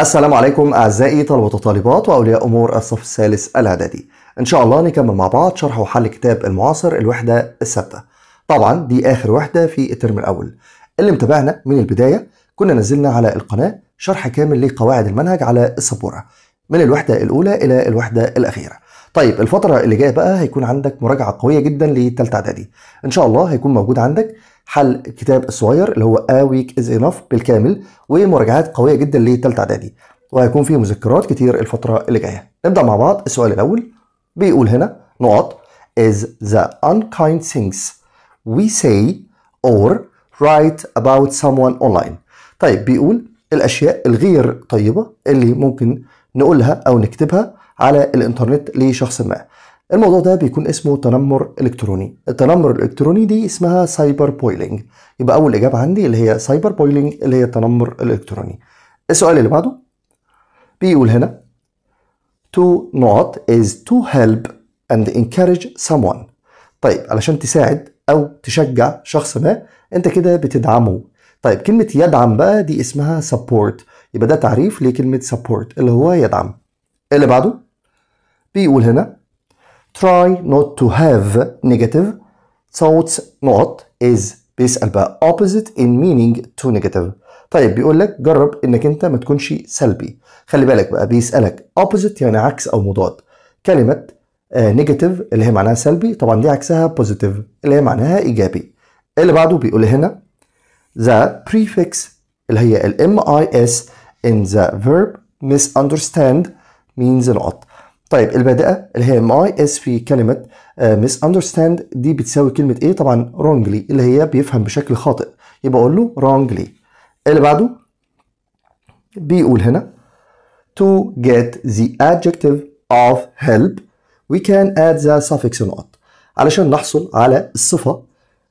السلام عليكم أعزائي طلبة وطالبات وأولياء أمور الصف الثالث الإعدادي إن شاء الله نكمل مع بعض شرح وحل كتاب المعاصر الوحدة الثابتة طبعا دي آخر وحدة في الترم الأول اللي متابعنا من البداية كنا نزلنا على القناة شرح كامل لقواعد المنهج على السبورة من الوحدة الأولى إلى الوحدة الأخيرة طيب الفترة اللي جاية بقى هيكون عندك مراجعة قوية جدا لتالتة إعدادي إن شاء الله هيكون موجود عندك حل الكتاب الصغير اللي هو A Week is Enough بالكامل ومراجعات قوية جدا لثالثه إعدادي وهيكون فيه مذكرات كتير الفترة اللي جاية نبدأ مع بعض السؤال الأول بيقول هنا نقط is the unkind things we say or write about someone online طيب بيقول الأشياء الغير طيبة اللي ممكن نقولها أو نكتبها على الإنترنت لشخص ما الموضوع ده بيكون اسمه تنمر الكتروني التنمر الالكتروني دي اسمها سايبر بويلينج يبقى اول اجابه عندي اللي هي سايبر بويلينج اللي هي التنمر الالكتروني السؤال اللي بعده بيقول هنا to not is to help and encourage someone طيب علشان تساعد او تشجع شخص ما انت كده بتدعمه طيب كلمة يدعم بقى دي اسمها support يبقى ده تعريف لكلمة support اللي هو يدعم اللي بعده بيقول هنا try not to have negative thoughts not is بيسأل بقى opposite in meaning to negative طيب بيقول لك جرب انك انت ما تكونش سلبي خلي بالك بقى بيسألك opposite يعني عكس او مضاد كلمة آه، negative اللي هي معناها سلبي طبعا دي عكسها positive اللي هي معناها ايجابي اللي بعده بيقول هنا the prefix اللي هي ال mis in the verb misunderstand means not طيب البادئه اللي هي ماي اس في كلمه مس آه، اندرستاند دي بتساوي كلمه ايه طبعا رونجلي اللي هي بيفهم بشكل خاطئ يبقى اقول له رونجلي اللي بعده بيقول هنا to get the adjective of help we can add the suffix not علشان نحصل على الصفة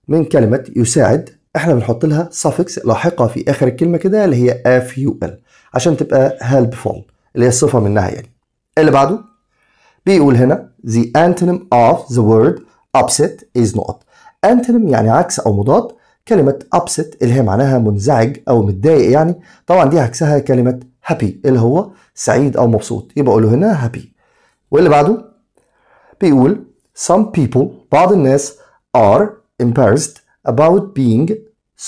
من كلمة يساعد احنا بنحط لها suffix لاحقة في آخر الكلمة كده اللي هي l عشان تبقى helpful اللي هي الصفة منها يعني اللي بعده بيقول هنا the antonym of the word upset is not antonym يعني عكس أو مضاد كلمة upset اللي هي معناها منزعج أو متضايق يعني طبعا دي عكسها كلمة happy اللي هو سعيد أو مبسوط يبقى أقوله هنا happy واللي بعده بيقول some people بعض الناس are embarrassed about being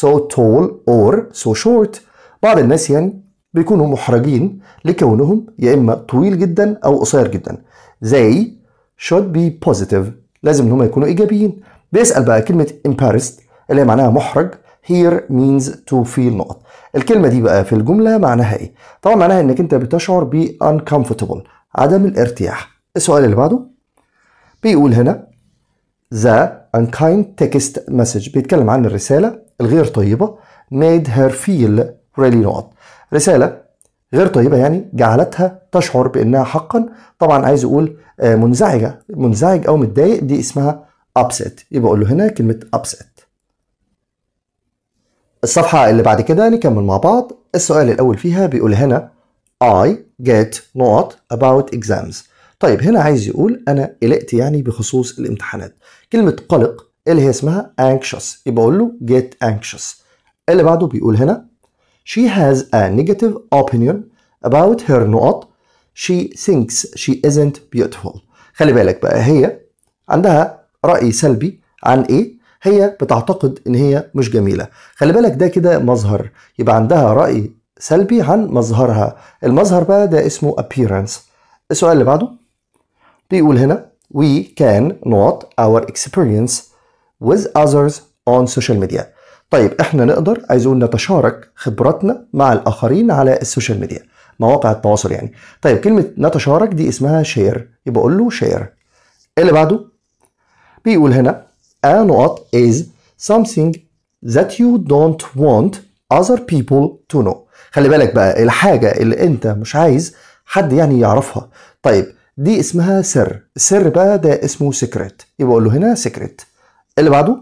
so tall or so short بعض الناس يعني بيكونوا محرجين لكونهم يا إما طويل جدا أو قصير جدا they should be positive لازم ان هم يكونوا ايجابيين بيسال بقى كلمه embarrassed اللي هي معناها محرج here means to feel نقط الكلمه دي بقى في الجمله معناها ايه طبعا معناها انك انت بتشعر ب uncomfortable عدم الارتياح السؤال اللي بعده بيقول هنا the unkind text message بيتكلم عن الرساله الغير طيبه made her feel really نقط رساله غير طيبة يعني جعلتها تشعر بأنها حقا طبعا عايز يقول آه، منزعجة منزعج أو متضايق دي اسمها upset يبقى أقول له هنا كلمة upset الصفحة اللي بعد كده نكمل مع بعض السؤال الأول فيها بيقول هنا I get not about exams طيب هنا عايز يقول أنا قلقت يعني بخصوص الامتحانات كلمة قلق اللي هي اسمها anxious يبقى أقول له get anxious اللي بعده بيقول هنا She has a negative opinion about her نقط She thinks she isn't beautiful خلي بالك بقى هي عندها رأي سلبي عن إيه؟ هي بتعتقد إن هي مش جميلة خلي بالك ده كده مظهر يبقى عندها رأي سلبي عن مظهرها المظهر بقى ده اسمه appearance السؤال اللي بعده بيقول هنا we can not our experience with others on social media طيب احنا نقدر عايزون نتشارك خبراتنا مع الاخرين على السوشيال ميديا مواقع التواصل يعني طيب كلمه نتشارك دي اسمها شير يبقى اقول له شير اللي بعده بيقول هنا a نقط is something that you don't want other people to know خلي بالك بقى الحاجة اللي انت مش عايز حد يعني يعرفها طيب دي اسمها سر السر بقى ده اسمه سكريت يبقى اقول له هنا سكريت اللي بعده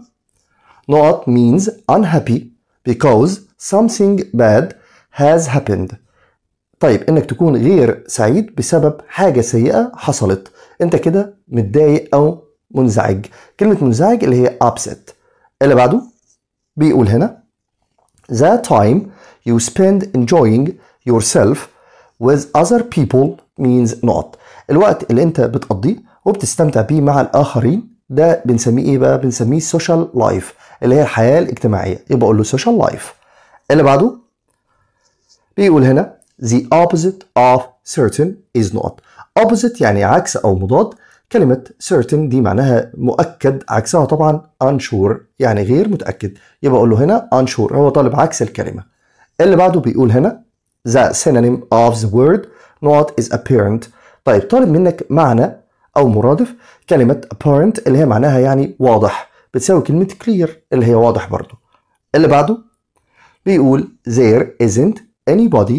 not means unhappy because something bad has happened طيب انك تكون غير سعيد بسبب حاجة سيئة حصلت انت كده متضايق او منزعج كلمة منزعج اللي هي upset اللي بعده بيقول هنا the time you spend enjoying yourself with other people means not الوقت اللي انت بتقضيه وبتستمتع بيه مع الاخرين ده بنسميه ايه بقى بنسميه social life اللي هي الحياه الاجتماعيه يبقى اقول له سوشيال لايف اللي بعده بيقول هنا the opposite of certain is not opposite يعني عكس او مضاد كلمة certain دي معناها مؤكد عكسها طبعا unsure يعني غير متأكد يبقى أقول له هنا unsure هو طالب عكس الكلمة اللي بعده بيقول هنا the synonym of the word not is apparent طيب طالب منك معنى أو مرادف كلمة apparent اللي هي معناها يعني واضح بتساوي كلمة clear اللي هي واضح برضو اللي بعده بيقول there isn't anybody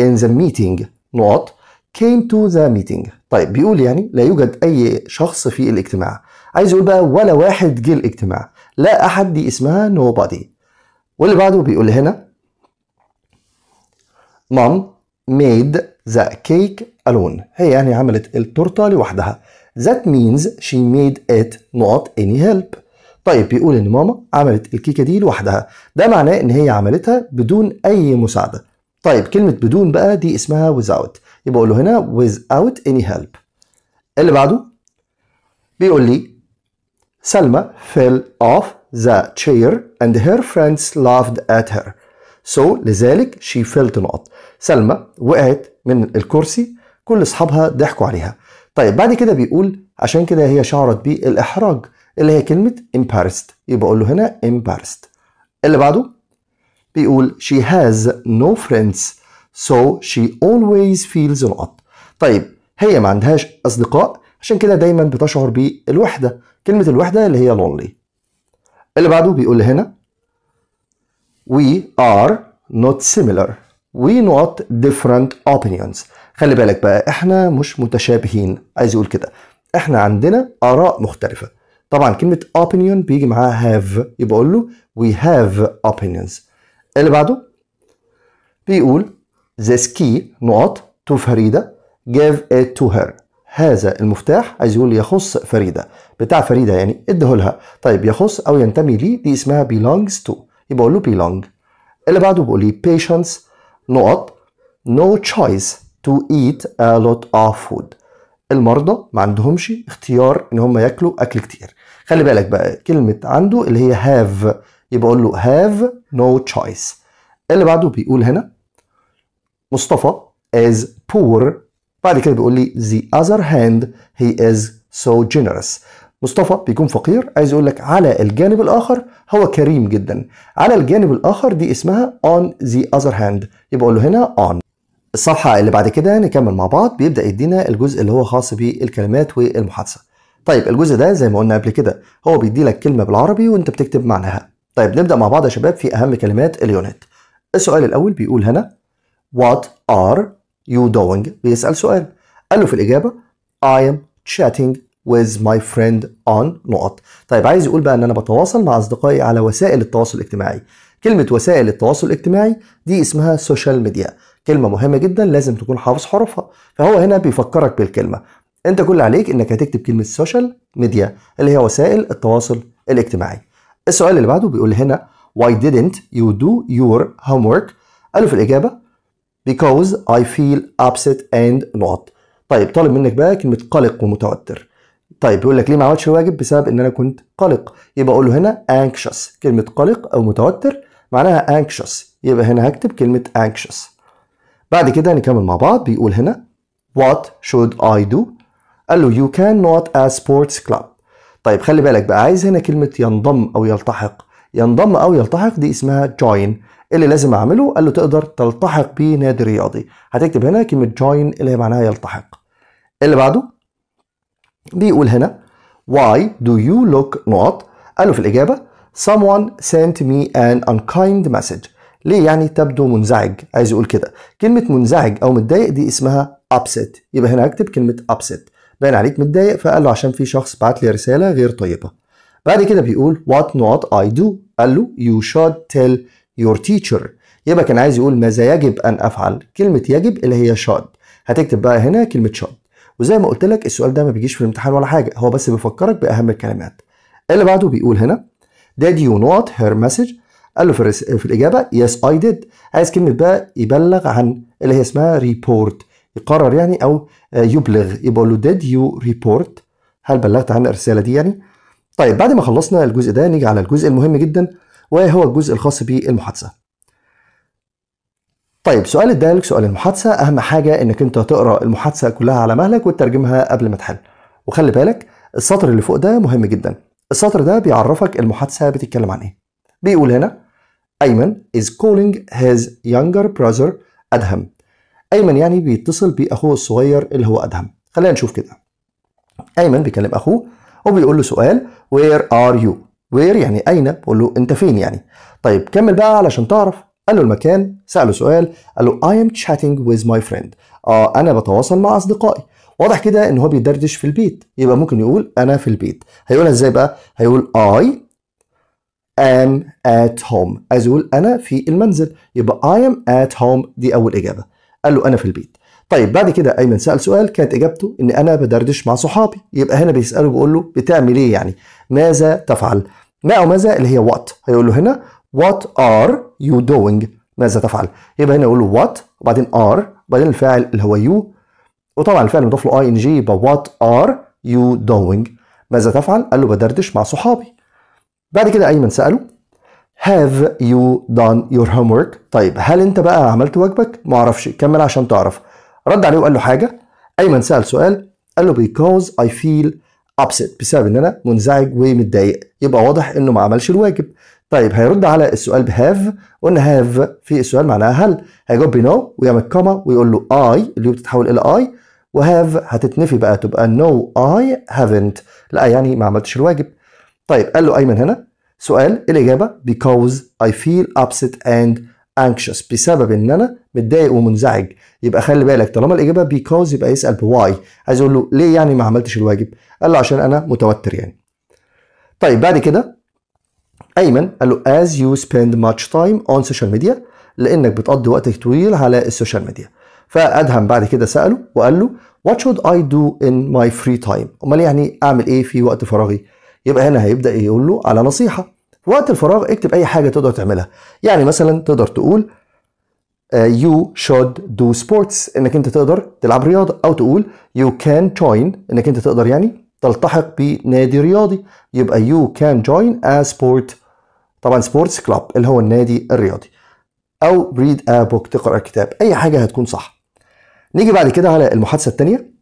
in the meeting not came to the meeting طيب بيقول يعني لا يوجد أي شخص في الاجتماع عايز يقول بقى ولا واحد جه الاجتماع لا أحد دي اسمها nobody واللي بعده بيقول هنا mom made the cake alone هي يعني عملت التورتة لوحدها That means she made it not any help طيب بيقول ان ماما عملت الكيكه دي لوحدها ده معناه ان هي عملتها بدون اي مساعده طيب كلمه بدون بقى دي اسمها without يبقى اقول له هنا without any help اللي بعده بيقول لي سلمى fell off the chair and her friends laughed at her so لذلك she fell not سلمى وقعت من الكرسي كل اصحابها ضحكوا عليها طيب بعد كده بيقول عشان كده هي شعرت بالإحراج اللي هي كلمة embarrassed يبقى أقول له هنا embarrassed اللي بعده بيقول she has no friends so she always feels up طيب هي ما عندهاش أصدقاء عشان كده دايما بتشعر بالوحدة كلمة الوحدة اللي هي lonely اللي بعده بيقول هنا we are not similar we not different opinions خلي بالك بقى احنا مش متشابهين عايز يقول كده احنا عندنا آراء مختلفة طبعا كلمه opinion بيجي معاها have يبقى اقول له we have opinions اللي بعده بيقول the key نقط to فريده gave it to her هذا المفتاح عايز يقول يخص فريده بتاع فريده يعني اديهولها طيب يخص او ينتمي ليه دي اسمها belongs to يبقى اقول له belong اللي بعده بيقول لي patience نقط no choice to eat a lot of food المرضى ما عندهمش اختيار ان هم ياكلوا اكل كتير خلي بالك بقى كلمه عنده اللي هي هاف يبقى اقول له هاف نو تشويس اللي بعده بيقول هنا مصطفى is poor بعد كده بيقول لي the other hand he is so generous مصطفى بيكون فقير عايز يقول لك على الجانب الاخر هو كريم جدا على الجانب الاخر دي اسمها on the other hand يبقى اقول له هنا on الصفحه اللي بعد كده نكمل مع بعض بيبدا يدينا الجزء اللي هو خاص بالكلمات والمحادثه طيب الجزء ده زي ما قلنا قبل كده هو بيدي لك كلمة بالعربي وانت بتكتب معناها طيب نبدأ مع بعض يا شباب في أهم كلمات اليونت السؤال الأول بيقول هنا What are you doing بيسأل سؤال قال له في الإجابة I am chatting with my friend on نقط طيب عايز يقول بقى ان انا بتواصل مع اصدقائي على وسائل التواصل الاجتماعي كلمة وسائل التواصل الاجتماعي دي اسمها سوشيال ميديا كلمة مهمة جدا لازم تكون حافظ حروفها فهو هنا بيفكرك بالكلمة انت كل عليك انك هتكتب كلمه سوشيال ميديا اللي هي وسائل التواصل الاجتماعي السؤال اللي بعده بيقول هنا why didn't you do your homework قالوا في الاجابه because I feel upset and not طيب طالب منك بقى كلمه قلق ومتوتر طيب بيقول لك ليه ما عملتش الواجب بسبب ان انا كنت قلق يبقى اقول له هنا anxious كلمه قلق او متوتر معناها anxious يبقى هنا هكتب كلمه anxious بعد كده نكمل مع بعض بيقول هنا what should I do قال له يو كان نوت ا سبورتس كلاب طيب خلي بالك بقى عايز هنا كلمة ينضم أو يلتحق ينضم أو يلتحق دي اسمها جوين اللي لازم أعمله قال له تقدر تلتحق بنادي رياضي هتكتب هنا كلمة جوين اللي هي معناها يلتحق اللي بعده بيقول هنا why do you look not قال له في الإجابة someone sent me an unkind message ليه يعني تبدو منزعج عايز يقول كده كلمة منزعج أو متضايق دي اسمها upset يبقى هنا هكتب كلمة upset باين عليك متضايق فقال له عشان في شخص بعت لي رساله غير طيبه بعد كده بيقول what not I do قال له you should tell your teacher يبقى كان عايز يقول ماذا يجب ان افعل كلمه يجب اللي هي should هتكتب بقى هنا كلمه should وزي ما قلت لك السؤال ده ما بيجيش في الامتحان ولا حاجه هو بس بيفكرك باهم الكلمات اللي بعده بيقول هنا did you not her message قال له في, الرس... في الاجابه يس اي ديد عايز كلمه بقى يبلغ عن اللي هي اسمها ريبورت يقرر يعني او آه، يبلغ يبقى له ديد يو ريبورت هل بلغت عن الرساله دي يعني طيب بعد ما خلصنا الجزء ده نيجي على الجزء المهم جدا وهو الجزء الخاص بالمحادثه طيب سؤال ادالك سؤال المحادثه اهم حاجه انك انت تقرا المحادثه كلها على مهلك وتترجمها قبل ما تحل وخلي بالك السطر اللي فوق ده مهم جدا السطر ده بيعرفك المحادثه بتتكلم عن ايه بيقول هنا ايمن is calling his younger brother ادهم ايمن يعني بيتصل باخوه الصغير اللي هو ادهم خلينا نشوف كده ايمن بيكلم اخوه وبيقول له سؤال وير ار يو وير يعني اين بقول له انت فين يعني طيب كمل بقى علشان تعرف قال له المكان ساله سؤال قال له اي ام chatting with my friend اه انا بتواصل مع اصدقائي واضح كده ان هو بيدردش في البيت يبقى ممكن يقول انا في البيت هيقولها ازاي بقى هيقول اي am at home عايز يقول انا في المنزل يبقى I am at home دي اول اجابه قال له انا في البيت طيب بعد كده ايمن سال سؤال كانت اجابته ان انا بدردش مع صحابي يبقى هنا بيساله بيقول له بتعمل ايه يعني ماذا تفعل ما او ماذا اللي هي وات هيقول له هنا وات ار يو دوينج ماذا تفعل يبقى هنا يقول له وات وبعدين ار وبعدين الفاعل اللي هو يو وطبعا الفعل مضاف له اي ان جي يبقى وات ار يو دوينج ماذا تفعل قال له بدردش مع صحابي بعد كده ايمن ساله have you done your homework طيب هل انت بقى عملت واجبك ما اعرفش كمل عشان تعرف رد عليه وقال له حاجه ايمن سال سؤال قال له because I feel upset بسبب ان انا منزعج ومتضايق يبقى واضح انه ما عملش الواجب طيب هيرد على السؤال بهاف قلنا هاف في السؤال معناها هل هيجاوب بنو ويعمل كومه ويقول له اي اللي بتتحول الى اي وهاف هتتنفي بقى تبقى نو اي هافنت لا يعني ما عملتش الواجب طيب قال له ايمن هنا سؤال إيه الإجابة because I feel upset and anxious بسبب إن أنا متضايق ومنزعج يبقى خلي بالك طالما الإجابة because يبقى يسأل بواي عايز أقول له ليه يعني ما عملتش الواجب قال له عشان أنا متوتر يعني طيب بعد كده أيمن قال له as you spend much time on social media لأنك بتقضي وقتك طويل على السوشيال ميديا فأدهم بعد كده سأله وقال له what should I do in my free time أمال يعني أعمل إيه في وقت فراغي يبقى هنا هيبدا يقول له على نصيحه في وقت الفراغ اكتب اي حاجه تقدر تعملها يعني مثلا تقدر تقول يو شود دو سبورتس انك انت تقدر تلعب رياضه او تقول يو كان جوين انك انت تقدر يعني تلتحق بنادي رياضي يبقى يو كان جوين ا سبورت طبعا سبورتس كلاب اللي هو النادي الرياضي او ريد ا بوك تقرا كتاب اي حاجه هتكون صح نيجي بعد كده على المحادثه الثانيه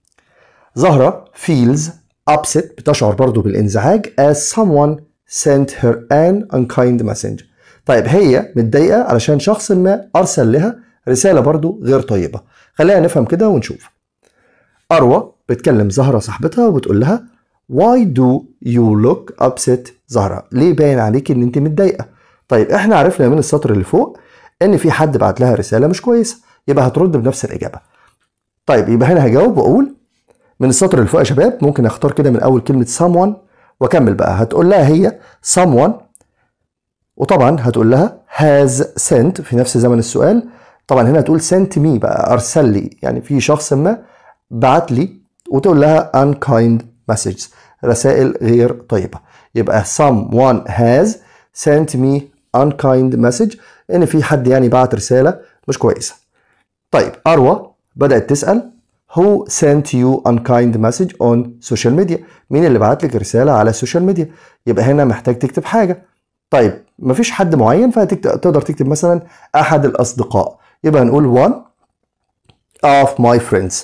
زهره feels upset بتشعر برضه بالانزعاج as someone sent her an unkind messenger طيب هي متضايقة علشان شخص ما أرسل لها رسالة برضه غير طيبة خلينا نفهم كده ونشوف أروى بتكلم زهرة صاحبتها وبتقول لها why do you look upset زهرة ليه باين عليك ان انت متضايقة طيب احنا عرفنا من السطر اللي فوق ان في حد بعت لها رسالة مش كويسة يبقى هترد بنفس الإجابة طيب يبقى هنا هجاوب وأقول من السطر اللي فوق يا شباب ممكن اختار كده من اول كلمه someone واكمل بقى هتقول لها هي someone وطبعا هتقول لها has sent في نفس زمن السؤال طبعا هنا هتقول sent me بقى ارسل لي يعني في شخص ما بعت لي وتقول لها unkind messages رسائل غير طيبه يبقى someone has sent me unkind message ان في حد يعني بعت رساله مش كويسه طيب اروى بدات تسال Who sent you unkind message on social media مين اللي بعت لك رسالة على السوشيال ميديا يبقى هنا محتاج تكتب حاجة طيب مفيش حد معين فتقدر تكتب مثلا أحد الأصدقاء يبقى هنقول one of my friends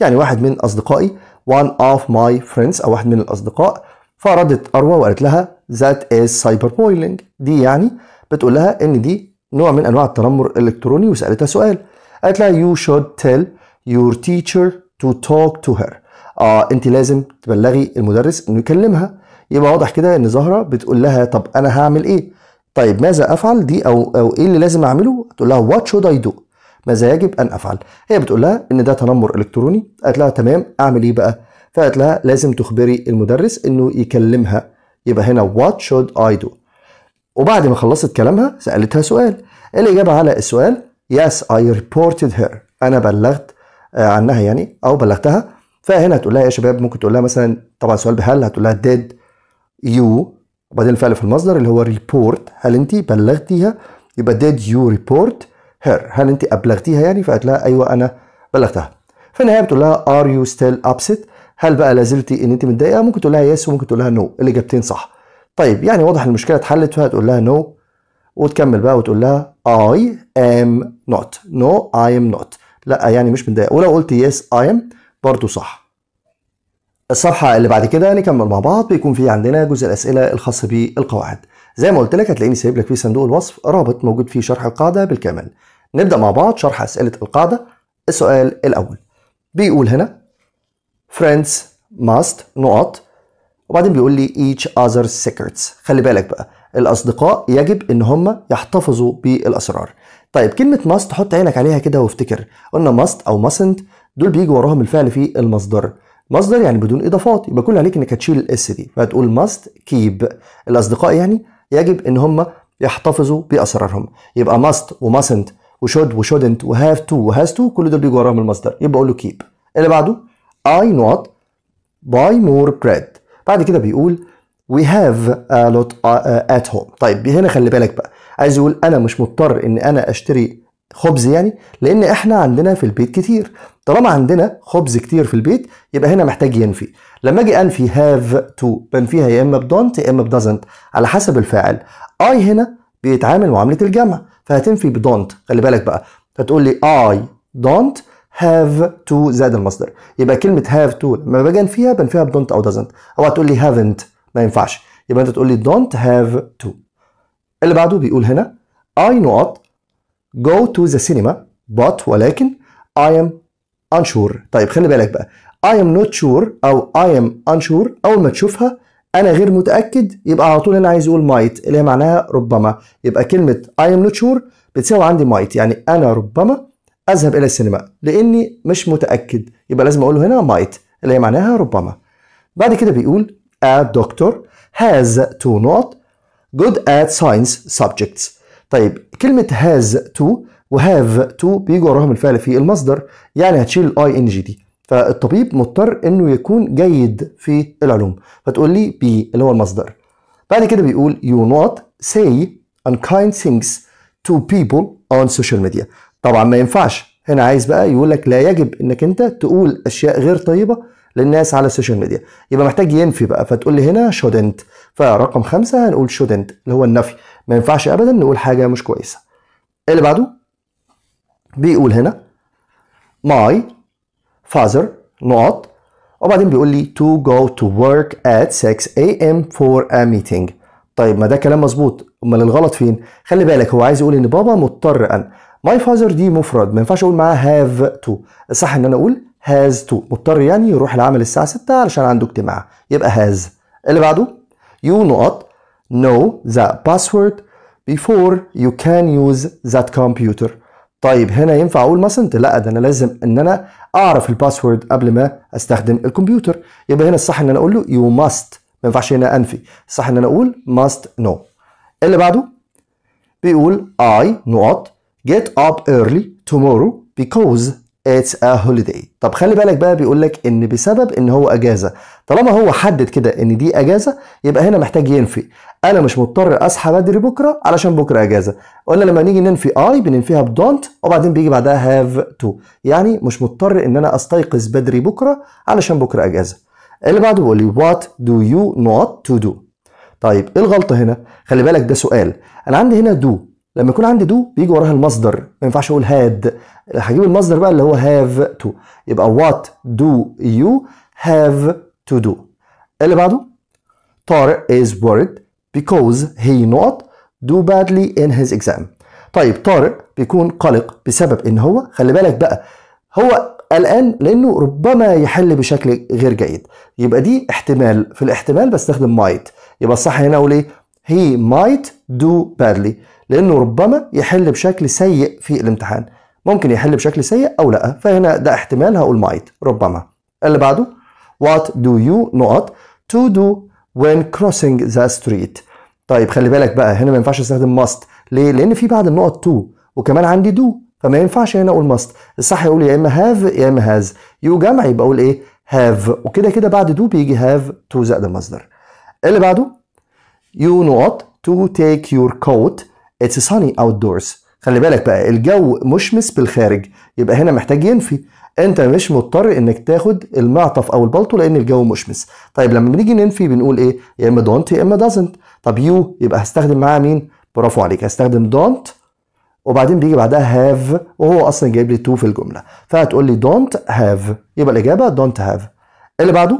يعني واحد من أصدقائي one of my friends أو واحد من الأصدقاء فردت أروى وقالت لها that is cyberbullying دي يعني بتقول لها إن دي نوع من أنواع التنمر الإلكتروني وسألتها سؤال قالت لها you should tell your teacher to talk to her اه انت لازم تبلغي المدرس انه يكلمها يبقى واضح كده ان زهره بتقول لها طب انا هعمل ايه طيب ماذا افعل دي او او ايه اللي لازم اعمله تقول لها وات شود اي دو ماذا يجب ان افعل هي بتقول لها ان ده تنمر الكتروني قالت لها تمام اعمل ايه بقى فقالت لها لازم تخبري المدرس انه يكلمها يبقى هنا وات شود اي دو وبعد ما خلصت كلامها سالتها سؤال الاجابه على السؤال yes I reported her انا بلغت آه، عنها يعني او بلغتها فهنا هتقول لها يا شباب ممكن تقول لها مثلا طبعا سؤال بهل هتقول لها ديد يو وبعدين الفعل في المصدر اللي هو ريبورت هل انت بلغتيها يبقى ديد يو ريبورت هير هل انت ابلغتيها يعني فقالت لها ايوه انا بلغتها في النهايه بتقول لها ار يو ستيل ابسيت هل بقى لازلتي ان انت متضايقه ممكن تقول لها يس وممكن تقول لها نو no. الاجابتين صح طيب يعني واضح المشكله اتحلت فهتقول لها نو no. وتكمل بقى وتقول لها I am not no I am not لا يعني مش متضايق ولو قلت يس اي ام برضه صح الصفحه اللي بعد كده نكمل مع بعض بيكون في عندنا جزء الاسئله الخاص بالقواعد زي ما قلت لك هتلاقيني سايب لك في صندوق الوصف رابط موجود فيه شرح القاعده بالكامل نبدا مع بعض شرح اسئله القاعده السؤال الاول بيقول هنا friends must نقط وبعدين بيقول لي each other's secrets خلي بالك بقى الأصدقاء يجب إن هم يحتفظوا بالأسرار طيب كلمة must حط عينك عليها كده وافتكر قلنا must أو mustn't دول بيجوا وراهم الفعل في المصدر مصدر يعني بدون إضافات يبقى كل عليك إنك هتشيل الإس دي فهتقول must keep الأصدقاء يعني يجب إن هم يحتفظوا بأسرارهم يبقى must و mustn't و shouldn't و have وهاف تو وهاز تو كل دول بيجوا وراهم المصدر يبقى أقول له keep اللي بعده I not buy more bread بعد كده بيقول we have a lot uh, at home طيب هنا خلي بالك بقى عايز يقول انا مش مضطر ان انا اشتري خبز يعني لان احنا عندنا في البيت كتير طالما عندنا خبز كتير في البيت يبقى هنا محتاج ينفي لما اجي انفي هاف تو بنفيها يا اما بدونت يا اما بدزنت على حسب الفاعل اي هنا بيتعامل معامله الجمع فهتنفي بدونت خلي بالك بقى هتقول لي اي دونت هاف تو زائد المصدر يبقى كلمه هاف تو لما باجي انفيها بنفيها بدونت او دزنت او هتقول لي هافنت ما ينفعش يبقى انت تقول لي دونت هاف تو اللي بعده بيقول هنا I not go to the cinema but ولكن I am unsure طيب خلي بالك بقى I am not sure أو I am unsure أول ما تشوفها أنا غير متأكد يبقى على طول هنا عايز أقول might اللي هي معناها ربما يبقى كلمة I am not sure بتساوي عندي might يعني أنا ربما أذهب إلى السينما لأني مش متأكد يبقى لازم أقول هنا might اللي هي معناها ربما بعد كده بيقول a doctor has to not good at science subjects طيب كلمة has to و have to بيجوا وراهم الفعل في المصدر يعني هتشيل i n g دي فالطبيب مضطر انه يكون جيد في العلوم فتقول لي بي اللي هو المصدر بعد كده بيقول you not say unkind things to people on social media طبعا ما ينفعش هنا عايز بقى يقول لك لا يجب انك انت تقول اشياء غير طيبه للناس على السوشيال ميديا يبقى محتاج ينفي بقى فتقول لي هنا shouldn't فرقم خمسة هنقول shouldn't اللي هو النفي ما ينفعش أبدا نقول حاجة مش كويسة اللي بعده بيقول هنا my father نقط وبعدين بيقول لي to go to work at 6 a.m. for a meeting طيب ما ده كلام مظبوط امال الغلط فين خلي بالك هو عايز يقول ان بابا مضطر ان ماي فازر دي مفرد ما ينفعش اقول معاه هاف تو الصح ان انا اقول هاز تو مضطر يعني يروح العمل الساعه 6 علشان عنده اجتماع يبقى هاز اللي بعده you not know the password before you can use that computer طيب هنا ينفع اقول مثلا انت لا ده انا لازم ان انا اعرف الباسورد قبل ما استخدم الكمبيوتر يبقى هنا الصح ان انا اقول له يو must ما ينفعش هنا انفي الصح ان انا اقول must know اللي بعده بيقول I not get up early tomorrow because it's a holiday طب خلي بالك بقى بيقول لك ان بسبب ان هو اجازه طالما هو حدد كده ان دي اجازه يبقى هنا محتاج ينفي انا مش مضطر اصحى بدري بكره علشان بكره اجازه قلنا لما نيجي ننفي اي بننفيها بدونت وبعدين بيجي بعدها هاف تو يعني مش مضطر ان انا استيقظ بدري بكره علشان بكره اجازه اللي بعده بيقول لي وات دو يو نوت تو دو طيب ايه الغلطه هنا خلي بالك ده سؤال انا عندي هنا دو لما يكون عندي دو بيجي وراها المصدر ما ينفعش اقول هاد هجيب المصدر بقى اللي هو هاف تو يبقى وات دو يو هاف to do اللي بعده طارق is worried because he not do badly in his exam طيب طارق بيكون قلق بسبب ان هو خلي بالك بقى هو قلقان لانه ربما يحل بشكل غير جيد يبقى دي احتمال في الاحتمال بستخدم might يبقى الصح هنا اقول ايه he might do badly لانه ربما يحل بشكل سيء في الامتحان ممكن يحل بشكل سيء او لا فهنا ده احتمال هقول might ربما اللي بعده What do you not to do when crossing the street طيب خلي بالك بقى هنا ما ينفعش استخدم must ليه؟ لأن في بعد النقط to وكمان عندي do فما ينفعش هنا أقول must الصح يقول يا إما have يا إما has يو جمع يبقى أقول إيه؟ have وكده كده بعد do بيجي have to زائد المصدر اللي بعده you not to take your coat it's sunny outdoors خلي بالك بقى الجو مشمس بالخارج يبقى هنا محتاج ينفي انت مش مضطر انك تاخد المعطف او البلطو لان الجو مشمس طيب لما بنيجي ننفي بنقول ايه يا اما دونت يا اما دازنت طب يو يبقى هستخدم معاه مين برافو عليك هستخدم دونت وبعدين بيجي بعدها هاف وهو اصلا جايب لي تو في الجمله فهتقول لي دونت هاف يبقى الاجابه دونت هاف اللي بعده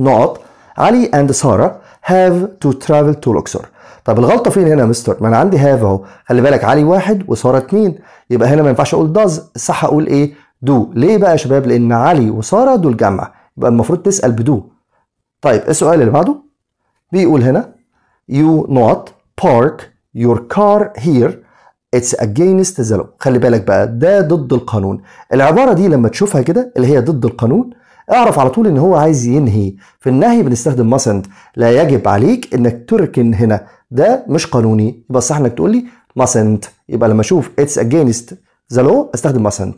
نقط علي اند ساره هاف تو ترافل تو لوكسور طب الغلطه فين هنا يا مستر ما انا عندي هاف اهو خلي بالك علي واحد وساره اتنين يبقى هنا ما ينفعش اقول داز الصح اقول ايه دو ليه بقى يا شباب لان علي وساره دول جمع يبقى المفروض تسال بدو طيب السؤال اللي بعده بيقول هنا you not park your car here it's against the law خلي بالك بقى ده ضد القانون العباره دي لما تشوفها كده اللي هي ضد القانون اعرف على طول ان هو عايز ينهي في النهي بنستخدم mustn't لا يجب عليك انك تركن هنا ده مش قانوني يبقى صح انك تقول لي mustn't يبقى لما اشوف it's against the law استخدم mustn't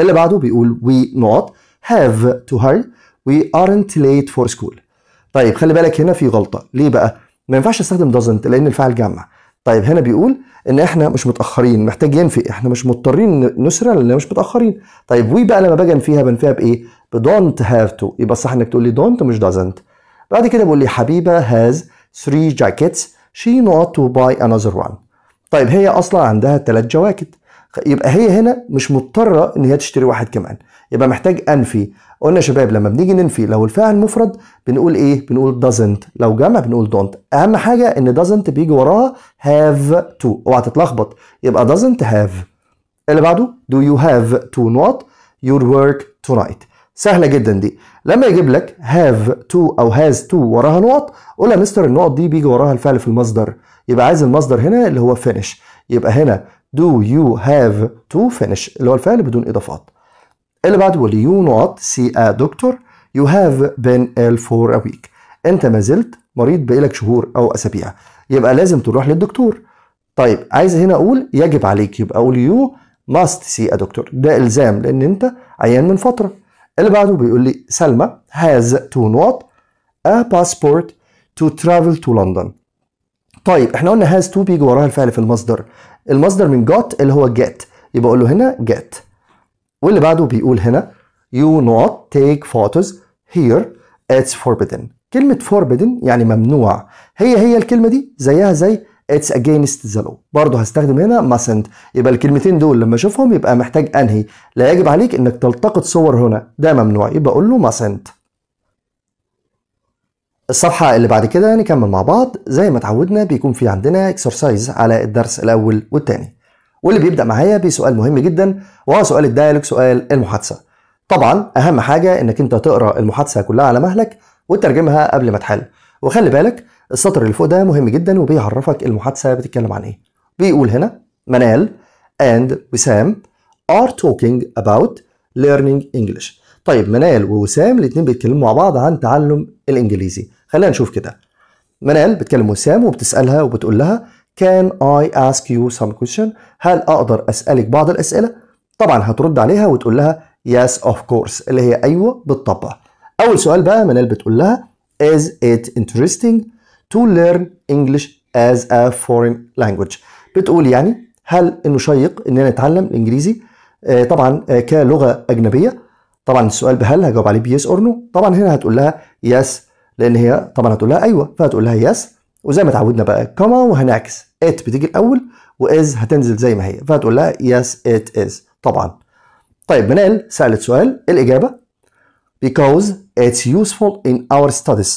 اللي بعده بيقول we not have to hurry we aren't late for school طيب خلي بالك هنا في غلطه ليه بقى ما ينفعش استخدم doesn't لان الفعل جمع طيب هنا بيقول ان احنا مش متاخرين محتاج ينفي احنا مش مضطرين نسرع لان مش متاخرين طيب وي بقى لما باجي انفيها بنفيها بايه بدونت هاف تو يبقى صح انك تقول لي دونت مش دازنت بعد كده بيقول لي حبيبه هاز three جاكيتس شي نوت تو باي انذر وان طيب هي اصلا عندها ثلاث جواكت يبقى هي هنا مش مضطره ان هي تشتري واحد كمان يبقى محتاج انفي قلنا يا شباب لما بنيجي ننفي لو الفاعل مفرد بنقول ايه بنقول doesn't لو جمع بنقول don't اهم حاجه ان doesn't بيجي وراها have to اوعى تتلخبط يبقى doesn't have اللي بعده do you have to not your work tonight سهله جدا دي لما يجيب لك have to او has to وراها نقط قول يا مستر النقط دي بيجي وراها الفعل في المصدر يبقى عايز المصدر هنا اللي هو finish يبقى هنا do you have to finish اللي هو الفعل بدون إضافات اللي بعده will you not see a doctor you have been ill for a week أنت ما زلت مريض بقالك شهور أو أسابيع يبقى لازم تروح للدكتور طيب عايز هنا أقول يجب عليك يبقى أقول you must see a doctor ده إلزام لأن أنت عيان من فترة اللي بعده بيقول لي سلمى has to not a passport to travel to London طيب احنا قلنا has to بيجي وراها الفعل في المصدر المصدر من جوت اللي هو جيت يبقى اقول له هنا جيت واللي بعده بيقول هنا you not take photos here it's forbidden كلمة forbidden يعني ممنوع هي هي الكلمة دي زيها زي it's against the law برضه هستخدم هنا mustn't يبقى الكلمتين دول لما اشوفهم يبقى محتاج انهي لا يجب عليك انك تلتقط صور هنا ده ممنوع يبقى اقول له mustn't الصفحة اللي بعد كده نكمل مع بعض زي ما اتعودنا بيكون في عندنا اكسرسايز على الدرس الأول والتاني واللي بيبدأ معايا بسؤال مهم جدا وهو سؤال الدايلوج سؤال المحادثة طبعا أهم حاجة إنك أنت تقرأ المحادثة كلها على مهلك وترجمها قبل ما تحل وخلي بالك السطر اللي فوق ده مهم جدا وبيعرفك المحادثة بتتكلم عن إيه بيقول هنا منال and وسام are talking about learning English طيب منال ووسام الاتنين بيتكلموا مع بعض عن تعلم الإنجليزي خلينا نشوف كده منال بتكلم وسام وبتسالها وبتقول لها كان I ask you some question هل اقدر اسالك بعض الاسئله طبعا هترد عليها وتقول لها yes of course اللي هي ايوه بالطبع اول سؤال بقى منال بتقول لها is it interesting to learn English as a foreign language بتقول يعني هل انه شيق اننا نتعلم الانجليزي آه، طبعا آه، كلغه اجنبيه طبعا السؤال بهل هجاوب عليه بيس اور نو طبعا هنا هتقول لها يس لان هي طبعا هتقول لها ايوه فهتقول لها يس وزي ما اتعودنا بقى كما وهنعكس ات بتيجي الاول واز هتنزل زي ما هي فهتقول لها يس ات از طبعا طيب منال سالت سؤال الاجابه because it's useful in our studies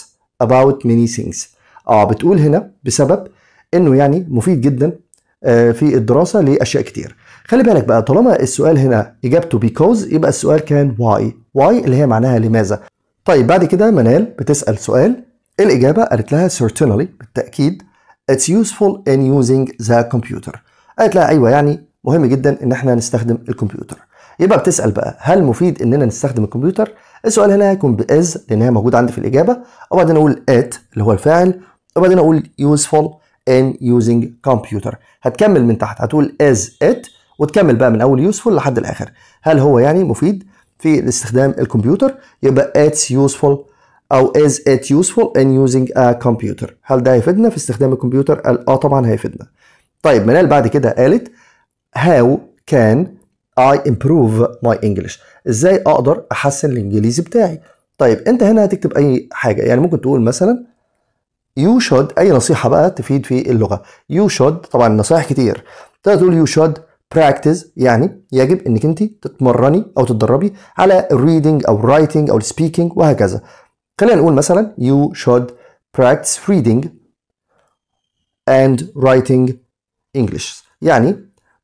about many things اه بتقول هنا بسبب انه يعني مفيد جدا آه، في الدراسه لاشياء كتير خلي بالك بقى طالما السؤال هنا اجابته because يبقى السؤال كان why why اللي هي معناها لماذا طيب بعد كده منال بتسأل سؤال الإجابة قالت لها certainly بالتأكيد it's useful in using the computer قالت لها أيوه يعني مهم جدا إن إحنا نستخدم الكمبيوتر يبقى بتسأل بقى هل مفيد إننا نستخدم الكمبيوتر السؤال هنا هيكون بإز لأن هي موجودة عندي في الإجابة وبعدين أقول it اللي هو الفاعل وبعدين أقول useful in using computer هتكمل من تحت هتقول is it وتكمل بقى من أول useful لحد الآخر هل هو يعني مفيد في استخدام الكمبيوتر يبقى it's useful او is it useful in using a computer هل ده هيفيدنا في استخدام الكمبيوتر قال اه طبعا هيفيدنا طيب منال بعد كده قالت how can I improve my English ازاي اقدر احسن الانجليزي بتاعي طيب انت هنا هتكتب اي حاجه يعني ممكن تقول مثلا يو شود اي نصيحه بقى تفيد في اللغه يو شود طبعا نصايح كتير تقدر تقول يو شود براكتس يعني يجب انك انت تتمرني او تتدربي على الريدنج او الرايتنج او السبيكنج وهكذا خلينا نقول مثلا يو شود براكتس ريدنج اند رايتنج انجلش يعني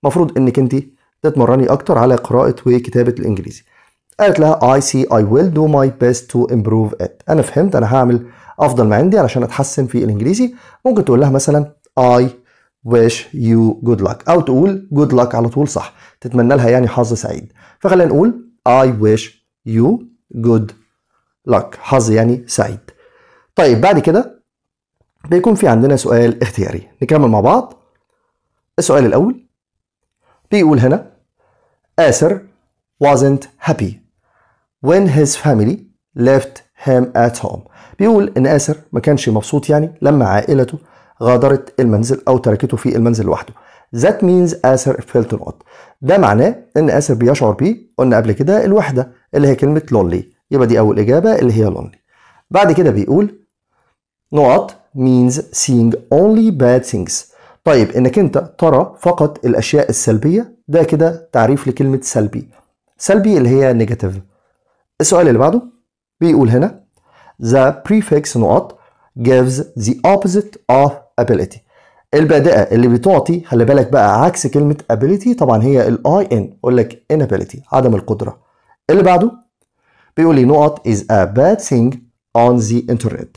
المفروض انك انت تتمرني اكتر على قراءة وكتابة الانجليزي قالت لها I see I will do my best to improve it أنا فهمت أنا هعمل أفضل ما عندي علشان أتحسن في الإنجليزي ممكن تقول لها مثلا I wish you good luck أو تقول good luck على طول صح تتمنى لها يعني حظ سعيد فخلينا نقول I wish you good luck حظ يعني سعيد طيب بعد كده بيكون في عندنا سؤال اختياري نكمل مع بعض السؤال الأول بيقول هنا آسر wasn't happy when his family left him at home بيقول إن آسر ما كانش مبسوط يعني لما عائلته غادرت المنزل أو تركته في المنزل لوحده That means آسر felt not ده معناه إن آسر بيشعر بيه قلنا قبل كده الوحدة اللي هي كلمة lonely يبقى دي أول إجابة اللي هي lonely بعد كده بيقول نقط means seeing only bad things طيب إنك أنت ترى فقط الأشياء السلبية ده كده تعريف لكلمة سلبي سلبي اللي هي negative السؤال اللي بعده بيقول هنا the prefix نقط gives the opposite of ability البادئه اللي بتعطي خلي بالك بقى عكس كلمه ability طبعا هي الاي ان اقول لك inability عدم القدره اللي بعده بيقول لي نقط is a bad thing on the internet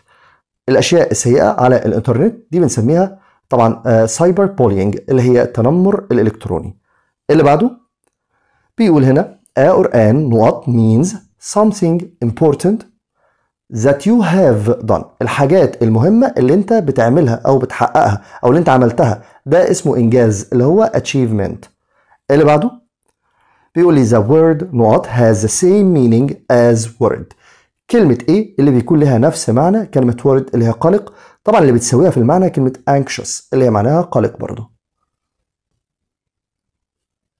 الاشياء السيئه على الانترنت دي بنسميها طبعا سايبر آه، بولينج اللي هي التنمر الالكتروني اللي بعده بيقول هنا a or an نقط means something important that you have done الحاجات المهمة اللي انت بتعملها او بتحققها او اللي انت عملتها ده اسمه انجاز اللي هو achievement اللي بعده بيقول لي the word not has the same meaning as word كلمة ايه اللي بيكون لها نفس معنى كلمة word اللي هي قلق طبعا اللي بتساويها في المعنى كلمة anxious اللي هي معناها قلق برضه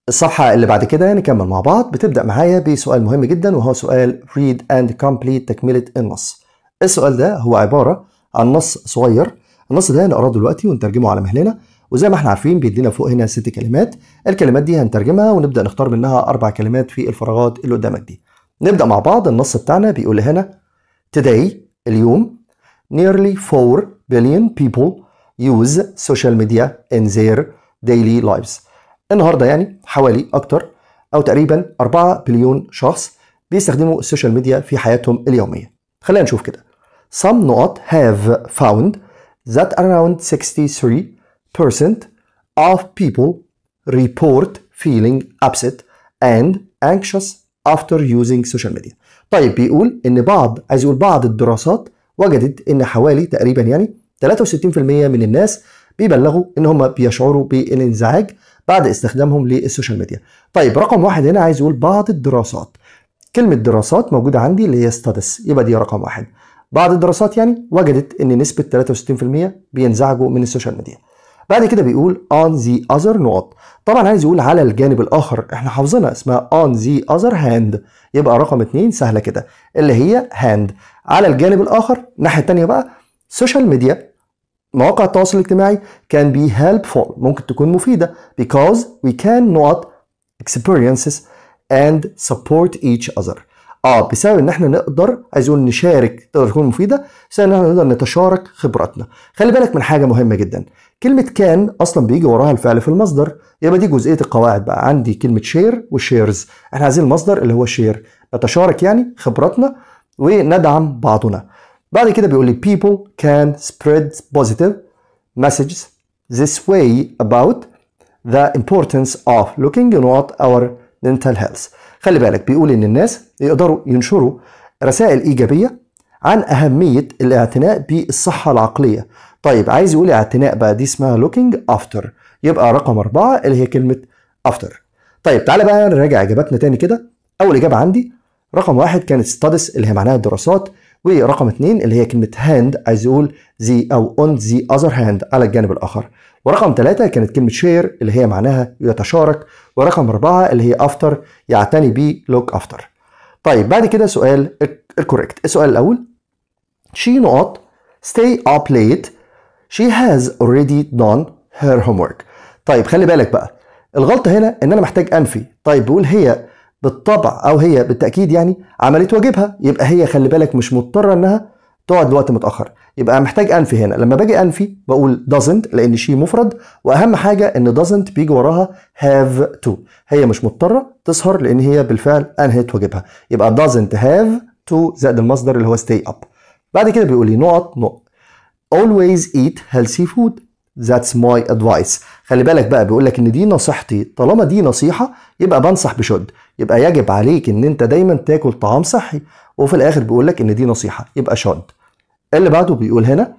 الصفحة اللي بعد كده نكمل مع بعض بتبدأ معايا بسؤال مهم جدا وهو سؤال read and complete تكملة النص السؤال ده هو عبارة عن نص صغير النص ده هنقراه دلوقتي ونترجمه على مهلنا وزي ما احنا عارفين بيدينا فوق هنا ست كلمات الكلمات دي هنترجمها ونبدأ نختار منها أربع كلمات في الفراغات اللي قدامك دي نبدأ مع بعض النص بتاعنا بيقول هنا today اليوم nearly 4 billion people use social media in their daily lives النهارده يعني حوالي اكتر او تقريبا 4 بليون شخص بيستخدموا السوشيال ميديا في حياتهم اليوميه خلينا نشوف كده some not have found that around 63% of people report feeling upset and anxious after using social media. طيب بيقول ان بعض عايز يقول بعض الدراسات وجدت ان حوالي تقريبا يعني 63% من الناس بيبلغوا ان هم بيشعروا بالانزعاج بعد استخدامهم للسوشيال ميديا. طيب رقم واحد هنا عايز يقول بعض الدراسات. كلمة دراسات موجودة عندي اللي هي ستادس يبقى دي رقم واحد. بعض الدراسات يعني وجدت ان نسبة 63% بينزعجوا من السوشيال ميديا. بعد كده بيقول on the other نقط طبعا عايز يقول على الجانب الاخر احنا حافظينها اسمها on the other hand يبقى رقم اتنين سهله كده اللي هي hand على الجانب الاخر الناحيه التانيه بقى سوشيال ميديا مواقع التواصل الاجتماعي can be helpful ممكن تكون مفيدة because we can not experiences and support each other اه بسبب ان احنا نقدر عايز اقول نشارك تقدر تكون مفيده بسبب ان احنا نقدر نتشارك خبراتنا خلي بالك من حاجه مهمه جدا كلمه كان اصلا بيجي وراها الفعل في المصدر يبقى دي جزئيه القواعد بقى عندي كلمه شير وشيرز احنا عايزين المصدر اللي هو شير نتشارك يعني خبراتنا وندعم بعضنا بعد كده بيقول لي people can spread positive messages this way about the importance of looking at our mental health خلي بالك بيقول ان الناس يقدروا ينشروا رسائل ايجابيه عن اهميه الاعتناء بالصحه العقليه طيب عايز يقول اعتناء بقى دي اسمها looking after يبقى رقم أربعة اللي هي كلمة after طيب تعالى بقى نراجع إجاباتنا تاني كده أول إجابة عندي رقم واحد كانت studies اللي هي معناها الدراسات ورقم اثنين اللي هي كلمة هاند عايز يقول ذي أو اون زي أذر هاند على الجانب الآخر ورقم ثلاثة كانت كلمة شير اللي هي معناها يتشارك ورقم أربعة اللي هي أفتر يعتني بيه لوك أفتر طيب بعد كده سؤال الكوريكت السؤال الأول she نقط stay up late she has already done her homework طيب خلي بالك بقى الغلطة هنا إن أنا محتاج أنفي طيب بقول هي بالطبع او هي بالتاكيد يعني عملت واجبها يبقى هي خلي بالك مش مضطره انها تقعد لوقت متاخر يبقى محتاج انفي هنا لما باجي انفي بقول doesn't لان شيء مفرد واهم حاجه ان doesn't بيجي وراها have to هي مش مضطره تسهر لان هي بالفعل انهت واجبها يبقى doesn't have to زائد المصدر اللي هو stay up بعد كده بيقول لي نقط نقط always eat healthy food That's my advice خلي بالك بقى بيقول لك ان دي نصيحتي طالما دي نصيحة يبقى بنصح بشد يبقى يجب عليك ان انت دايما تاكل طعام صحي وفي الاخر بيقول لك ان دي نصيحة يبقى شد اللي بعده بيقول هنا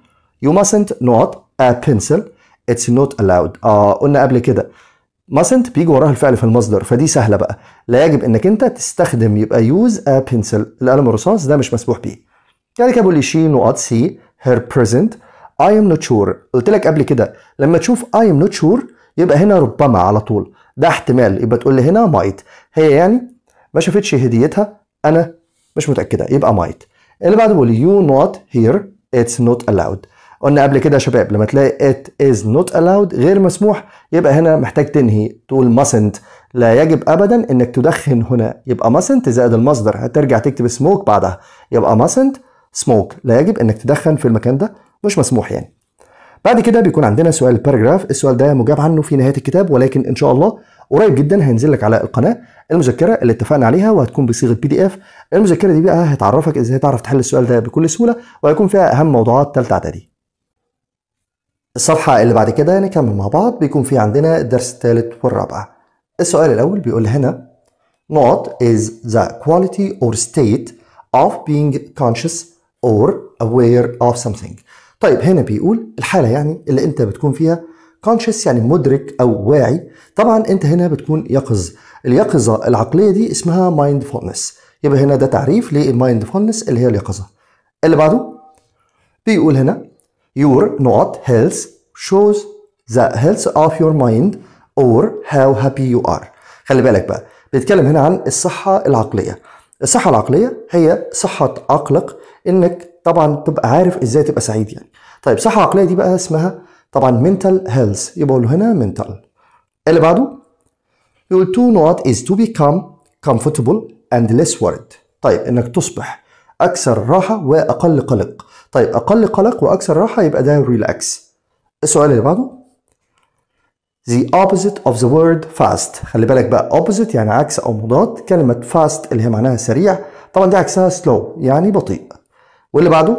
you mustn't not a pencil it's not allowed آه قلنا قبل كده mustn't بيجي وراها الفعل في المصدر فدي سهلة بقى لا يجب انك انت تستخدم يبقى use a pencil القلم الرصاص ده مش مسموح بيه يعني كده بيقول لي she not see her present I am not sure قلت لك قبل كده لما تشوف I am not sure يبقى هنا ربما على طول ده احتمال يبقى تقول لي هنا might هي يعني ما شافتش هديتها انا مش متاكده يبقى might اللي بعده بيقول you not here it's not allowed قلنا قبل كده يا شباب لما تلاقي it is not allowed غير مسموح يبقى هنا محتاج تنهي تقول mustn't لا يجب ابدا انك تدخن هنا يبقى mustn't زائد المصدر هترجع تكتب smoke بعدها يبقى mustn't smoke لا يجب انك تدخن في المكان ده مش مسموح يعني بعد كده بيكون عندنا سؤال باراجراف السؤال ده مجاب عنه في نهايه الكتاب ولكن ان شاء الله قريب جدا هينزل لك على القناه المذكره اللي اتفقنا عليها وهتكون بصيغه بي دي اف المذكره دي بقى هتعرفك ازاي تعرف تحل السؤال ده بكل سهوله وهيكون فيها اهم موضوعات ثالثه اعدادي الصفحه اللي بعد كده نكمل مع بعض بيكون في عندنا الدرس الثالث والرابع السؤال الاول بيقول هنا not is the quality or state of being conscious or aware of something طيب هنا بيقول الحاله يعني اللي انت بتكون فيها كونشس يعني مدرك او واعي طبعا انت هنا بتكون يقظ اليقظه العقليه دي اسمها مايندفولنس يبقى هنا ده تعريف للمايندفولنس اللي هي اليقظه اللي بعده بيقول هنا your not health shows the health of your mind or how happy you are خلي بالك بقى بيتكلم هنا عن الصحه العقليه الصحه العقليه هي صحه عقلك انك طبعا تبقى عارف ازاي تبقى سعيد يعني طيب صحه عقليه دي بقى اسمها طبعا mental هيلث يبقى له هنا mental اللي بعده يقول تو نوت از تو become comfortable and less worried طيب انك تصبح اكثر راحه واقل قلق طيب اقل قلق واكثر راحه يبقى ده ريلاكس السؤال اللي بعده the opposite of the word fast خلي بالك بقى opposite يعني عكس او مضاد كلمه fast اللي هي معناها سريع طبعا دي عكسها slow يعني بطيء واللي بعده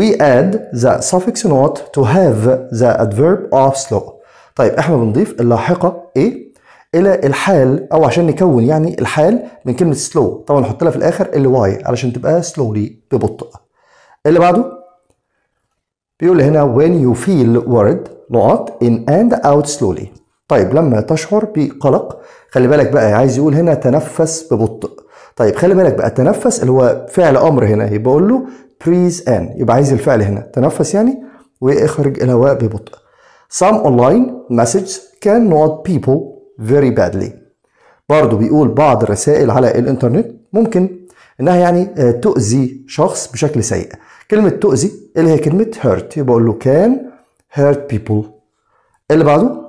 we add the suffix not to have the adverb of slow طيب احنا بنضيف اللاحقه ايه الى الحال او عشان نكون يعني الحال من كلمه slow طبعا نحط لها في الاخر ال y علشان تبقى slowly ببطء اللي بعده بيقول هنا when you feel worried نقط in and out slowly طيب لما تشعر بقلق خلي بالك بقى عايز يقول هنا تنفس ببطء طيب خلي بالك بقى تنفس اللي هو فعل امر هنا يبقى اقول له بريز ان يبقى عايز الفعل هنا تنفس يعني واخرج الهواء ببطء some online messages can not people very badly برضه بيقول بعض الرسائل على الانترنت ممكن انها يعني آه، تؤذي شخص بشكل سيء كلمة تؤذي اللي هي كلمة hurt يبقى اقول له can hurt people اللي بعده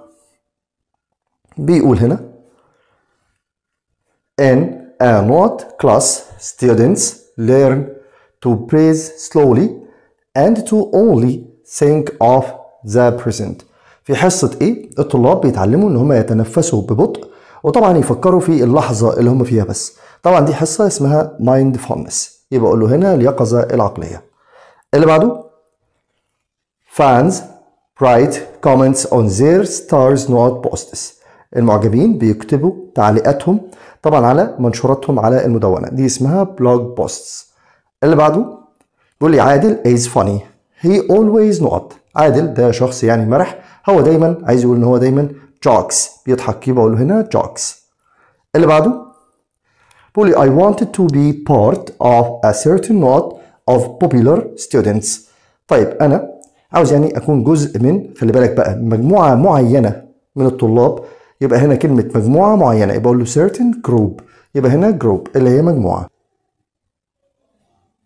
بيقول هنا ان a note class students learn to praise slowly and to only think of the present في حصة ايه الطلاب بيتعلموا ان هم يتنفسوا ببطء وطبعا يفكروا في اللحظة اللي هم فيها بس طبعا دي حصة اسمها mindfulness يبقى اقول له هنا اليقظة العقلية اللي بعده fans write comments on their stars not posts المعجبين بيكتبوا تعليقاتهم طبعا على منشوراتهم على المدونه دي اسمها بلوج بوستس اللي بعده بيقول لي عادل از فاني هي اولويز نوت عادل ده شخص يعني مرح هو دايما عايز يقول ان هو دايما جوكس بيضحك كده بقول هنا جوكس اللي بعده بيقول لي I wanted to be part of a certain lot of popular students طيب انا عاوز يعني اكون جزء من خلي بالك بقى مجموعه معينه من الطلاب يبقى هنا كلمة مجموعة معينة يبقى أقول له certain group يبقى هنا group اللي هي مجموعة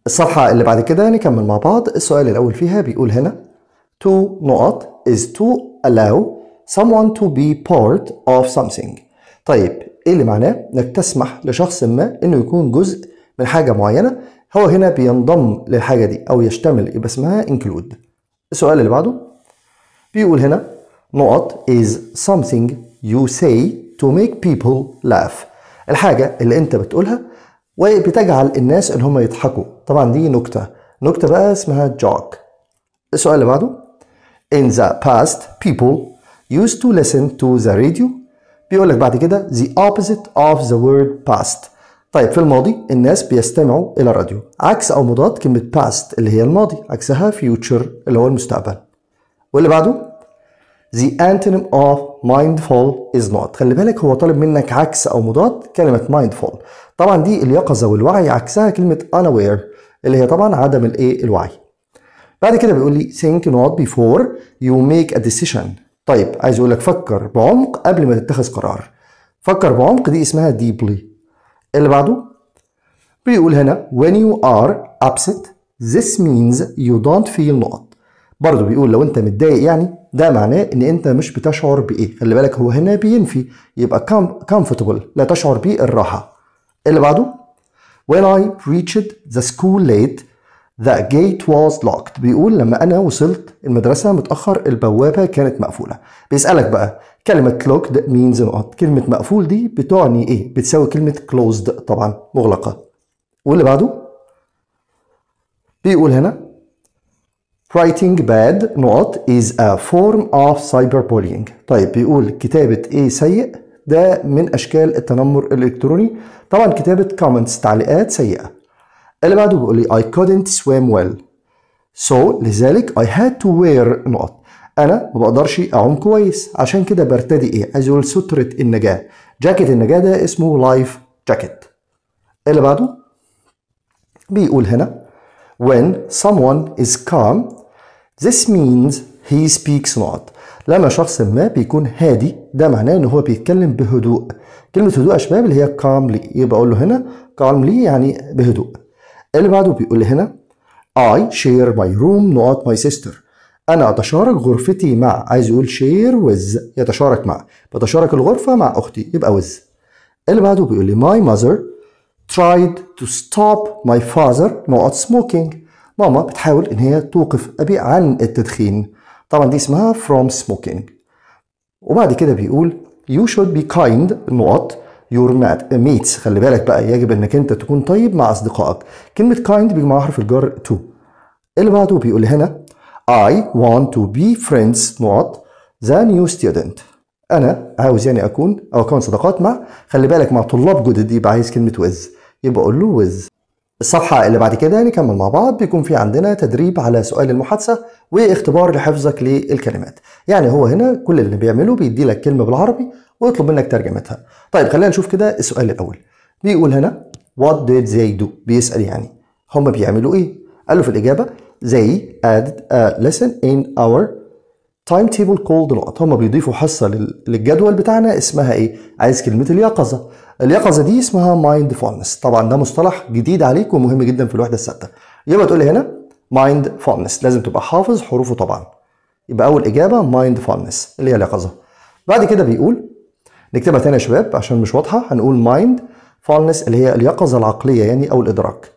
الصفحة اللي بعد كده نكمل مع بعض السؤال الأول فيها بيقول هنا to نقط is to allow someone to be part of something طيب إيه اللي معناه؟ إنك تسمح لشخص ما إنه يكون جزء من حاجة معينة هو هنا بينضم للحاجة دي أو يشتمل يبقى اسمها include السؤال اللي بعده بيقول هنا نقط is something you say to make people laugh الحاجة اللي أنت بتقولها وبتجعل الناس إن هم يضحكوا طبعا دي نكتة نكتة بقى اسمها جوك السؤال اللي بعده In the past people used to listen to the radio بيقول لك بعد كده the opposite of the word past طيب في الماضي الناس بيستمعوا إلى الراديو عكس أو مضاد كلمة past اللي هي الماضي عكسها future اللي هو المستقبل واللي بعده The antonym of mindful is not خلي بالك هو طالب منك عكس أو مضاد كلمة mindful طبعا دي اليقظة والوعي عكسها كلمة unaware اللي هي طبعا عدم الايه الوعي بعد كده بيقول لي think not before you make a decision طيب عايز يقول لك فكر بعمق قبل ما تتخذ قرار فكر بعمق دي اسمها deeply اللي بعده بيقول هنا when you are upset this means you don't feel not برضه بيقول لو انت متضايق يعني ده معناه ان انت مش بتشعر بايه خلي بالك هو هنا بينفي يبقى comfortable لا تشعر بالراحه اللي بعده when I reached the school late the gate was locked بيقول لما انا وصلت المدرسه متاخر البوابه كانت مقفوله بيسالك بقى كلمه locked means not كلمه مقفول دي بتعني ايه بتساوي كلمه closed طبعا مغلقه واللي بعده بيقول هنا Writing bad not is a form of cyberbullying طيب بيقول كتابة ايه سيء ده من اشكال التنمر الالكتروني طبعا كتابة comments تعليقات سيئة اللي بعده بيقول لي I couldn't swim well so لذلك I had to wear not انا ما بقدرش اعوم كويس عشان كده برتدي ايه ازول سترة النجاة جاكيت النجاة ده اسمه لايف جاكيت اللي بعده بيقول هنا when someone is calm This means he speaks not لما شخص ما بيكون هادي ده معناه ان هو بيتكلم بهدوء كلمة هدوء يا شباب اللي هي calmly يبقى اقول له هنا calmly يعني بهدوء اللي بعده بيقول لي هنا I share my room not my sister أنا أتشارك غرفتي مع عايز يقول share with يتشارك مع بتشارك الغرفة مع أختي يبقى with اللي بعده بيقول لي my mother tried to stop my father not smoking ماما بتحاول إن هي توقف أبي عن التدخين طبعا دي اسمها from smoking وبعد كده بيقول you should be kind نقط your mates خلي بالك بقى يجب انك انت تكون طيب مع اصدقائك كلمه kind بيجمع حرف الجر to اللي بعده بيقول هنا I want to be friends نقط the new student انا عاوز يعني اكون او اكون صداقات مع خلي بالك مع طلاب جدد يبقى عايز كلمه with يبقى اقول له with الصفحة اللي بعد كده نكمل مع بعض بيكون في عندنا تدريب على سؤال المحادثة واختبار لحفظك للكلمات يعني هو هنا كل اللي بيعمله بيدي لك كلمة بالعربي ويطلب منك ترجمتها طيب خلينا نشوف كده السؤال الأول بيقول هنا what did they do بيسأل يعني هم بيعملوا إيه قال له في الإجابة they added a lesson in our تايم تيبل كول دلوقتي هما بيضيفوا حصه للجدول بتاعنا اسمها ايه عايز كلمه اليقظه اليقظه دي اسمها مايند فولنس طبعا ده مصطلح جديد عليك ومهم جدا في الوحده السادسه. يبقى تقول لي هنا مايند فولنس لازم تبقى حافظ حروفه طبعا يبقى اول اجابه مايند فولنس اللي هي اليقظه بعد كده بيقول نكتبها تاني يا شباب عشان مش واضحه هنقول مايند فولنس اللي هي اليقظه العقليه يعني او الادراك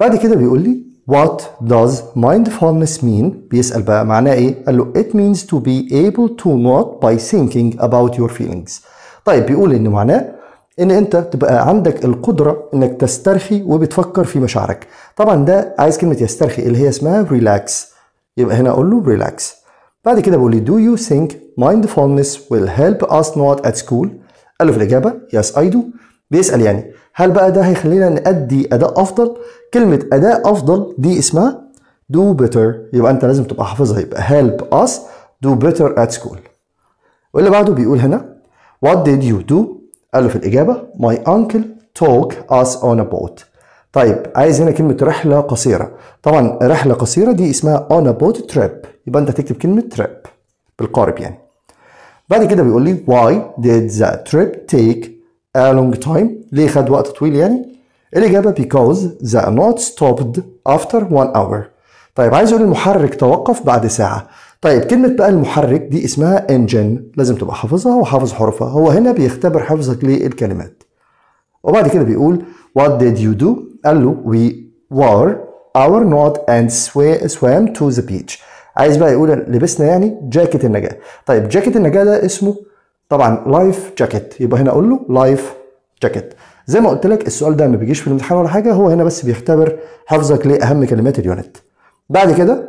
بعد كده بيقول لي What does mindfulness mean؟ بيسأل بقى معناه إيه؟ قال له It means to be able to not by thinking about your feelings. طيب بيقول إن معناه إن أنت تبقى عندك القدرة إنك تسترخي وبتفكر في مشاعرك. طبعا ده عايز كلمة يسترخي اللي هي اسمها relax. يبقى هنا أقول له relax. بعد كده بقول لي Do you think mindfulness will help us not at school؟ قال له في الإجابة Yes I do. بيسأل يعني هل بقى ده هيخلينا نأدي أداء أفضل؟ كلمة أداء أفضل دي اسمها do better يبقى أنت لازم تبقى حافظها يبقى help us do better at school واللي بعده بيقول هنا what did you do؟ قال له في الإجابة my uncle took us on a boat طيب عايز هنا كلمة رحلة قصيرة طبعا رحلة قصيرة دي اسمها on a boat trip يبقى أنت تكتب كلمة trip بالقارب يعني بعد كده بيقول لي why did the trip take a long time ليه خد وقت طويل يعني الإجابة because the not stopped after one hour طيب عايز أقول المحرك توقف بعد ساعة طيب كلمة بقى المحرك دي اسمها engine لازم تبقى حافظها وحافظ حروفها هو هنا بيختبر حفظك للكلمات وبعد كده بيقول what did you do قال له we wore our not and swam to the beach عايز بقى يقول لبسنا يعني جاكيت النجاة طيب جاكيت النجاة ده اسمه طبعا لايف جاكيت يبقى هنا اقول له لايف جاكيت زي ما قلت لك السؤال ده ما بيجيش في الامتحان ولا حاجه هو هنا بس بيختبر حفظك لاهم كلمات اليونت بعد كده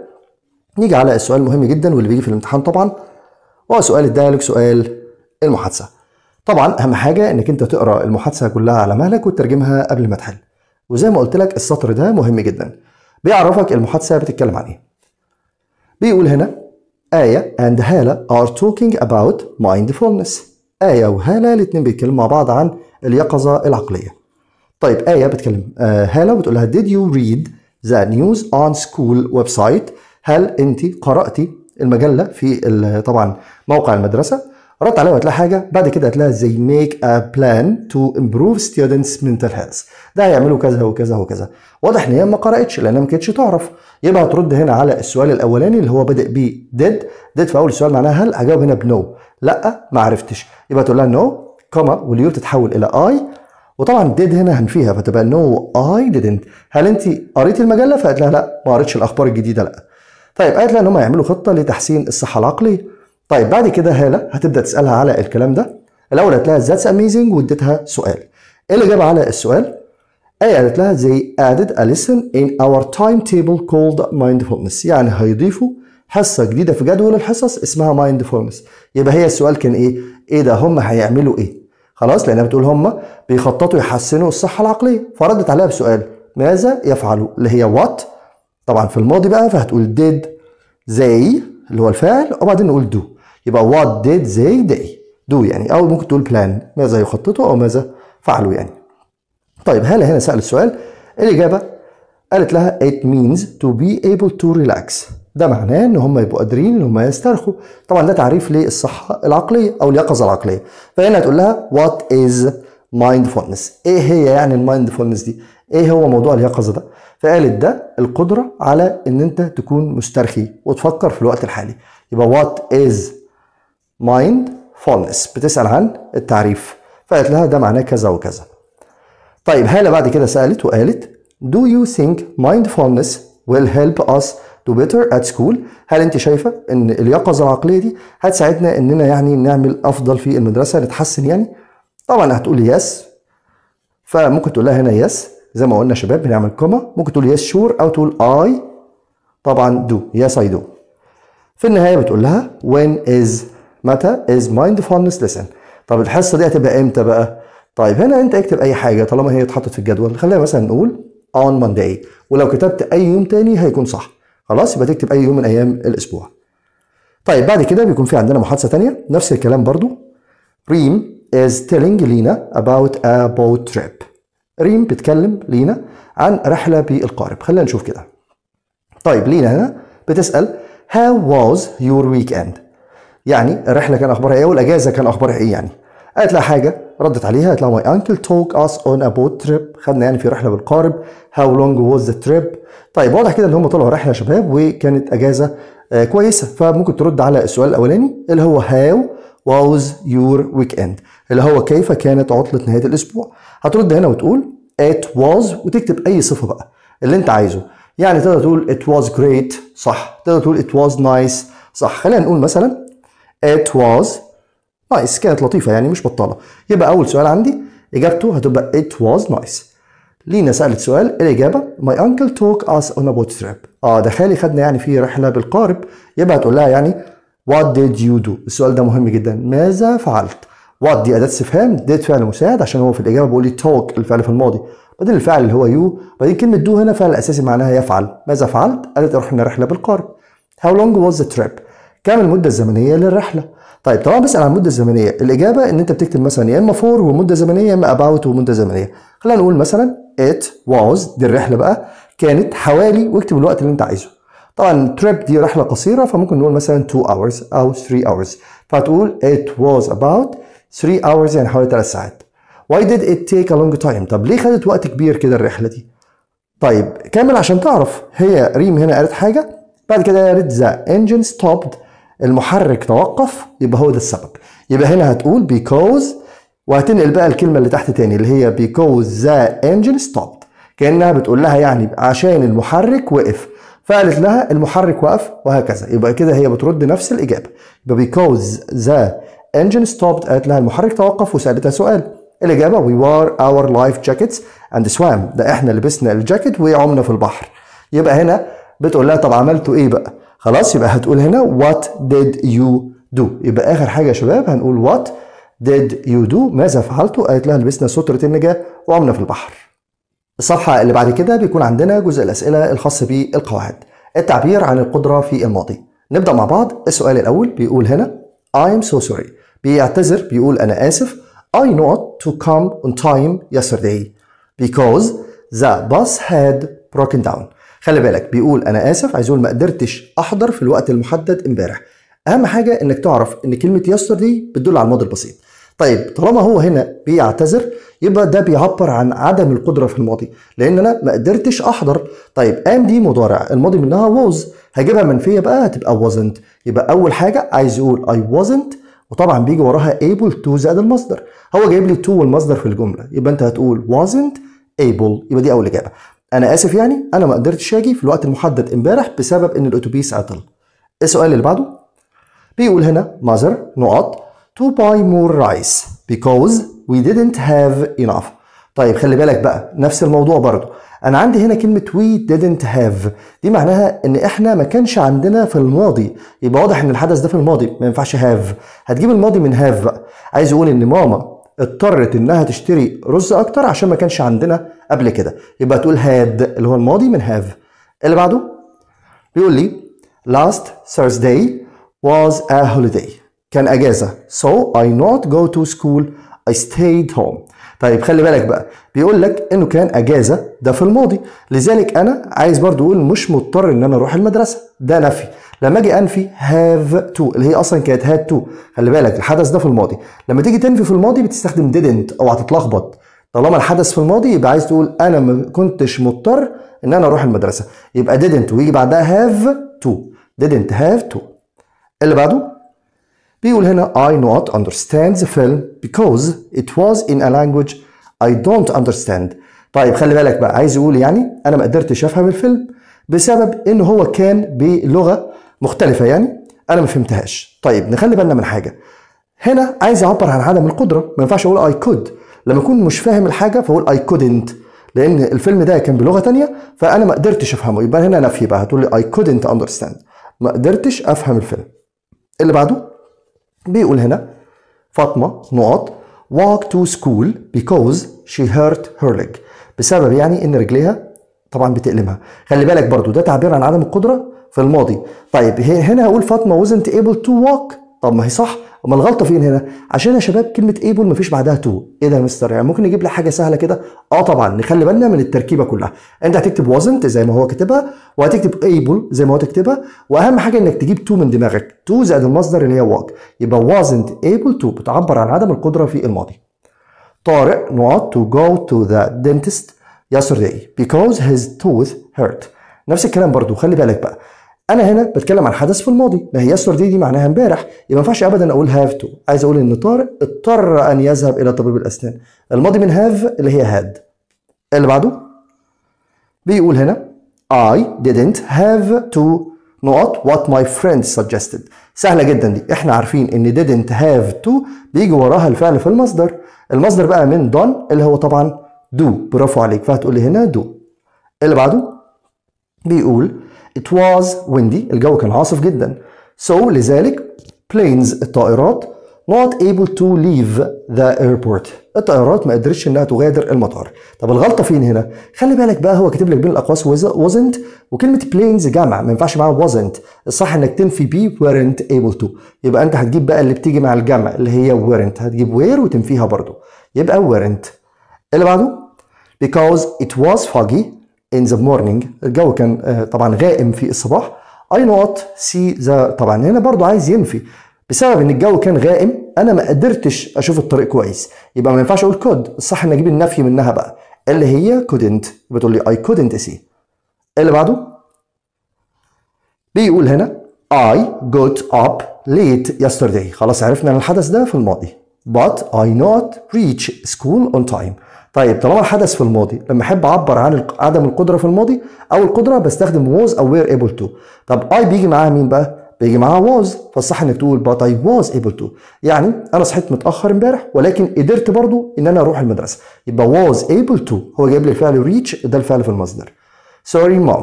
نيجي على السؤال المهم جدا واللي بيجي في الامتحان طبعا هو سؤال الديالوج سؤال المحادثه طبعا اهم حاجه انك انت تقرا المحادثه كلها على مهلك وتترجمها قبل ما تحل وزي ما قلت لك السطر ده مهم جدا بيعرفك المحادثه بتتكلم عن ايه بيقول هنا آية and هالة are talking about mindfulness آية وهالة الاثنين بيتكلموا مع بعض عن اليقظة العقلية طيب آية بتكلم آه، هالة وبتقول لها did you read the news on school website هل أنت قرأتي المجلة في طبعا موقع المدرسة رد عليه وهتلاقي حاجه بعد كده هتلاقي زي ميك ا بلان تو امبروف ستودنتس منتال هيلث ده هيعملوا كذا وكذا وكذا واضح ان هي ما قراتش لانها ما كانتش تعرف يبقى هترد هنا على السؤال الاولاني اللي هو بادئ بيه ديد ديد في اول سؤال معناها هل هجاوب هنا بنو لا ما عرفتش يبقى تقول لها نو كما واليو تتحول الى اي وطبعا ديد هنا هنفيها فتبقى نو اي ديدنت هل انت قريتي المجله فقالت لها لا ما قريتش الاخبار الجديده لا طيب قالت لها ان هم هيعملوا خطه لتحسين الصحه العقليه طيب بعد كده هاله هتبدا تسالها على الكلام ده الاول قالت لها ذاتس اميزنج واديتها سؤال ايه اللي جاب على السؤال اي قالت لها they added a lesson in our timetable called mindfulness يعني هيضيفوا حصه جديده في جدول الحصص اسمها mindfulness يبقى هي السؤال كان ايه ايه ده هم هيعملوا ايه خلاص لانها بتقول هم بيخططوا يحسنوا الصحه العقليه فردت عليها بسؤال ماذا يفعلوا اللي هي وات طبعا في الماضي بقى فهتقول did they اللي هو الفاعل وبعدين نقول do يبقى what did they they do يعني أو ممكن تقول plan ماذا يخططوا أو ماذا فعلوا يعني طيب هلا هنا سأل السؤال الإجابة قالت لها it means to be able to relax ده معناه ان هم يبقوا قادرين ان هم يسترخوا طبعا ده تعريف للصحه العقليه او اليقظه العقليه فهنا تقول لها وات از mindfulness ايه هي يعني المايندفولنس دي ايه هو موضوع اليقظه ده فقالت ده القدره على ان انت تكون مسترخي وتفكر في الوقت الحالي يبقى وات از mindfulness بتسأل عن التعريف فقالت لها ده معناه كذا وكذا طيب هالة بعد كده سألت وقالت Do you think mindfulness will help us do better at school هل انت شايفة ان اليقظة العقلية دي هتساعدنا اننا يعني نعمل افضل في المدرسة نتحسن يعني طبعا هتقولي يس فممكن تقول لها هنا يس زي ما قلنا شباب بنعمل كوما ممكن تقول يس شور او تقول اي طبعا دو يس اي دو في النهاية بتقول لها وين از متى از mindfulness لسن طب الحصه دي هتبقى امتى بقى طيب هنا انت اكتب اي حاجه طالما هي اتحطت في الجدول خلينا مثلا نقول on Monday ولو كتبت اي يوم تاني هيكون صح خلاص يبقى تكتب اي يوم من ايام الاسبوع طيب بعد كده بيكون في عندنا محادثه تانية نفس الكلام برضو ريم is telling لينا about a boat trip ريم بتكلم لينا عن رحله بالقارب خلينا نشوف كده طيب لينا هنا بتسال how was your weekend يعني الرحله كان اخبارها ايه والاجازه كان اخبارها ايه يعني قالت لها حاجه ردت عليها قالت لها ماي انكل توك اس اون أبوت تريب خدنا يعني في رحله بالقارب هاو لونج ووز ذا تريب طيب واضح كده ان هم طلعوا رحله يا شباب وكانت اجازه آه كويسه فممكن ترد على السؤال الاولاني اللي هو هاو ووز يور ويك اند اللي هو كيف كانت عطله نهايه الاسبوع هترد هنا وتقول ات واز وتكتب اي صفه بقى اللي انت عايزه يعني تقدر تقول ات واز جريت صح تقدر تقول ات واز نايس صح خلينا نقول مثلا It was nice كانت لطيفة يعني مش بطالة يبقى أول سؤال عندي إجابته هتبقى it was nice لينا سألت سؤال الإجابة my uncle took us on a boat trip آه ده خالي خدنا يعني في رحلة بالقارب يبقى هتقول لها يعني what did you do السؤال ده مهم جدا ماذا فعلت what دي أداة استفهام did فعل مساعد عشان هو في الإجابة بيقول لي talk الفعل في الماضي بعدين الفعل اللي هو يو بعدين كلمة دو هنا فعل أساسي معناها يفعل ماذا فعلت؟ قالت رحنا رحلة بالقارب how long was the trip كام المده الزمنيه للرحله طيب طبعا بسال عن المده الزمنيه الاجابه ان انت بتكتب مثلا يا اما فور ومده زمنيه يا اما اباوت ومده زمنيه خلينا نقول مثلا ات واز دي الرحله بقى كانت حوالي واكتب الوقت اللي انت عايزه طبعا تريب دي رحله قصيره فممكن نقول مثلا 2 hours او 3 hours فهتقول إت واز أباوت 3 hours يعني حوالي 3 ساعات why did it take a long time طب ليه خدت وقت كبير كده الرحله دي طيب كمل عشان تعرف هي ريم هنا قالت حاجه بعد كده قالت the engine stopped المحرك توقف يبقى هو ده السبب يبقى هنا هتقول because وهتنقل بقى الكلمه اللي تحت تاني اللي هي because the engine stopped كانها بتقول لها يعني عشان المحرك وقف فقالت لها المحرك وقف وهكذا يبقى كده هي بترد نفس الاجابه يبقى because the engine stopped قالت لها المحرك توقف وسالتها سؤال الاجابه we wore our life jackets and swam ده احنا لبسنا الجاكيت وعمنا في البحر يبقى هنا بتقول لها طب عملتوا ايه بقى خلاص يبقى هتقول هنا what did you do يبقى اخر حاجه يا شباب هنقول what did you do ماذا فعلت قالت آية لها لبسنا ستره النجاه وعمنا في البحر الصفحه اللي بعد كده بيكون عندنا جزء الاسئله الخاص بالقواعد التعبير عن القدره في الماضي نبدا مع بعض السؤال الاول بيقول هنا I am so sorry بيعتذر بيقول انا اسف I not to come on time yesterday because the bus had broken down خلي بالك بيقول انا اسف عايز اقول ما قدرتش احضر في الوقت المحدد امبارح اهم حاجه انك تعرف ان كلمه يستر دي بتدل على الماضي البسيط طيب طالما هو هنا بيعتذر يبقى ده بيعبر عن عدم القدره في الماضي لان انا ما قدرتش احضر طيب ام دي مضارع الماضي منها ووز هجيبها منفيه بقى هتبقى wasn't يبقى اول حاجه عايز يقول اي wasn't وطبعا بيجي وراها able to زائد المصدر هو جايب لي to والمصدر في الجمله يبقى انت هتقول wasn't able يبقى دي اول اجابه انا اسف يعني انا ما قدرتش اجي في الوقت المحدد امبارح بسبب ان الاتوبيس عطل السؤال اللي بعده بيقول هنا ماذر نقط to buy more rice because we didn't have enough طيب خلي بالك بقى نفس الموضوع برضه انا عندي هنا كلمه we didn't have دي معناها ان احنا ما كانش عندنا في الماضي يبقى واضح ان الحدث ده في الماضي ما ينفعش have هتجيب الماضي من have بقى عايز اقول ان ماما اضطرت انها تشتري رز اكتر عشان ما كانش عندنا قبل كده يبقى تقول هاد اللي هو الماضي من هاف اللي بعده بيقول لي last Thursday was a holiday كان اجازه so I not go to school I stayed home طيب خلي بالك بقى بيقول لك انه كان اجازه ده في الماضي لذلك انا عايز برضو اقول مش مضطر ان انا اروح المدرسه ده نفي لما اجي انفي هاف تو اللي هي اصلا كانت هاد تو خلي بالك الحدث ده في الماضي لما تيجي تنفي في الماضي بتستخدم ديدنت او هتتلخبط طالما الحدث في الماضي يبقى عايز تقول انا ما كنتش مضطر ان انا اروح المدرسه يبقى didn't ويجي بعدها هاف تو didn't هاف تو اللي بعده بيقول هنا I not understand the film because it was in a language I don't understand طيب خلي بالك بقى عايز يقول يعني انا ما قدرتش افهم الفيلم بسبب ان هو كان بلغه مختلفه يعني انا ما فهمتهاش طيب نخلي بالنا من حاجه هنا عايز اعبر عن عدم القدره ما ينفعش اقول اي كود لما اكون مش فاهم الحاجه فاقول اي كودنت لان الفيلم ده كان بلغه تانية فانا ما قدرتش افهمه يبقى هنا نفي بقى هتقول لي اي كودنت اندرستاند ما قدرتش افهم الفيلم اللي بعده بيقول هنا فاطمه نقط walk to school because she hurt her leg بسبب يعني ان رجليها طبعا بتألمها خلي بالك برضو ده تعبير عن عدم القدره في الماضي طيب هنا هقول فاطمه wasn't able to walk طب ما هي صح ما الغلطه فين هنا عشان يا شباب كلمه ايبل مفيش بعدها تو ايه ده يا مستر يعني ممكن نجيب لها حاجه سهله كده اه طبعا نخلي بالنا من التركيبه كلها انت هتكتب وزنت زي ما هو كاتبها وهتكتب ايبل زي ما هو تكتبها واهم حاجه انك تجيب تو من دماغك تو زائد المصدر اللي هي ووك يبقى وزنت ايبل تو بتعبر عن عدم القدره في الماضي طارق نقط to go to the dentist yesterday because his tooth hurt نفس الكلام برضو خلي بالك بقى انا هنا بتكلم عن حدث في الماضي ما هي يستردي دي معناها امبارح يبقى ما ينفعش ابدا اقول هاف تو عايز اقول ان طارق اضطر ان يذهب الى طبيب الاسنان الماضي من هاف اللي هي هاد اللي بعده بيقول هنا I didn't have to نقط what my friend suggested سهله جدا دي احنا عارفين ان didn't have to بيجي وراها الفعل في المصدر المصدر بقى من done اللي هو طبعا do برافو عليك فهتقول لي هنا do اللي بعده بيقول It was windy الجو كان عاصف جدا So لذلك planes الطائرات not able to leave the airport الطائرات ما قدرتش انها تغادر المطار طب الغلطه فين هنا خلي بالك بقى هو كاتب لك بين الاقواس wasn't وكلمه planes جمع ما ينفعش معاها wasn't الصح انك تنفي بي weren't able to يبقى انت هتجيب بقى اللي بتيجي مع الجمع اللي هي weren't هتجيب where وتنفيها برضو يبقى weren't اللي بعده because it was foggy in the morning الجو كان آه، طبعا غائم في الصباح I not see the طبعا هنا برضو عايز ينفي بسبب ان الجو كان غائم انا ما قدرتش اشوف الطريق كويس يبقى ما ينفعش اقول كود الصح ان اجيب النفي منها بقى اللي هي couldn't بتقول لي I couldn't see اللي بعده بيقول هنا I got up late yesterday خلاص عرفنا ان الحدث ده في الماضي but I not reach school on time طيب طالما الحدث في الماضي لما احب اعبر عن عدم القدره في الماضي او القدره بستخدم was او were able to طب اي بيجي معاها مين بقى بيجي معاها was فالصح انك تقول but I طيب was able to يعني انا صحيت متاخر امبارح ولكن قدرت برضو ان انا اروح المدرسه يبقى was able to هو جايب لي الفعل reach ده الفعل في المصدر sorry mom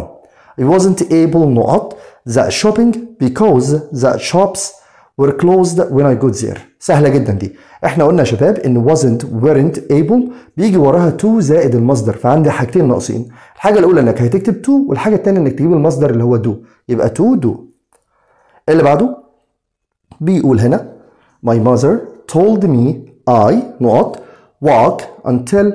I wasn't able not the shopping because the shops were closed when I got there سهله جدا دي احنا قلنا يا شباب ان wasn't weren't able بيجي وراها to زائد المصدر فعندي حاجتين ناقصين الحاجه الاولى انك هتكتب to والحاجه الثانيه انك تجيب المصدر اللي هو do يبقى to do اللي بعده بيقول هنا my mother told me I نقط walk until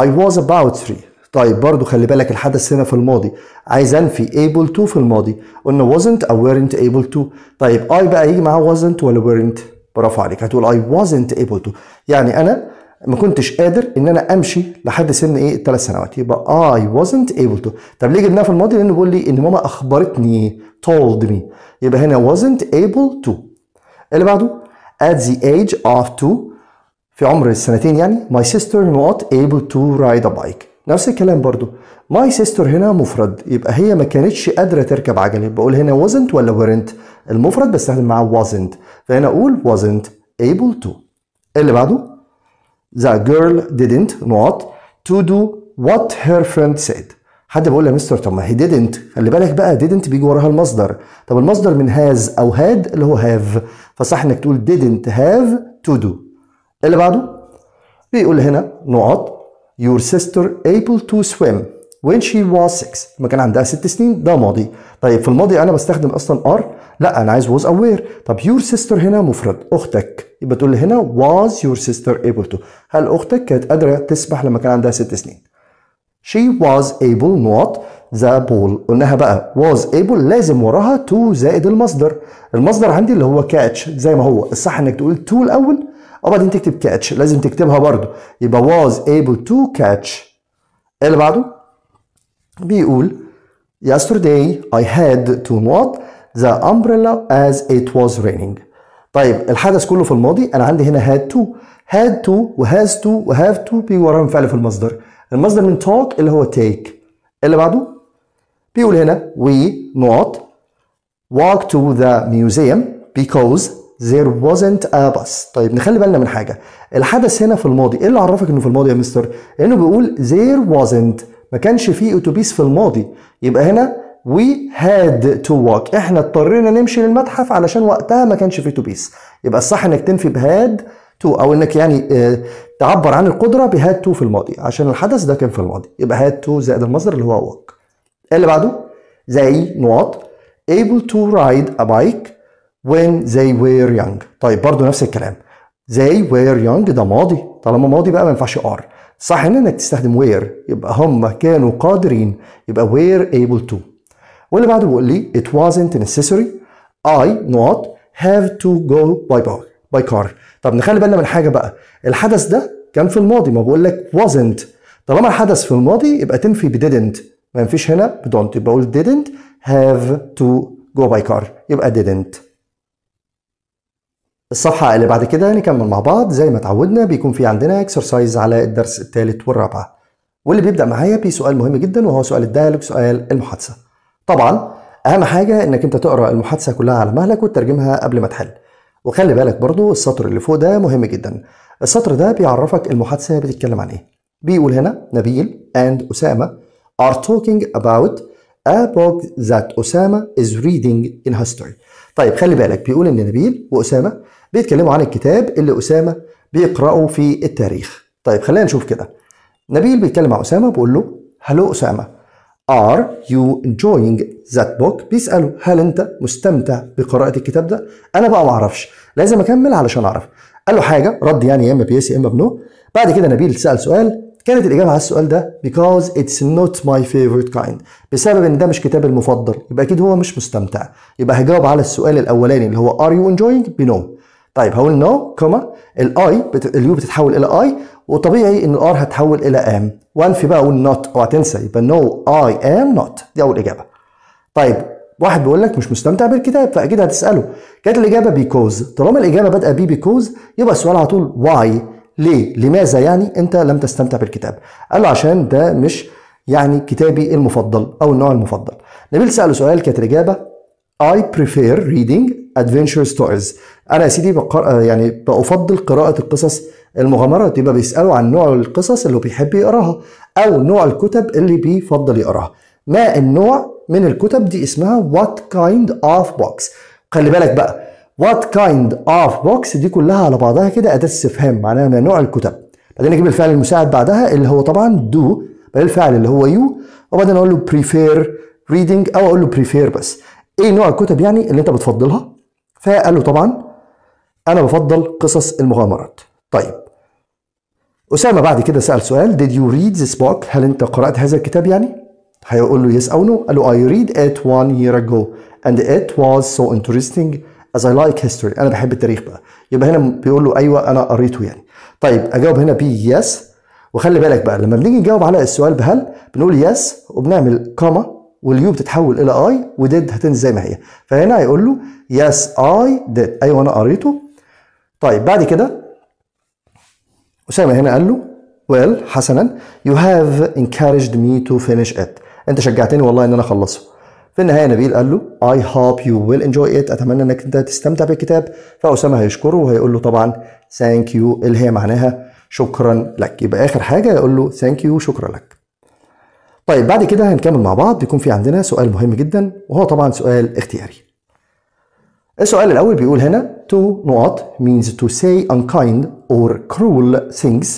I was about three طيب برضو خلي بالك الحدث هنا في الماضي عايز انفي able to في الماضي قلنا wasn't or weren't able to طيب I بقى يجي معاه wasn't ولا weren't برافو عليك هتقول اي wasn't able to يعني انا ما كنتش قادر ان انا امشي لحد سن ايه الثلاث سنوات يبقى اي wasn't able to طب ليه جبناها في الماضي لانه بيقول لي ان ماما اخبرتني told me يبقى هنا wasn't able to اللي بعده at the age of two في عمر السنتين يعني my sister not able to ride a bike نفس الكلام برضو ماي سيستر هنا مفرد يبقى هي ما كانتش قادره تركب عجله بقول هنا wasn't ولا weren't المفرد بستخدم معاه wasn't فهنا اقول wasn't able to اللي بعده the girl didn't not to do what her friend said حد بيقول يا مستر طب ما هي didn't خلي بالك بقى didn't بيجي وراها المصدر طب المصدر من has او had اللي هو have فصح انك تقول didn't have to do اللي بعده بيقول هنا نقط your sister able to swim when she was six لما كان عندها ست سنين ده ماضي طيب في الماضي انا بستخدم اصلا ار لا انا عايز was aware طب your sister هنا مفرد اختك يبقى تقول هنا was your sister able to هل اختك كانت قادره تسبح لما كان عندها ست سنين she was able not the ball قلناها بقى was able لازم وراها to زائد المصدر المصدر عندي اللي هو catch زي ما هو الصح انك تقول to الاول وبعدين تكتب كاتش لازم تكتبها برضو يبقى was able to catch ايه اللي بعده بيقول yesterday I had to not the umbrella as it was raining طيب الحدث كله في الماضي انا عندي هنا had to had to has to have to بيجي وراهم فعل في المصدر المصدر من talk اللي هو take إيه اللي بعده بيقول هنا we not walk to the museum because there wasn't a bus طيب نخلي بالنا من حاجه الحدث هنا في الماضي ايه اللي عرفك انه في الماضي يا مستر لانه بيقول there wasn't ما كانش فيه اتوبيس في الماضي يبقى هنا we had to walk احنا اضطرينا نمشي للمتحف علشان وقتها ما كانش فيه اتوبيس يبقى الصح انك تنفي بهاد تو او انك يعني آه، تعبر عن القدره بهاد تو في الماضي عشان الحدث ده كان في الماضي يبقى هاد تو زائد المصدر اللي هو walk إيه اللي بعده زي نقط able to ride a bike when they were young طيب برضو نفس الكلام they were young ده ماضي طالما ماضي بقى ما ينفعش are صح ان انك تستخدم were يبقى هم كانوا قادرين يبقى were able to واللي بعده بيقول لي it wasn't necessary I not have to go by car by car طب نخلي بالنا من حاجه بقى الحدث ده كان في الماضي ما بقول لك wasn't طالما الحدث في الماضي يبقى تنفي ب didn't ما ينفيش هنا ب don't يبقى اقول didn't have to go by car يبقى didn't الصفحة اللي بعد كده نكمل مع بعض زي ما اتعودنا بيكون في عندنا اكسرسايز على الدرس الثالث والرابع واللي بيبدأ معايا سؤال مهم جدا وهو سؤال الديالوج سؤال المحادثة طبعا أهم حاجة إنك أنت تقرأ المحادثة كلها على مهلك وتترجمها قبل ما تحل وخلي بالك برضو السطر اللي فوق ده مهم جدا السطر ده بيعرفك المحادثة بتتكلم عن إيه بيقول هنا نبيل and أسامة are talking about a book that أسامة is reading in history طيب خلي بالك بيقول إن نبيل وأسامة بيتكلموا عن الكتاب اللي أسامة بيقرأه في التاريخ طيب خلينا نشوف كده نبيل بيتكلم مع أسامة بيقول له هلو أسامة Are you enjoying that book؟ بيسأله هل أنت مستمتع بقراءة الكتاب ده؟ أنا بقى ما أعرفش لازم أكمل علشان أعرف قال له حاجة رد يعني يا إما بيس يا إما بنو بعد كده نبيل سأل سؤال كانت الإجابة على السؤال ده because it's not my favorite kind بسبب إن ده مش كتابي المفضل يبقى أكيد هو مش مستمتع يبقى هجاوب على السؤال الأولاني اللي هو are you enjoying بنو طيب هقول نو كوما الاي اليو بتتحول الى اي وطبيعي ان الار هتحول الى ام وانفي بقى اقول نوت اوعى تنسى يبقى نو اي ام نوت دي اول اجابه طيب واحد بيقول لك مش مستمتع بالكتاب فاكيد هتساله كانت الاجابه بيكوز طالما الاجابه بادئه بي بيكوز يبقى السؤال على طول واي ليه لماذا يعني انت لم تستمتع بالكتاب قال له عشان ده مش يعني كتابي المفضل او النوع المفضل نبيل ساله سؤال كانت الاجابه I prefer reading ادفنشر ستوريز انا يا سيدي بقر... يعني بفضل قراءه القصص المغامرات يبقى بيسالوا عن نوع القصص اللي بيحب يقراها او نوع الكتب اللي بيفضل يقراها ما النوع من الكتب دي اسمها what kind of box خلي بالك بقى what kind of box دي كلها على بعضها كده اداه استفهام معناها ما نوع الكتب بعدين اجيب الفعل المساعد بعدها اللي هو طبعا do الفعل اللي هو you وبعدين اقول له prefer reading او اقول له prefer بس ايه نوع الكتب يعني اللي انت بتفضلها فقال له طبعا انا بفضل قصص المغامرات طيب اسامه بعد كده سال سؤال did you read this book هل انت قرات هذا الكتاب يعني هيقول له yes او no قال له I read it one year ago and it was so interesting as I like history انا بحب التاريخ بقى يبقى هنا بيقول له ايوه انا قريته يعني طيب اجاوب هنا بي yes وخلي بالك بقى لما بنيجي نجاوب على السؤال بهل بنقول يس وبنعمل كاما واليو بتتحول الى اي وديد هتنزل زي ما هي فهنا هيقول له يس اي ديد ايوه انا قريته طيب بعد كده اسامه هنا قال له ويل well, حسنا يو هاف انكارجد مي تو فينيش ات انت شجعتني والله ان انا اخلصه في النهايه نبيل قال له اي هوب يو ويل انجوي ات اتمنى انك انت تستمتع بالكتاب فاسامه هيشكره وهيقول له طبعا ثانك يو اللي هي معناها شكرا لك يبقى اخر حاجه يقول له ثانك يو شكرا لك طيب بعد كده هنكمل مع بعض بيكون في عندنا سؤال مهم جدا وهو طبعا سؤال اختياري السؤال الأول بيقول هنا to نقط means to say unkind or cruel things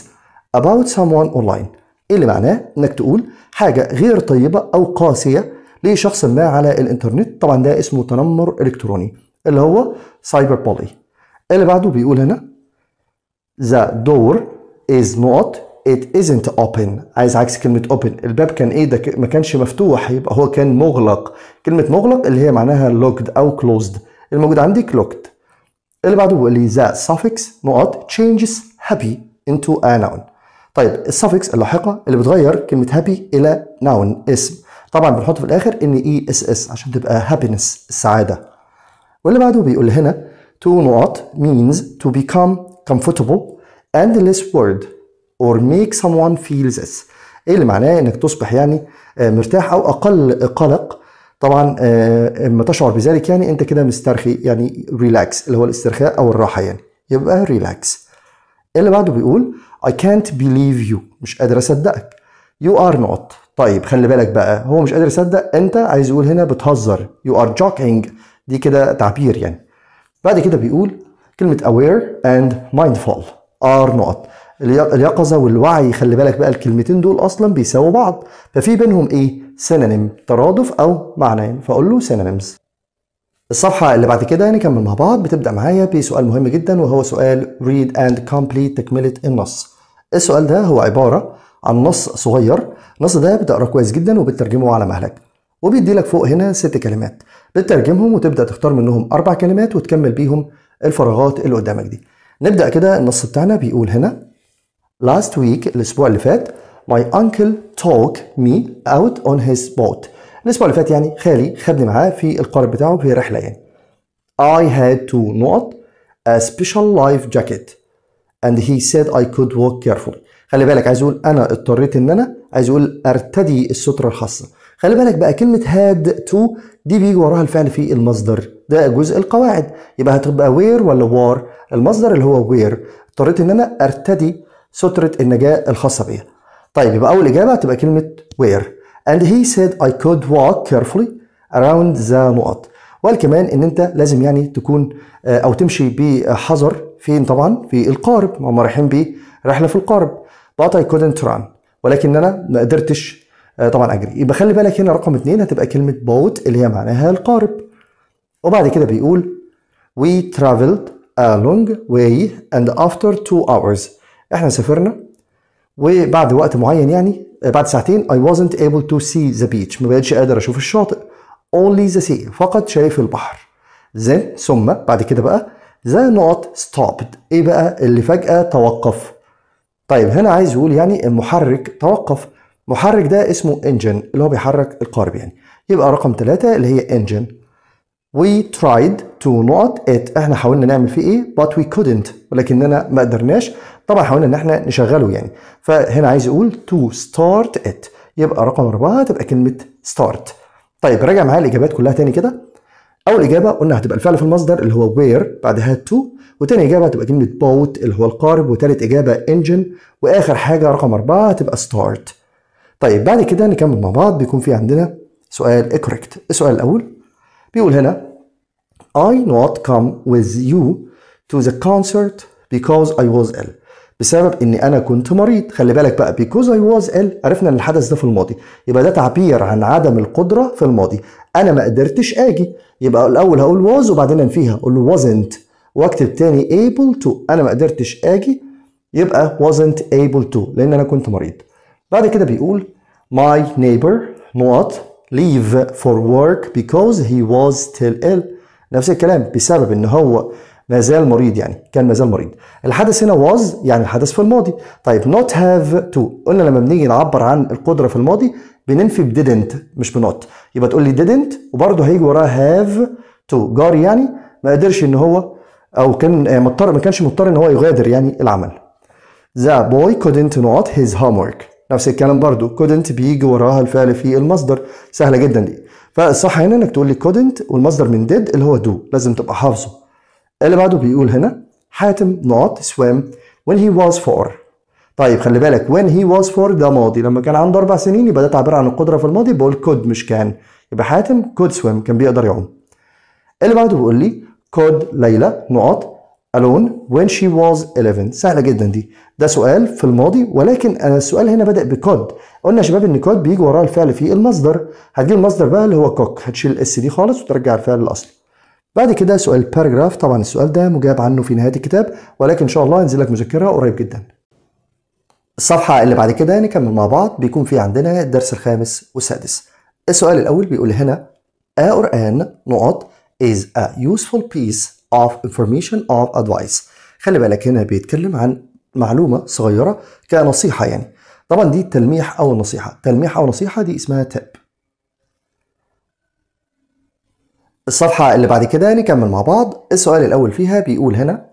about someone online إيه اللي معناه إنك تقول حاجة غير طيبة أو قاسية لشخص ما على الإنترنت طبعا ده اسمه تنمر إلكتروني اللي هو سايبر بولي اللي بعده بيقول هنا the door is not it isn't open عايز عكس كلمة open الباب كان ايه ده ما كانش مفتوح يبقى هو كان مغلق كلمة مغلق اللي هي معناها locked أو closed الموجود عندي locked اللي بعده بيقول لي ذا suffix نقط changes happy into a noun طيب السفكس اللاحقة اللي بتغير كلمة happy إلى noun اسم طبعا بنحط في الآخر ان اي اس اس عشان تبقى happiness السعادة واللي بعده بيقول هنا two نقط means to become comfortable and less worried or make someone feel this ايه اللي معناه انك تصبح يعني آه، مرتاح او اقل قلق طبعا اما آه، تشعر بذلك يعني انت كده مسترخي يعني ريلاكس اللي هو الاسترخاء او الراحه يعني يبقى ريلاكس إيه اللي بعده بيقول I can't believe you مش قادر اصدقك you are not طيب خلي بالك بقى هو مش قادر يصدق انت عايز يقول هنا بتهزر you are joking دي كده تعبير يعني بعد كده بيقول كلمة aware and mindful are not اليقظه والوعي خلي بالك بقى الكلمتين دول اصلا بيساووا بعض ففي بينهم ايه سينونيم ترادف او معنيين فاقول له سينونيمز الصفحة اللي بعد كده نكمل يعني مع بعض بتبدأ معايا بسؤال مهم جدا وهو سؤال ريد اند كومبليت تكملة النص السؤال ده هو عبارة عن نص صغير النص ده بتقراه كويس جدا وبترجمه على مهلك وبيدي لك فوق هنا ست كلمات بترجمهم وتبدأ تختار منهم أربع كلمات وتكمل بيهم الفراغات اللي قدامك دي نبدأ كده النص بتاعنا بيقول هنا Last week الأسبوع اللي فات My uncle took me out on his boat الأسبوع اللي فات يعني خالي خدني معاه في القارب بتاعه في رحلة يعني I had to not a special life jacket and he said I could walk carefully خلي بالك عايز اقول انا اضطريت ان انا عايز اقول ارتدي السترة الخاصة خلي بالك بقى كلمة had to دي بيجي وراها الفعل في المصدر ده جزء القواعد يبقى هتبقى وير ولا وار المصدر اللي هو وير اضطريت ان انا ارتدي سترة النجاة الخاصة بيا طيب يبقى أول إجابة هتبقى كلمة وير and he said I could walk carefully around the نقط وقال كمان ان انت لازم يعني تكون آه، او تمشي بحذر فين طبعا في القارب هم رايحين بيه رحله في القارب but I couldn't run ولكن انا ما قدرتش آه، طبعا اجري يبقى خلي بالك هنا رقم اتنين هتبقى كلمه boat اللي هي معناها القارب وبعد كده بيقول we traveled a long way and after two hours احنا سافرنا وبعد وقت معين يعني آه، بعد ساعتين I wasn't able to see the beach ما بقتش قادر اشوف الشاطئ only the sea فقط شايف البحر then ثم بعد كده بقى the not stopped ايه بقى اللي فجأة توقف طيب هنا عايز يقول يعني المحرك توقف محرك ده اسمه engine اللي هو بيحرك القارب يعني يبقى رقم ثلاثة اللي هي engine we tried to not it احنا حاولنا نعمل فيه ايه but we couldn't ولكننا ما قدرناش طبعا حاولنا ان احنا نشغله يعني فهنا عايز يقول to start it يبقى رقم أربعة تبقى كلمة start طيب راجع معايا الإجابات كلها تاني كده أول إجابة قلنا هتبقى الفعل في المصدر اللي هو where بعدها to وتاني إجابة هتبقى كلمة boat اللي هو القارب وتالت إجابة engine وآخر حاجة رقم أربعة هتبقى start طيب بعد كده نكمل مع بعض بيكون في عندنا سؤال اكوريكت السؤال الأول بيقول هنا I not come with you to the concert because I was ill بسبب ان انا كنت مريض خلي بالك بقى بيكوز اي واز ال عرفنا ان الحدث ده في الماضي يبقى ده تعبير عن عدم القدره في الماضي انا ما قدرتش اجي يبقى الاول هقول واز وبعدين انفيها اقول له wasn't واكتب تاني able to انا ما قدرتش اجي يبقى wasn't able to لان انا كنت مريض بعد كده بيقول my neighbor نقط leave for work because he was still ill نفس الكلام بسبب ان هو ما زال مريض يعني كان ما زال مريض الحدث هنا was يعني الحدث في الماضي طيب not have to قلنا لما بنيجي نعبر عن القدرة في الماضي بننفي ب didn't مش ب not يبقى تقول لي didn't وبرضه هيجي وراها have to جاري يعني ما قدرش ان هو او كان مضطر ما كانش مضطر ان هو يغادر يعني العمل The boy couldn't not his homework نفس الكلام برضه couldn't بيجي وراها الفعل في المصدر سهلة جدا دي فالصح هنا انك تقول لي couldn't والمصدر من did اللي هو do لازم تبقى حافظه اللي بعده بيقول هنا حاتم نقط سوام when he was four طيب خلي بالك when he was four ده ماضي لما كان عنده أربع سنين يبقى ده تعبير عن القدرة في الماضي بقول could مش كان يبقى حاتم could swim كان بيقدر يعوم اللي بعده بيقول لي could ليلى نقط alone when she was 11 سهلة جدا دي ده سؤال في الماضي ولكن السؤال هنا بدأ بكود قلنا يا شباب ان كود بيجي وراه الفعل في المصدر هتجيب المصدر بقى اللي هو كوك هتشيل الاس دي خالص وترجع الفعل الأصلي بعد كده سؤال باراجراف طبعا السؤال ده مجاب عنه في نهايه الكتاب ولكن ان شاء الله هنزل لك مذكره قريب جدا الصفحه اللي بعد كده نكمل مع بعض بيكون في عندنا الدرس الخامس والسادس السؤال الاول بيقول هنا a or an نقط is a useful piece of information or advice خلي بالك هنا بيتكلم عن معلومه صغيره كنصيحه يعني طبعا دي التلميح او النصيحه تلميح او نصيحه دي اسمها تاب الصفحة اللي بعد كده نكمل مع بعض السؤال الأول فيها بيقول هنا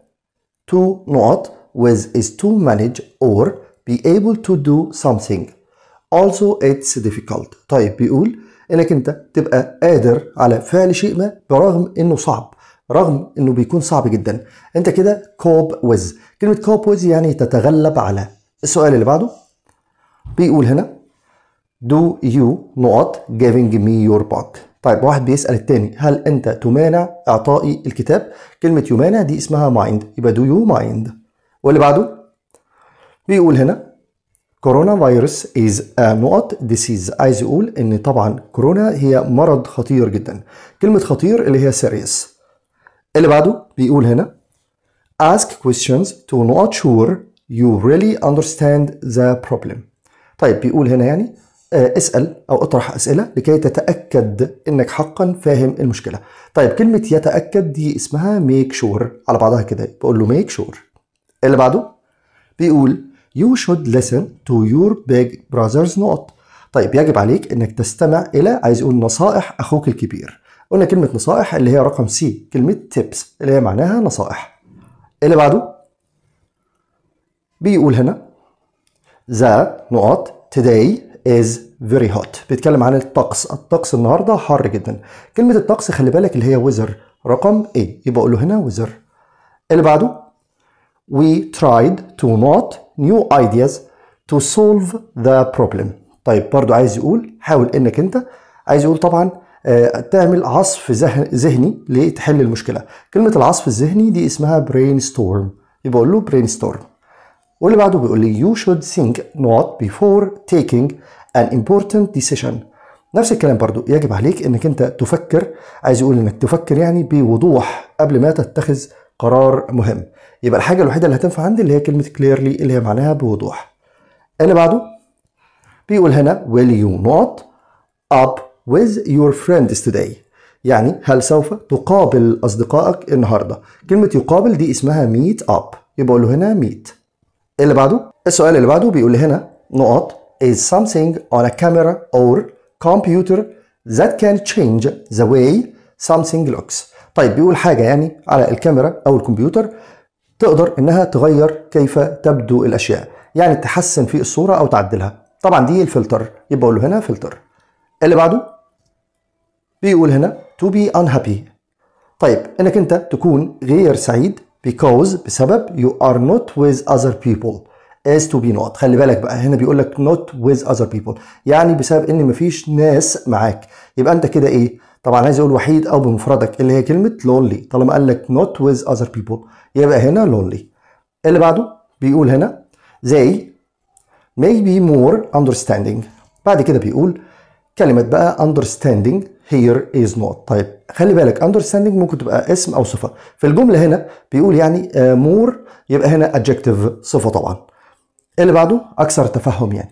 to نقط with is to manage or be able to do something also it's difficult طيب بيقول انك انت تبقى قادر على فعل شيء ما برغم انه صعب رغم انه بيكون صعب جدا انت كده كوب ويز كلمة كوب ويز يعني تتغلب على السؤال اللي بعده بيقول هنا do you not giving me your back طيب واحد بيسال التاني هل انت تمانع اعطائي الكتاب كلمه يمانع دي اسمها مايند يبقى دو يو مايند واللي بعده بيقول هنا كورونا فيروس از نقط ديسيز عايز يقول ان طبعا كورونا هي مرض خطير جدا كلمه خطير اللي هي سيريس اللي بعده بيقول هنا ask questions to not sure you really understand the problem طيب بيقول هنا يعني آه، اسأل أو اطرح أسئلة لكي تتأكد إنك حقا فاهم المشكلة طيب كلمة يتأكد دي اسمها ميك شور على بعضها كده بقول له ميك شور اللي بعده بيقول You should listen to your big brother's note طيب يجب عليك إنك تستمع إلى عايز يقول نصائح أخوك الكبير قلنا كلمة نصائح اللي هي رقم سي كلمة tips اللي هي معناها نصائح اللي بعده بيقول هنا ذا نقط today is very hot بيتكلم عن الطقس الطقس النهارده حر جدا كلمه الطقس خلي بالك اللي هي وزر رقم A يبقى اقول له هنا وزر اللي بعده we tried to not new ideas to solve the problem طيب برضو عايز يقول حاول انك انت عايز يقول طبعا آه، تعمل عصف ذهني لتحل المشكله كلمه العصف الذهني دي اسمها brainstorm يبقى اقول له brainstorm واللي بعده بيقول لي you should think not before taking an important decision نفس الكلام برضو يجب عليك انك انت تفكر عايز يقول انك تفكر يعني بوضوح قبل ما تتخذ قرار مهم يبقى الحاجه الوحيده اللي هتنفع عندي اللي هي كلمه clearly اللي هي معناها بوضوح اللي بعده بيقول هنا will you not up with your friends today يعني هل سوف تقابل اصدقائك النهارده كلمه يقابل دي اسمها meet up يبقى له هنا meet اللي بعده السؤال اللي بعده بيقول هنا نقط is something on a camera or computer that can change the way something looks طيب بيقول حاجة يعني على الكاميرا أو الكمبيوتر تقدر إنها تغير كيف تبدو الأشياء يعني تحسن في الصورة أو تعدلها طبعا دي الفلتر يبقى أقول له هنا فلتر اللي بعده بيقول هنا to be unhappy طيب إنك أنت تكون غير سعيد because بسبب you are not with other people as to be not خلي بالك بقى هنا بيقول لك not with other people يعني بسبب ان مفيش ناس معاك يبقى انت كده ايه طبعا عايز اقول وحيد او بمفردك اللي هي كلمه lonely طالما قال لك not with other people يبقى هنا lonely اللي بعده بيقول هنا they may be more understanding بعد كده بيقول كلمة بقى understanding here is not طيب خلي بالك understanding ممكن تبقى اسم أو صفة في الجملة هنا بيقول يعني آه، more يبقى هنا adjective صفة طبعا اللي بعده أكثر تفهم يعني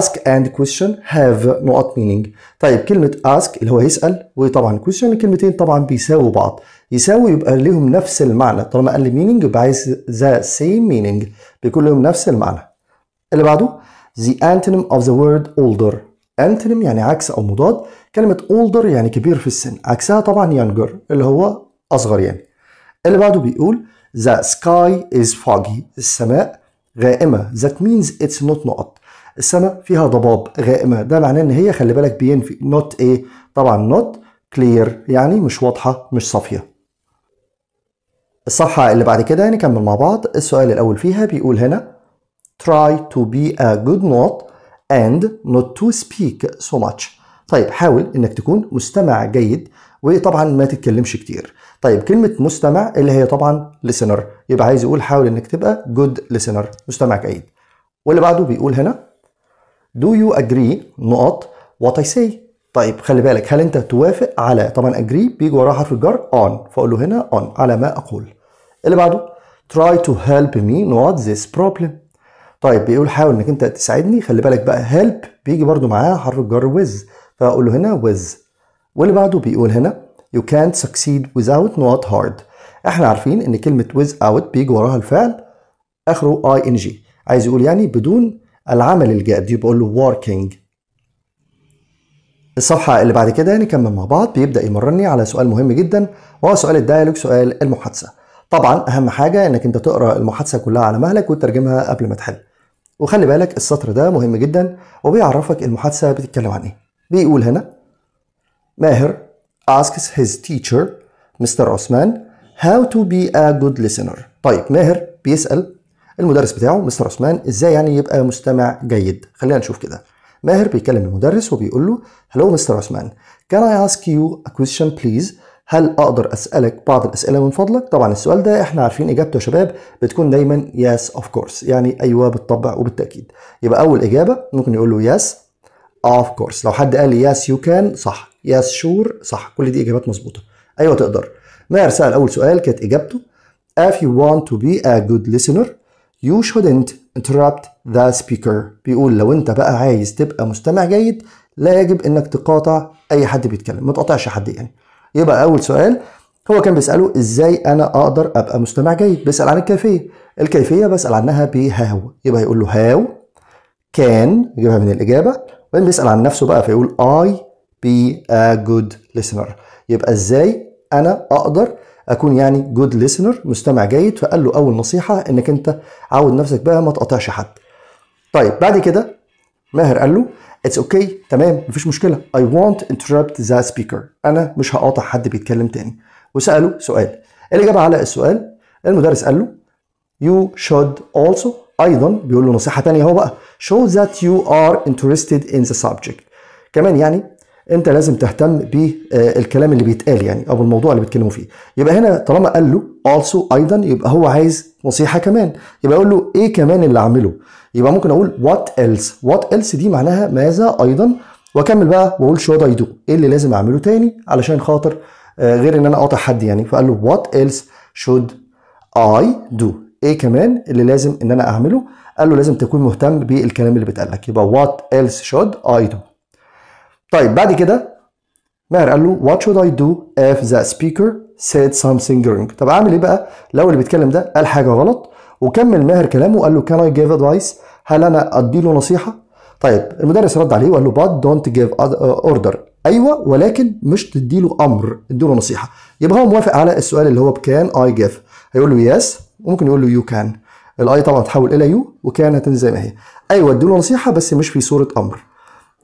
ask and question have not meaning طيب كلمة ask اللي هو يسأل وطبعا question الكلمتين طبعا بيساووا بعض يساووا يبقى لهم نفس المعنى طالما قال لي meaning يبقى عايز the same meaning بيكون لهم نفس المعنى اللي بعده the antonym of the word older انتنم يعني عكس او مضاد كلمه اولدر يعني كبير في السن عكسها طبعا يانجر اللي هو اصغر يعني اللي بعده بيقول the sky is foggy السماء غائمه ذات means اتس نوت نقط السماء فيها ضباب غائمه ده معناه ان هي خلي بالك بينفي نوت ايه طبعا نوت كلير يعني مش واضحه مش صافيه الصفحه اللي بعد كده نكمل يعني مع بعض السؤال الاول فيها بيقول هنا try to be a good note and not to speak so much طيب حاول انك تكون مستمع جيد وطبعا ما تتكلمش كتير طيب كلمة مستمع اللي هي طبعا listener يبقى عايز يقول حاول انك تبقى good listener مستمع جيد واللي بعده بيقول هنا do you agree نقط what I say طيب خلي بالك هل انت توافق على طبعا agree بيجي وراها حرف الجر on فاقول له هنا on على ما اقول اللي بعده try to help me not this problem طيب بيقول حاول انك انت تساعدني خلي بالك بقى هيلب بيجي برده معاه حرف الجر ويز فاقول له هنا ويز واللي بعده بيقول هنا يو كانت ويز without not هارد احنا عارفين ان كلمه ويز اوت بيجي وراها الفعل اخره اي ان جي عايز يقول يعني بدون العمل الجاد يبقى اقول له working الصفحة اللي بعد كده نكمل يعني مع بعض بيبدأ يمرني على سؤال مهم جدا وهو سؤال الديالوج سؤال المحادثة طبعا أهم حاجة إنك أنت تقرأ المحادثة كلها على مهلك وتترجمها قبل ما تحل وخلي بالك السطر ده مهم جدا وبيعرفك المحادثة بتتكلم عن ايه بيقول هنا ماهر asks his teacher مستر عثمان how to be a good listener طيب ماهر بيسأل المدرس بتاعه مستر عثمان ازاي يعني يبقى مستمع جيد خلينا نشوف كده ماهر بيكلم المدرس وبيقول له هلو مستر عثمان can I ask you a question please هل اقدر اسالك بعض الاسئله من فضلك طبعا السؤال ده احنا عارفين اجابته يا شباب بتكون دايما يس اوف كورس يعني ايوه بالطبع وبالتاكيد يبقى اول اجابه ممكن يقول له يس اوف كورس لو حد قال لي يس يو كان صح يس شور صح كل دي اجابات مظبوطه ايوه تقدر ماهر سال اول سؤال كانت اجابته if you want to be a good listener you shouldn't interrupt the speaker بيقول لو انت بقى عايز تبقى مستمع جيد لا يجب انك تقاطع اي حد بيتكلم ما تقاطعش حد يعني يبقى اول سؤال هو كان بيساله ازاي انا اقدر ابقى مستمع جيد بيسال عن الكيفيه الكيفيه بسال عنها بهاو يبقى هيقول له هاو كان يجيبها من الاجابه وبعدين بيسال عن نفسه بقى فيقول اي بي ا جود ليسنر، يبقى ازاي انا اقدر اكون يعني جود ليسنر مستمع جيد فقال له اول نصيحه انك انت عود نفسك بقى ما تقاطعش حد طيب بعد كده ماهر قال له اتس اوكي okay. تمام مفيش مشكله اي وونت انتربت ذا سبيكر انا مش هقاطع حد بيتكلم تاني وساله سؤال الاجابه على السؤال المدرس قال له يو شود اولسو ايضا بيقول له نصيحه تانية هو بقى شو ذات يو ار انتريستد ان ذا سبجكت كمان يعني انت لازم تهتم بالكلام اللي بيتقال يعني او الموضوع اللي بيتكلموا فيه يبقى هنا طالما قال له also ايضا يبقى هو عايز نصيحه كمان يبقى يقول له ايه كمان اللي اعمله يبقى ممكن اقول وات ايلس وات ايلس دي معناها ماذا ايضا واكمل بقى واقول شود اي دو ايه اللي لازم اعمله تاني علشان خاطر آه، غير ان انا اقاطع حد يعني فقال له وات ايلس شود اي دو ايه كمان اللي لازم ان انا اعمله قال له لازم تكون مهتم بالكلام اللي بيتقال لك يبقى وات ايلس شود اي دو طيب بعد كده ماهر قال له وات شود اي دو اف ذا سبيكر سيد something رونج طب اعمل ايه بقى لو اللي بيتكلم ده قال حاجه غلط وكمل ماهر كلامه وقال له كان اي جيف ادفايس هل انا ادي له نصيحه طيب المدرس رد عليه وقال له باد دونت جيف اوردر ايوه ولكن مش تدي له امر ادي له نصيحه يبقى هو موافق على السؤال اللي هو بكان اي جيف هيقول له يس وممكن يقول له يو كان الاي طبعا تحول الى يو وكان هتنزل زي ما هي ايوه ادي له نصيحه بس مش في صوره امر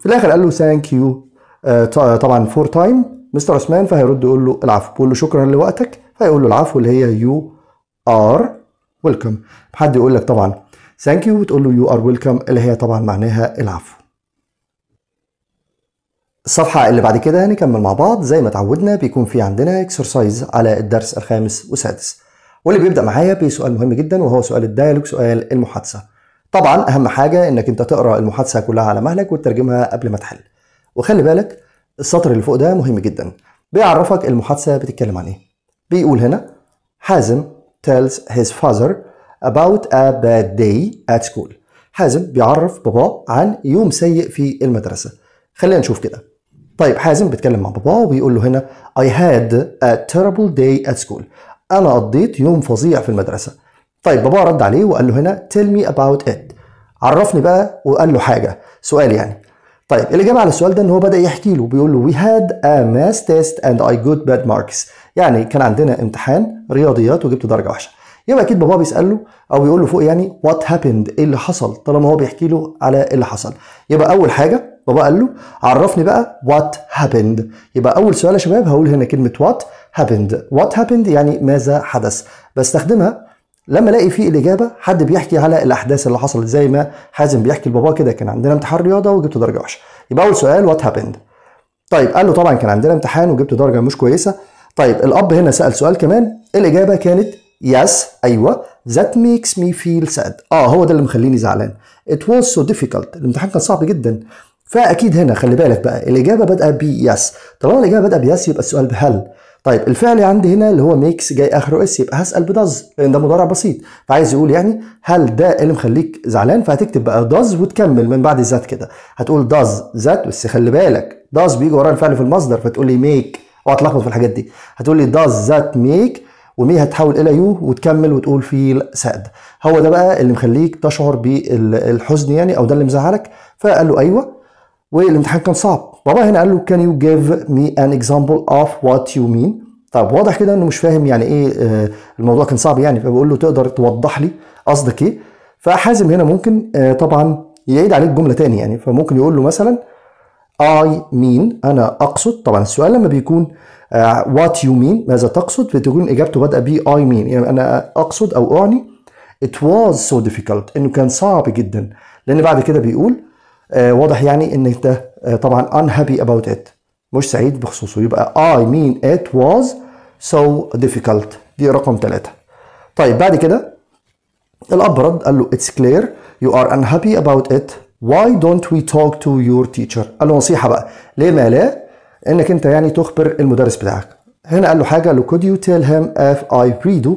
في الاخر قال له ثانك آه، يو آه، طبعا فور تايم مستر عثمان فهيرد يقول له العفو بيقول له شكرا لوقتك فيقول له العفو اللي هي يو ار ويلكم حد يقول لك طبعا ثانك يو وتقول له يو ار ويلكم اللي هي طبعا معناها العفو الصفحة اللي بعد كده نكمل مع بعض زي ما تعودنا بيكون في عندنا اكسرسايز على الدرس الخامس والسادس واللي بيبدأ معايا بسؤال مهم جدا وهو سؤال الديالوج سؤال المحادثة طبعا أهم حاجة إنك أنت تقرأ المحادثة كلها على مهلك وتترجمها قبل ما تحل وخلي بالك السطر اللي فوق ده مهم جدا بيعرفك المحادثة بتتكلم عن إيه بيقول هنا حازم tells his father about a bad day at school حازم بيعرف باباه عن يوم سيء في المدرسة خلينا نشوف كده طيب حازم بيتكلم مع باباه وبيقول له هنا I had a terrible day at school أنا قضيت يوم فظيع في المدرسة طيب باباه رد عليه وقال له هنا tell me about it عرفني بقى وقال له حاجة سؤال يعني طيب الإجابة على السؤال ده إن هو بدأ يحكي له بيقول له we had a math test and I got bad marks يعني كان عندنا امتحان رياضيات وجبت درجه وحشه يبقى اكيد باباه بيسال له او بيقول له فوق يعني وات هابند ايه اللي حصل طالما هو بيحكي له على إيه اللي حصل يبقى اول حاجه بابا قال له عرفني بقى وات هابند يبقى اول سؤال يا شباب هقول هنا كلمه وات هابند وات هابند يعني ماذا حدث بستخدمها لما الاقي في الاجابه حد بيحكي على الاحداث اللي حصلت زي ما حازم بيحكي لباباه كده كان عندنا امتحان رياضه وجبت درجه وحشه يبقى اول سؤال وات هابند طيب قال له طبعا كان عندنا امتحان وجبت درجه مش كويسه طيب الاب هنا سال سؤال كمان الاجابه كانت يس yes, ايوه that makes me feel sad اه هو ده اللي مخليني زعلان it was so difficult الامتحان كان صعب جدا فاكيد هنا خلي بالك بقى الاجابه بادئه ب yes طالما الاجابه بادئه ب yes يبقى السؤال بهل طيب الفعل عندي هنا اللي هو ميكس جاي اخره اس يبقى هسال بدز لان ده مضارع بسيط فعايز يقول يعني هل ده اللي مخليك زعلان فهتكتب بقى دز وتكمل من بعد ذات كده هتقول دز ذات بس خلي بالك دز بيجي وراه الفعل في المصدر فتقول لي ميك وهتلخبط في الحاجات دي هتقول لي does that make ومي هتحول الى يو وتكمل وتقول في ساد هو ده بقى اللي مخليك تشعر بالحزن يعني او ده اللي مزعلك فقال له ايوه والامتحان كان صعب بابا هنا قال له can you give me an example of what you mean طب واضح كده انه مش فاهم يعني ايه آه، الموضوع كان صعب يعني فبقول له تقدر توضح لي قصدك ايه فحازم هنا ممكن آه، طبعا يعيد عليك جمله تاني يعني فممكن يقول له مثلا I mean أنا أقصد طبعا السؤال لما بيكون وات يو مين ماذا تقصد بتكون إجابته بادئة ب I mean يعني أنا أقصد أو أعني it was so difficult إنه كان صعب جدا لأن بعد كده بيقول آه، واضح يعني إن أنت آه، طبعا unhappy about it مش سعيد بخصوصه يبقى I mean it was so difficult دي رقم ثلاثة طيب بعد كده الأب رد قال له it's clear you are unhappy about it why don't we talk to your teacher قال له نصيحه بقى ليه ما لا انك انت يعني تخبر المدرس بتاعك هنا قال له حاجه له could you tell him if I redo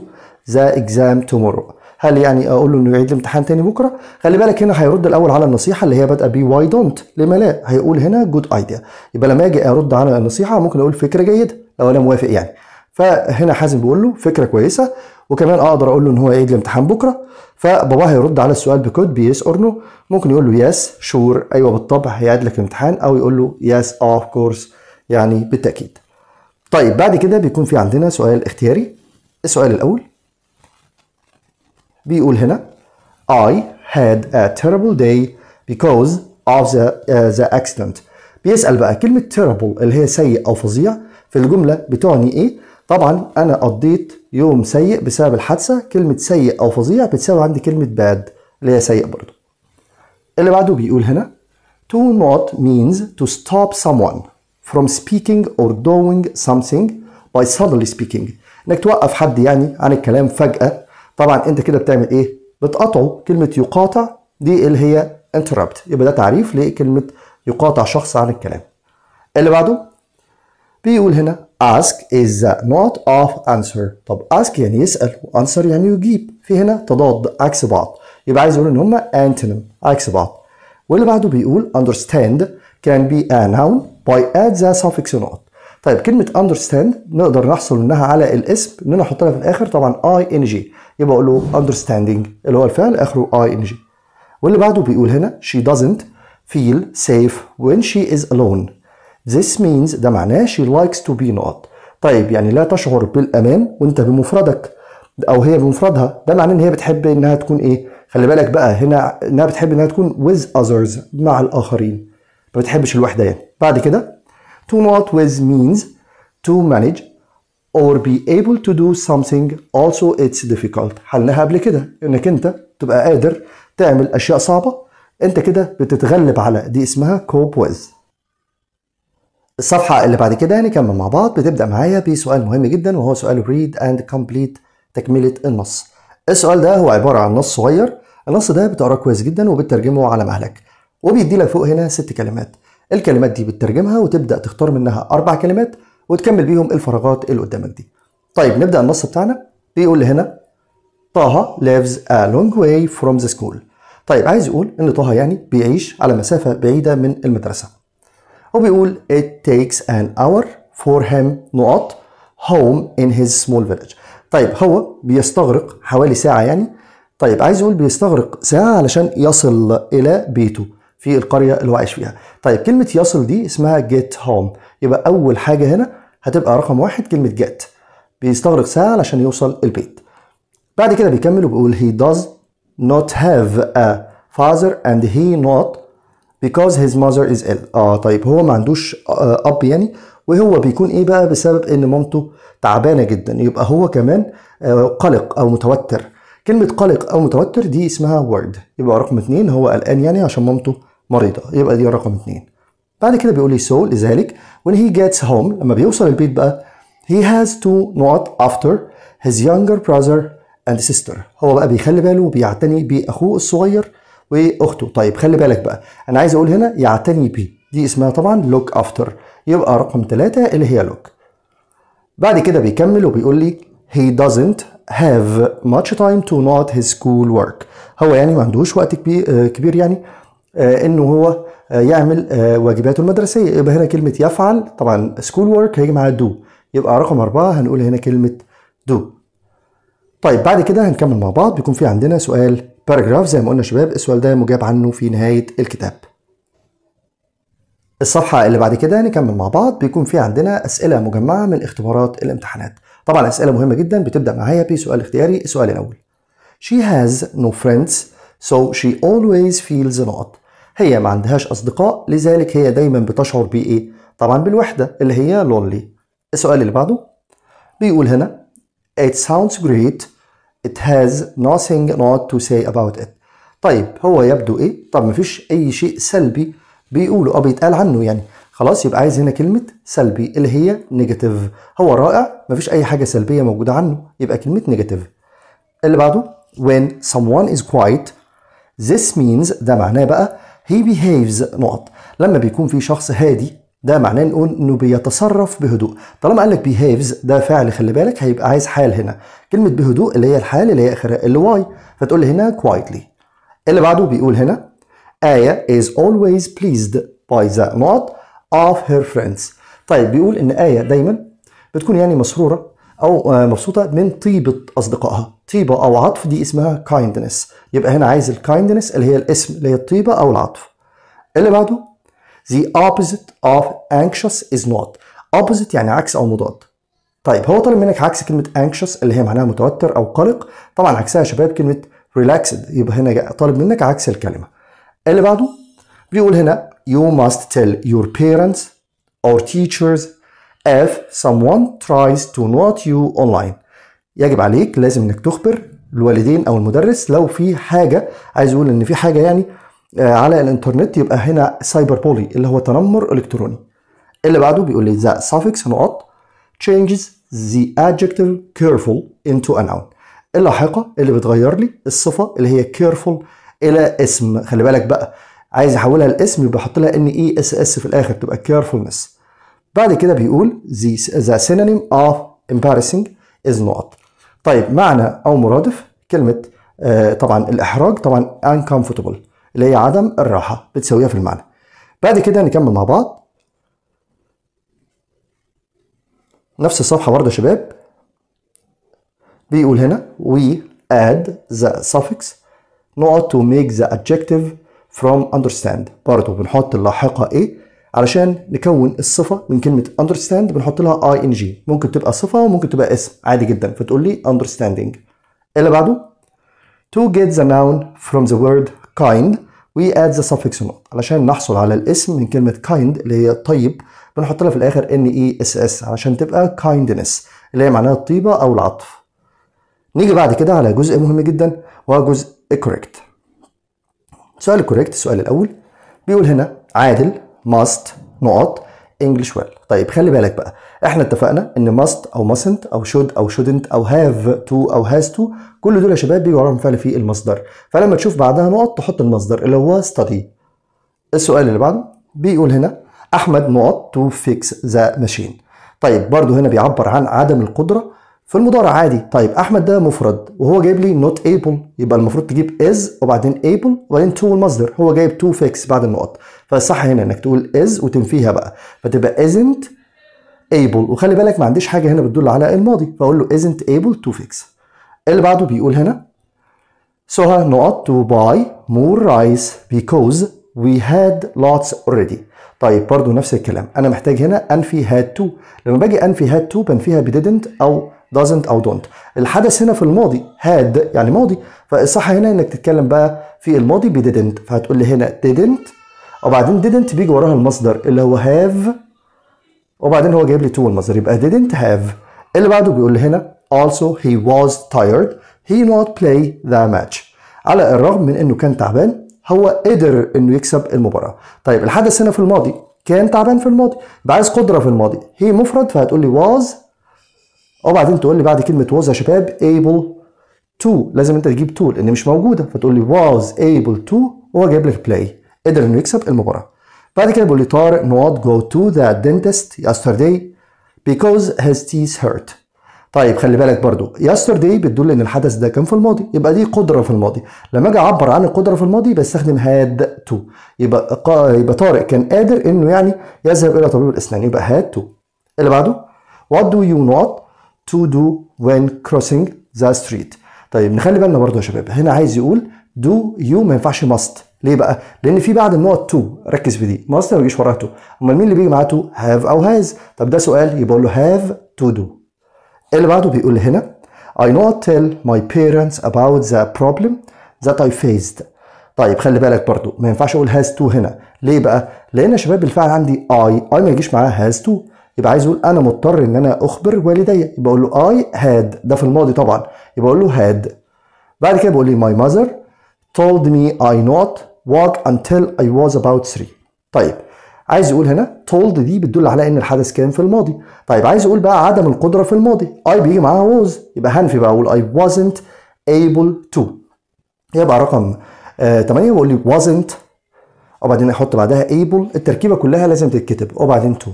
the exam tomorrow هل يعني اقول له انه يعيد الامتحان تاني بكره خلي بالك هنا هيرد الاول على النصيحه اللي هي بادئه بي واي دونت لما لا هيقول هنا جود ايديا يبقى لما اجي ارد على النصيحه ممكن اقول فكره جيده لو انا موافق يعني فهنا حازم بيقول له فكره كويسه وكمان آه اقدر اقول له ان هو يعيد الامتحان بكره فباباه هيرد على السؤال بكود بيس اور نو ممكن يقول له يس شور ايوه بالطبع هيعيد لك الامتحان او يقول له يس اوف كورس يعني بالتاكيد طيب بعد كده بيكون في عندنا سؤال اختياري السؤال الاول بيقول هنا I had a terrible day because of the, uh, the accident بيسأل بقى كلمة terrible اللي هي سيء أو فظيع في الجملة بتعني إيه طبعا انا قضيت يوم سيء بسبب الحادثه كلمه سيء او فظيع بتساوي عندي كلمه باد اللي هي سيء برضه اللي بعده بيقول هنا to not means to stop someone from speaking or doing something by suddenly speaking انك توقف حد يعني عن الكلام فجاه طبعا انت كده بتعمل ايه بتقطعه كلمه يقاطع دي اللي هي interrupt يبقى ده تعريف لكلمه يقاطع شخص عن الكلام اللي بعده بيقول هنا ask is the not of answer طب ask يعني يسأل وانسر يعني يجيب في هنا تضاد عكس بعض يبقى عايز اقول ان هما antonym عكس بعض واللي بعده بيقول understand can be a noun by add the suffix not طيب كلمة understand نقدر نحصل منها على الاسم ان انا احطها في الاخر طبعا ing يبقى اقول له understanding اللي هو الفعل اخره ing واللي بعده بيقول هنا she doesn't feel safe when she is alone This means ده معناه she likes to be not. طيب يعني لا تشعر بالامان وانت بمفردك او هي بمفردها ده معناه ان هي بتحب انها تكون ايه خلي بالك بقى هنا انها بتحب انها تكون with others مع الاخرين ما بتحبش الوحده يعني بعد كده to not with means to manage or be able to do something also it's difficult حلناها قبل كده انك انت تبقى قادر تعمل اشياء صعبه انت كده بتتغلب على دي اسمها cope with الصفحة اللي بعد كده هنكمل مع بعض بتبدأ معايا بسؤال مهم جدا وهو سؤال read and complete تكملة النص السؤال ده هو عبارة عن نص صغير النص ده بتقراه كويس جدا وبترجمه على مهلك وبيدي لك فوق هنا ست كلمات الكلمات دي بتترجمها وتبدأ تختار منها أربع كلمات وتكمل بيهم الفراغات اللي قدامك دي طيب نبدأ النص بتاعنا بيقول هنا طه lives a long way from the school طيب عايز يقول ان طه يعني بيعيش على مسافة بعيدة من المدرسة وبيقول it takes an hour for him نقط home in his small village طيب هو بيستغرق حوالي ساعة يعني طيب عايز يقول بيستغرق ساعة علشان يصل إلى بيته في القرية اللي هو عايش فيها طيب كلمة يصل دي اسمها get home يبقى أول حاجة هنا هتبقى رقم واحد كلمة get بيستغرق ساعة علشان يوصل البيت بعد كده بيكمل وبيقول he does not have a father and he not because his mother is ill اه طيب هو ما عندوش آه، اب يعني وهو بيكون ايه بقى بسبب ان مامته تعبانه جدا يبقى هو كمان آه، قلق او متوتر كلمه قلق او متوتر دي اسمها وورد يبقى رقم اتنين هو قلقان يعني عشان مامته مريضه يبقى دي رقم اتنين بعد كده بيقول لي سو so, لذلك when he gets home لما بيوصل البيت بقى he has to not after his younger brother and sister هو بقى بيخلي باله وبيعتني باخوه الصغير واخته طيب خلي بالك بقى انا عايز اقول هنا يعتني بي دي اسمها طبعا لوك افتر يبقى رقم ثلاثة اللي هي لوك بعد كده بيكمل وبيقول لي he doesn't have much time to not his school work هو يعني ما عندوش وقت كبير, آه، كبير يعني آه، انه هو آه، يعمل واجباته المدرسيه يبقى هنا كلمه يفعل طبعا سكول ورك هيجي معاها دو يبقى رقم أربعة هنقول هنا كلمه دو طيب بعد كده هنكمل مع بعض بيكون في عندنا سؤال باراجراف زي ما قلنا شباب السؤال ده مجاب عنه في نهاية الكتاب الصفحة اللي بعد كده نكمل مع بعض بيكون في عندنا أسئلة مجمعة من اختبارات الامتحانات طبعا أسئلة مهمة جدا بتبدأ معايا بسؤال اختياري السؤال الأول She has no friends so she always feels not هي ما عندهاش أصدقاء لذلك هي دايما بتشعر بإيه؟ طبعا بالوحدة اللي هي lonely السؤال اللي بعده بيقول هنا It sounds great It has nothing not to say about it طيب هو يبدو ايه طب ما فيش اي شيء سلبي بيقوله او بيتقال عنه يعني خلاص يبقى عايز هنا كلمة سلبي اللي هي نيجاتيف هو رائع مفيش أي حاجة سلبية موجودة عنه يبقى كلمة نيجاتيف اللي بعده when someone is quiet this means ده معناه بقى he behaves نقط لما بيكون في شخص هادي ده معناه نقول انه بيتصرف بهدوء طالما قال لك بيهيفز ده فعل خلي بالك هيبقى عايز حال هنا كلمه بهدوء اللي هي الحال اللي هي اخرها اللي واي فتقول لي هنا quietly اللي بعده بيقول هنا آية is always pleased by the not of her friends طيب بيقول ان آية دايما بتكون يعني مسرورة او آه، مبسوطة من طيبة اصدقائها طيبة او عطف دي اسمها kindness يبقى هنا عايز الكايندنس اللي هي الاسم اللي هي الطيبة او العطف اللي بعده The opposite of anxious is not. Opposite يعني عكس أو مضاد. طيب هو طالب منك عكس كلمة anxious اللي هي معناها متوتر أو قلق، طبعا عكسها يا شباب كلمة relaxed يبقى هنا طالب منك عكس الكلمة. اللي بعده بيقول هنا you must tell your parents or teachers if someone tries to not you online. يجب عليك لازم انك تخبر الوالدين او المدرس لو في حاجه عايز يقول ان في حاجه يعني آه، على الانترنت يبقى هنا سايبر بولي اللي هو تنمر الكتروني اللي بعده بيقول لي ذا suffix نقط changes the adjective careful into a noun اللاحقه اللي بتغير لي الصفه اللي هي careful الى اسم خلي بالك بقى عايز احولها لاسم يبقى احط لها ان اي اس اس في الاخر تبقى كيرفولنس بعد كده بيقول ذا سينونيم اوف embarrassing از not طيب معنى او مرادف كلمه آه طبعا الاحراج طبعا uncomfortable اللي هي عدم الراحة بتساويها في المعنى بعد كده نكمل مع بعض نفس الصفحة برضه يا شباب بيقول هنا we add the suffix not to make the adjective from understand برضه بنحط اللاحقة ايه علشان نكون الصفة من كلمة understand بنحط لها ing ممكن تبقى صفة وممكن تبقى اسم عادي جدا فتقول لي understanding اللي بعده to get the noun from the word kind we add the suffix not علشان نحصل على الاسم من كلمة kind اللي هي طيب بنحط لها في الآخر n e s s علشان تبقى kindness اللي هي معناها الطيبة أو العطف نيجي بعد كده على جزء مهم جدا وهو جزء correct سؤال correct السؤال الأول بيقول هنا عادل must نقط انجلش ويل طيب خلي بالك بقى احنا اتفقنا ان must او mustn't او should او shouldn't او have to او has to كل دول يا شباب بيجوا وراهم فعل في المصدر فلما تشوف بعدها نقط تحط المصدر اللي هو study السؤال اللي بعده بيقول هنا احمد نقط to fix the machine طيب برضو هنا بيعبر عن عدم القدره في المضارع عادي طيب احمد ده مفرد وهو جايب لي نوت ايبل يبقى المفروض تجيب از وبعدين ايبل وبعدين تو المصدر هو جايب تو فيكس بعد النقط فالصح هنا انك تقول از وتنفيها بقى فتبقى isn't able وخلي بالك ما عنديش حاجه هنا بتدل على الماضي فاقول له isn't able to fix اللي بعده بيقول هنا سهى نقط to buy more rice because we had lots already طيب برضو نفس الكلام انا محتاج هنا انفي had to لما باجي انفي had to بنفيها بديدنت او doesn't او don't الحدث هنا في الماضي had يعني ماضي فالصح هنا انك تتكلم بقى في الماضي بديدنت فهتقول لي هنا didn't وبعدين didn't بيجي وراها المصدر اللي هو have وبعدين هو جايب لي تو المصدر يبقى didn't have اللي بعده بيقول لي هنا also he was tired he not play the match على الرغم من انه كان تعبان هو قدر انه يكسب المباراه طيب الحدث هنا في الماضي كان تعبان في الماضي يبقى عايز قدره في الماضي هي مفرد فهتقول لي was وبعدين تقول لي بعد كلمه was يا شباب able to لازم انت تجيب to لان مش موجوده فتقول لي was able to وهو جايب لك play قدر انه يكسب المباراه بعد كده بيقول لي طارق نوت جو تو ذا دنتست يسترداي بيكوز هيز تيس هيرت طيب خلي بالك برضو يسترداي بتدل ان الحدث ده كان في الماضي يبقى دي قدره في الماضي لما اجي اعبر عن القدره في الماضي بستخدم هاد تو يبقى يبقى طارق كان قادر انه يعني يذهب الى طبيب الاسنان يبقى هاد تو اللي بعده وات دو يو نوت تو دو وين كروسنج ذا ستريت طيب نخلي بالنا برضو يا شباب هنا عايز يقول دو يو ما ينفعش ماست ليه بقى؟ لأن في بعد النقط تو ركز في دي ماست ما بيجيش وراها تو أمال مين اللي بيجي معاه تو؟ هاف أو هاز طب ده سؤال يبقى له هاف تو دو اللي بعده بيقول هنا I not tell my parents about the problem that I faced طيب خلي بالك برضو ما ينفعش اقول هاز تو هنا ليه بقى؟ لأن يا شباب بالفعل عندي I، I ما يجيش معاه هاز تو يبقى عايز اقول انا مضطر ان انا اخبر والدي يبقى اقول له I had، ده في الماضي طبعا يبقى اقول له هاد بعد كده بيقول لي my mother told me I not walk until I was about three. طيب عايز يقول هنا told دي بتدل على ان الحدث كان في الماضي طيب عايز يقول بقى عدم القدره في الماضي I بيجي معاها was يبقى هنفي بقى اقول I wasn't able to يبقى رقم 8 آه، بقول لي wasn't وبعدين احط بعدها able التركيبه كلها لازم تتكتب وبعدين to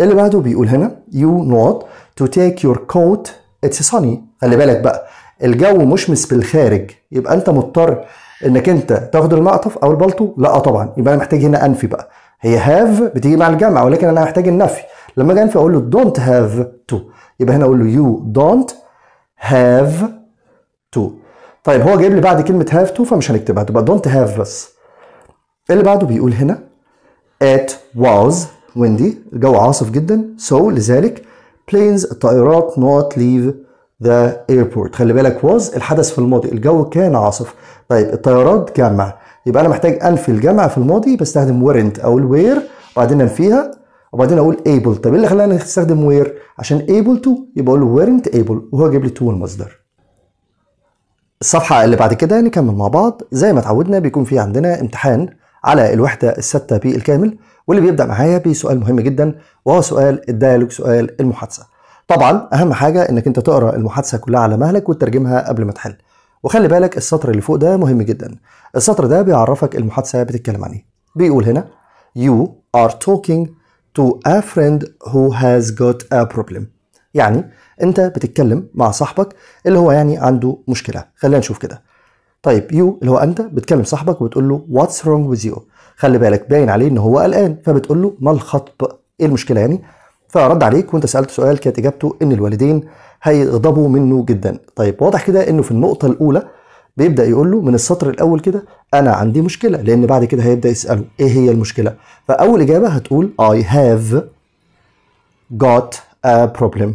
اللي بعده بيقول هنا you not to take your coat it's sunny خلي بالك بقى الجو مشمس بالخارج يبقى انت مضطر انك انت تاخد المعطف او البلطو لا طبعا يبقى انا محتاج هنا انفي بقى هي هاف بتيجي مع الجمع ولكن انا محتاج النفي لما اجي انفي اقول له دونت هاف تو يبقى هنا اقول له يو دونت هاف تو طيب هو جايب لي بعد كلمه هاف تو فمش هنكتبها تبقى دونت هاف بس اللي بعده بيقول هنا ات واز ويندي الجو عاصف جدا سو so, لذلك planes الطائرات not leave the airport خلي بالك was الحدث في الماضي الجو كان عاصف طيب التيارات جمع يبقى انا محتاج انفي الجمع في الماضي بستخدم ورنت او الوير وبعدين انفيها وبعدين اقول ايبل طب ايه اللي خلاني استخدم وير عشان ايبل تو يبقى اقول ورنت ايبل وهو جايب لي تو المصدر الصفحة اللي بعد كده نكمل مع بعض زي ما اتعودنا بيكون في عندنا امتحان على الوحدة الستة بالكامل واللي بيبدأ معايا بسؤال مهم جدا وهو سؤال الديالوج سؤال المحادثة طبعا أهم حاجة إنك أنت تقرأ المحادثة كلها على مهلك وتترجمها قبل ما تحل وخلي بالك السطر اللي فوق ده مهم جدا السطر ده بيعرفك المحادثه بتتكلم عن ايه بيقول هنا you are talking to a friend who has got a problem يعني انت بتتكلم مع صاحبك اللي هو يعني عنده مشكله خلينا نشوف كده طيب يو اللي هو انت بتكلم صاحبك وبتقول له واتس رونج وذ يو خلي بالك باين عليه ان هو قلقان فبتقول له ما الخطب ايه المشكله يعني فرد عليك وانت سالته سؤال كانت اجابته ان الوالدين هيغضبوا منه جدا طيب واضح كده انه في النقطه الاولى بيبدا يقول له من السطر الاول كده انا عندي مشكله لان بعد كده هيبدا يساله ايه هي المشكله فاول اجابه هتقول I have got a problem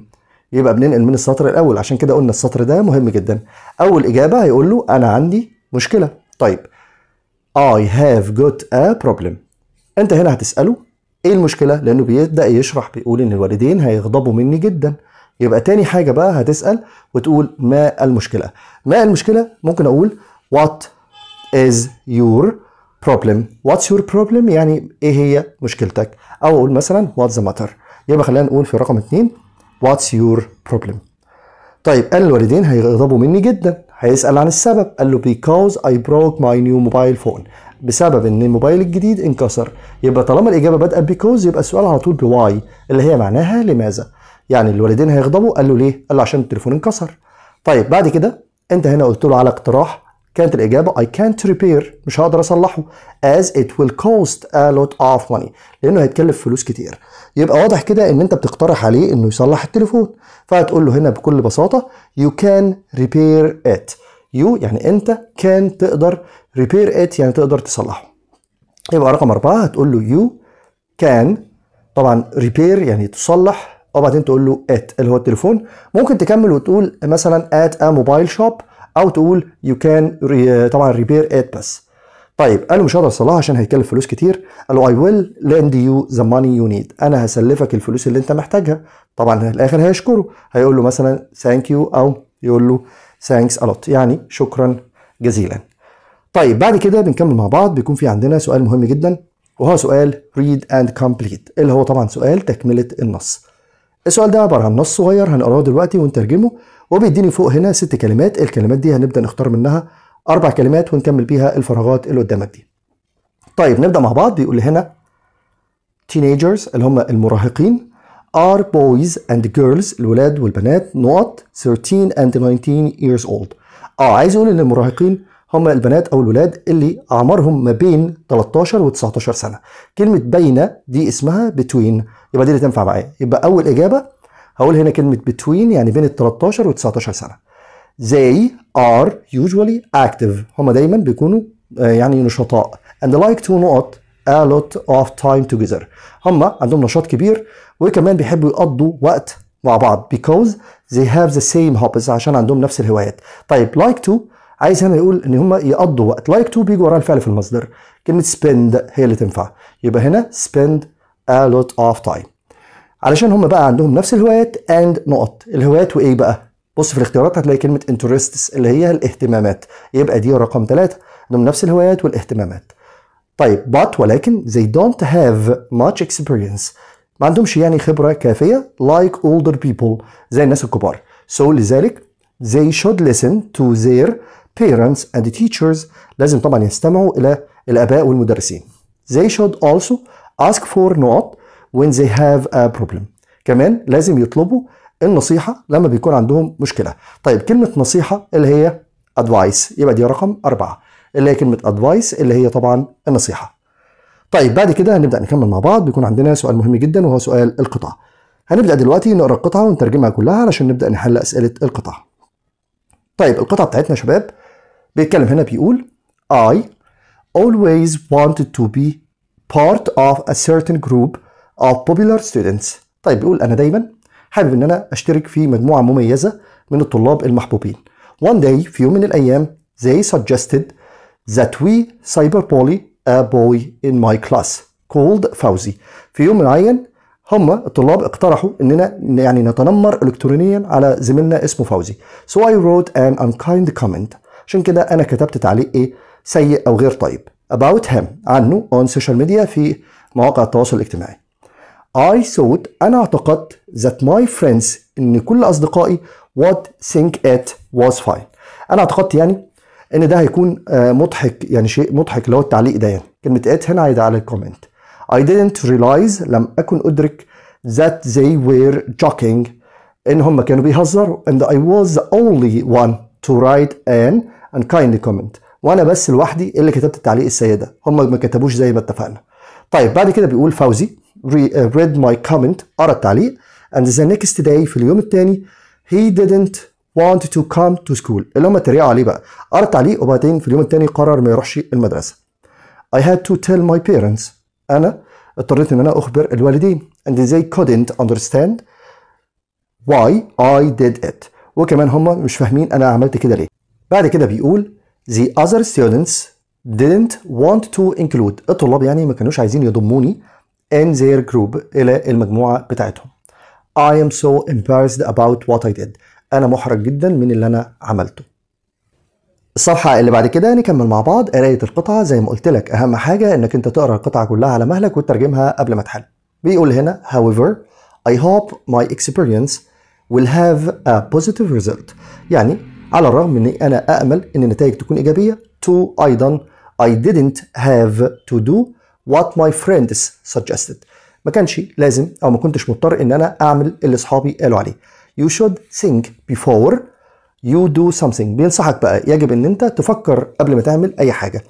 يبقى بننقل من السطر الاول عشان كده قلنا السطر ده مهم جدا اول اجابه هيقول له انا عندي مشكله طيب I have got a problem انت هنا هتساله ايه المشكله لانه بيبدا يشرح بيقول ان الوالدين هيغضبوا مني جدا يبقى تاني حاجه بقى هتسال وتقول ما المشكله ما المشكله ممكن اقول what is your problem what's your problem يعني ايه هي مشكلتك او اقول مثلا what's the matter يبقى خلينا نقول في رقم اتنين what's your problem طيب انا الوالدين هيغضبوا مني جدا هيسأل عن السبب قال له because I broke my new mobile phone بسبب ان الموبايل الجديد انكسر يبقى طالما الاجابه بادئه because يبقى السؤال على طول بواي اللي هي معناها لماذا يعني الوالدين هيغضبوا قال له ليه قال له عشان التليفون انكسر طيب بعد كده انت هنا قلت له على اقتراح كانت الاجابه I can't repair مش هقدر اصلحه as it will cost a lot of money لانه هيتكلف فلوس كتير يبقى واضح كده ان انت بتقترح عليه انه يصلح التليفون فهتقول له هنا بكل بساطه يو كان ريبير ات يو يعني انت كان تقدر ريبير ات يعني تقدر تصلحه يبقى رقم أربعة هتقول له يو كان طبعا ريبير يعني تصلح وبعدين تقول له ات اللي هو التليفون ممكن تكمل وتقول مثلا ات ا موبايل شوب او تقول يو كان طبعا ريبير ات بس طيب قال له مش هقدر اصلحها عشان هيكلف فلوس كتير قال له اي ويل lend يو ذا ماني يو نيد انا هسلفك الفلوس اللي انت محتاجها طبعا في الاخر هيشكره هيقول له مثلا ثانك يو او يقول له ثانكس الوت يعني شكرا جزيلا طيب بعد كده بنكمل مع بعض بيكون في عندنا سؤال مهم جدا وهو سؤال read and complete اللي هو طبعا سؤال تكملة النص السؤال ده عبارة عن نص صغير هنقراه دلوقتي ونترجمه وبيديني فوق هنا ست كلمات الكلمات دي هنبدأ نختار منها اربع كلمات ونكمل بيها الفراغات اللي قدامك دي طيب نبدا مع بعض بيقول لي هنا teenagers اللي هم المراهقين are boys and girls الولاد والبنات نقط 13 and 19 years old اه عايز اقول ان المراهقين هم البنات او الولاد اللي اعمارهم ما بين 13 و 19 سنه كلمه بين دي اسمها between يبقى دي اللي تنفع معايا يبقى اول اجابه هقول هنا كلمه between يعني بين ال 13 و 19 سنه زي are usually active هما دايما بيكونوا آه، يعني نشطاء and like to نقط a lot of time together هما عندهم نشاط كبير وكمان بيحبوا يقضوا وقت مع بعض because they have the same hobbies عشان عندهم نفس الهوايات طيب like to عايز هنا يقول ان هما يقضوا وقت لايك like تو بيجوا وراء الفعل في المصدر كلمه spend هي اللي تنفع يبقى هنا spend a lot of time علشان هما بقى عندهم نفس الهوايات and نقط الهوايات وايه بقى بص في الاختيارات هتلاقي كلمه انترستس اللي هي الاهتمامات يبقى دي رقم ثلاثة ضمن نفس الهوايات والاهتمامات طيب but ولكن they don't have much experience ما عندهمش يعني خبرة كافية like older people زي الناس الكبار so لذلك they should listen to their parents and teachers لازم طبعا يستمعوا إلى الآباء والمدرسين they should also ask for not when they have a problem كمان لازم يطلبوا النصيحه لما بيكون عندهم مشكله طيب كلمه نصيحه اللي هي ادفايس يبقى دي رقم أربعة اللي هي كلمه ادفايس اللي هي طبعا النصيحه طيب بعد كده هنبدا نكمل مع بعض بيكون عندنا سؤال مهم جدا وهو سؤال القطع هنبدا دلوقتي نقرا القطعه ونترجمها كلها علشان نبدا نحل اسئله القطع طيب القطعه بتاعتنا يا شباب بيتكلم هنا بيقول I always wanted to be part of a certain group of popular students طيب بيقول انا دايما حابب ان انا اشترك في مجموعه مميزه من الطلاب المحبوبين one day في يوم من الايام they suggested that we poly a boy in my class called فوزي في يوم معين هم الطلاب اقترحوا اننا يعني نتنمر الكترونيا على زميلنا اسمه فوزي so I wrote an unkind comment عشان كده انا كتبت تعليق ايه سيء او غير طيب about him عنه on social media في مواقع التواصل الاجتماعي I thought أنا اعتقدت that my friends إن كل أصدقائي would think it was fine أنا اعتقدت يعني إن ده هيكون آه، مضحك يعني شيء مضحك اللي هو التعليق ده يعني كلمة it هنا عايدة على الكومنت I didn't realize لم أكن أدرك that they were joking إن هم كانوا بيهزروا and I was the only one to write an unkind comment وأنا بس لوحدي اللي كتبت التعليق السيء ده هم ما كتبوش زي ما اتفقنا طيب بعد كده بيقول فوزي Uh, read my comment قرأ التعليق and the next day في اليوم الثاني he didn't want to come to school اللي هم اتريقوا عليه بقى قرأ التعليق وبعدين في اليوم الثاني قرر ما يروحش المدرسة I had to tell my parents أنا اضطريت إن أنا أخبر الوالدين and they couldn't understand why I did it وكمان هم مش فاهمين أنا عملت كده ليه بعد كده بيقول the other students didn't want to include الطلاب يعني ما كانوش عايزين يضموني in their group إلى المجموعة بتاعتهم I am so embarrassed about what I did أنا محرج جدا من اللي أنا عملته الصفحة اللي بعد كده نكمل مع بعض قراية القطعة زي ما قلت لك أهم حاجة إنك أنت تقرأ القطعة كلها على مهلك وتترجمها قبل ما تحل بيقول هنا however I hope my experience will have a positive result يعني على الرغم من أنا أأمل إن النتائج تكون إيجابية to أيضا I didn't have to do what my friends suggested ما كانش لازم او ما كنتش مضطر ان انا اعمل اللي اصحابي قالوا عليه you should think before you do something بينصحك بقى يجب ان انت تفكر قبل ما تعمل اي حاجه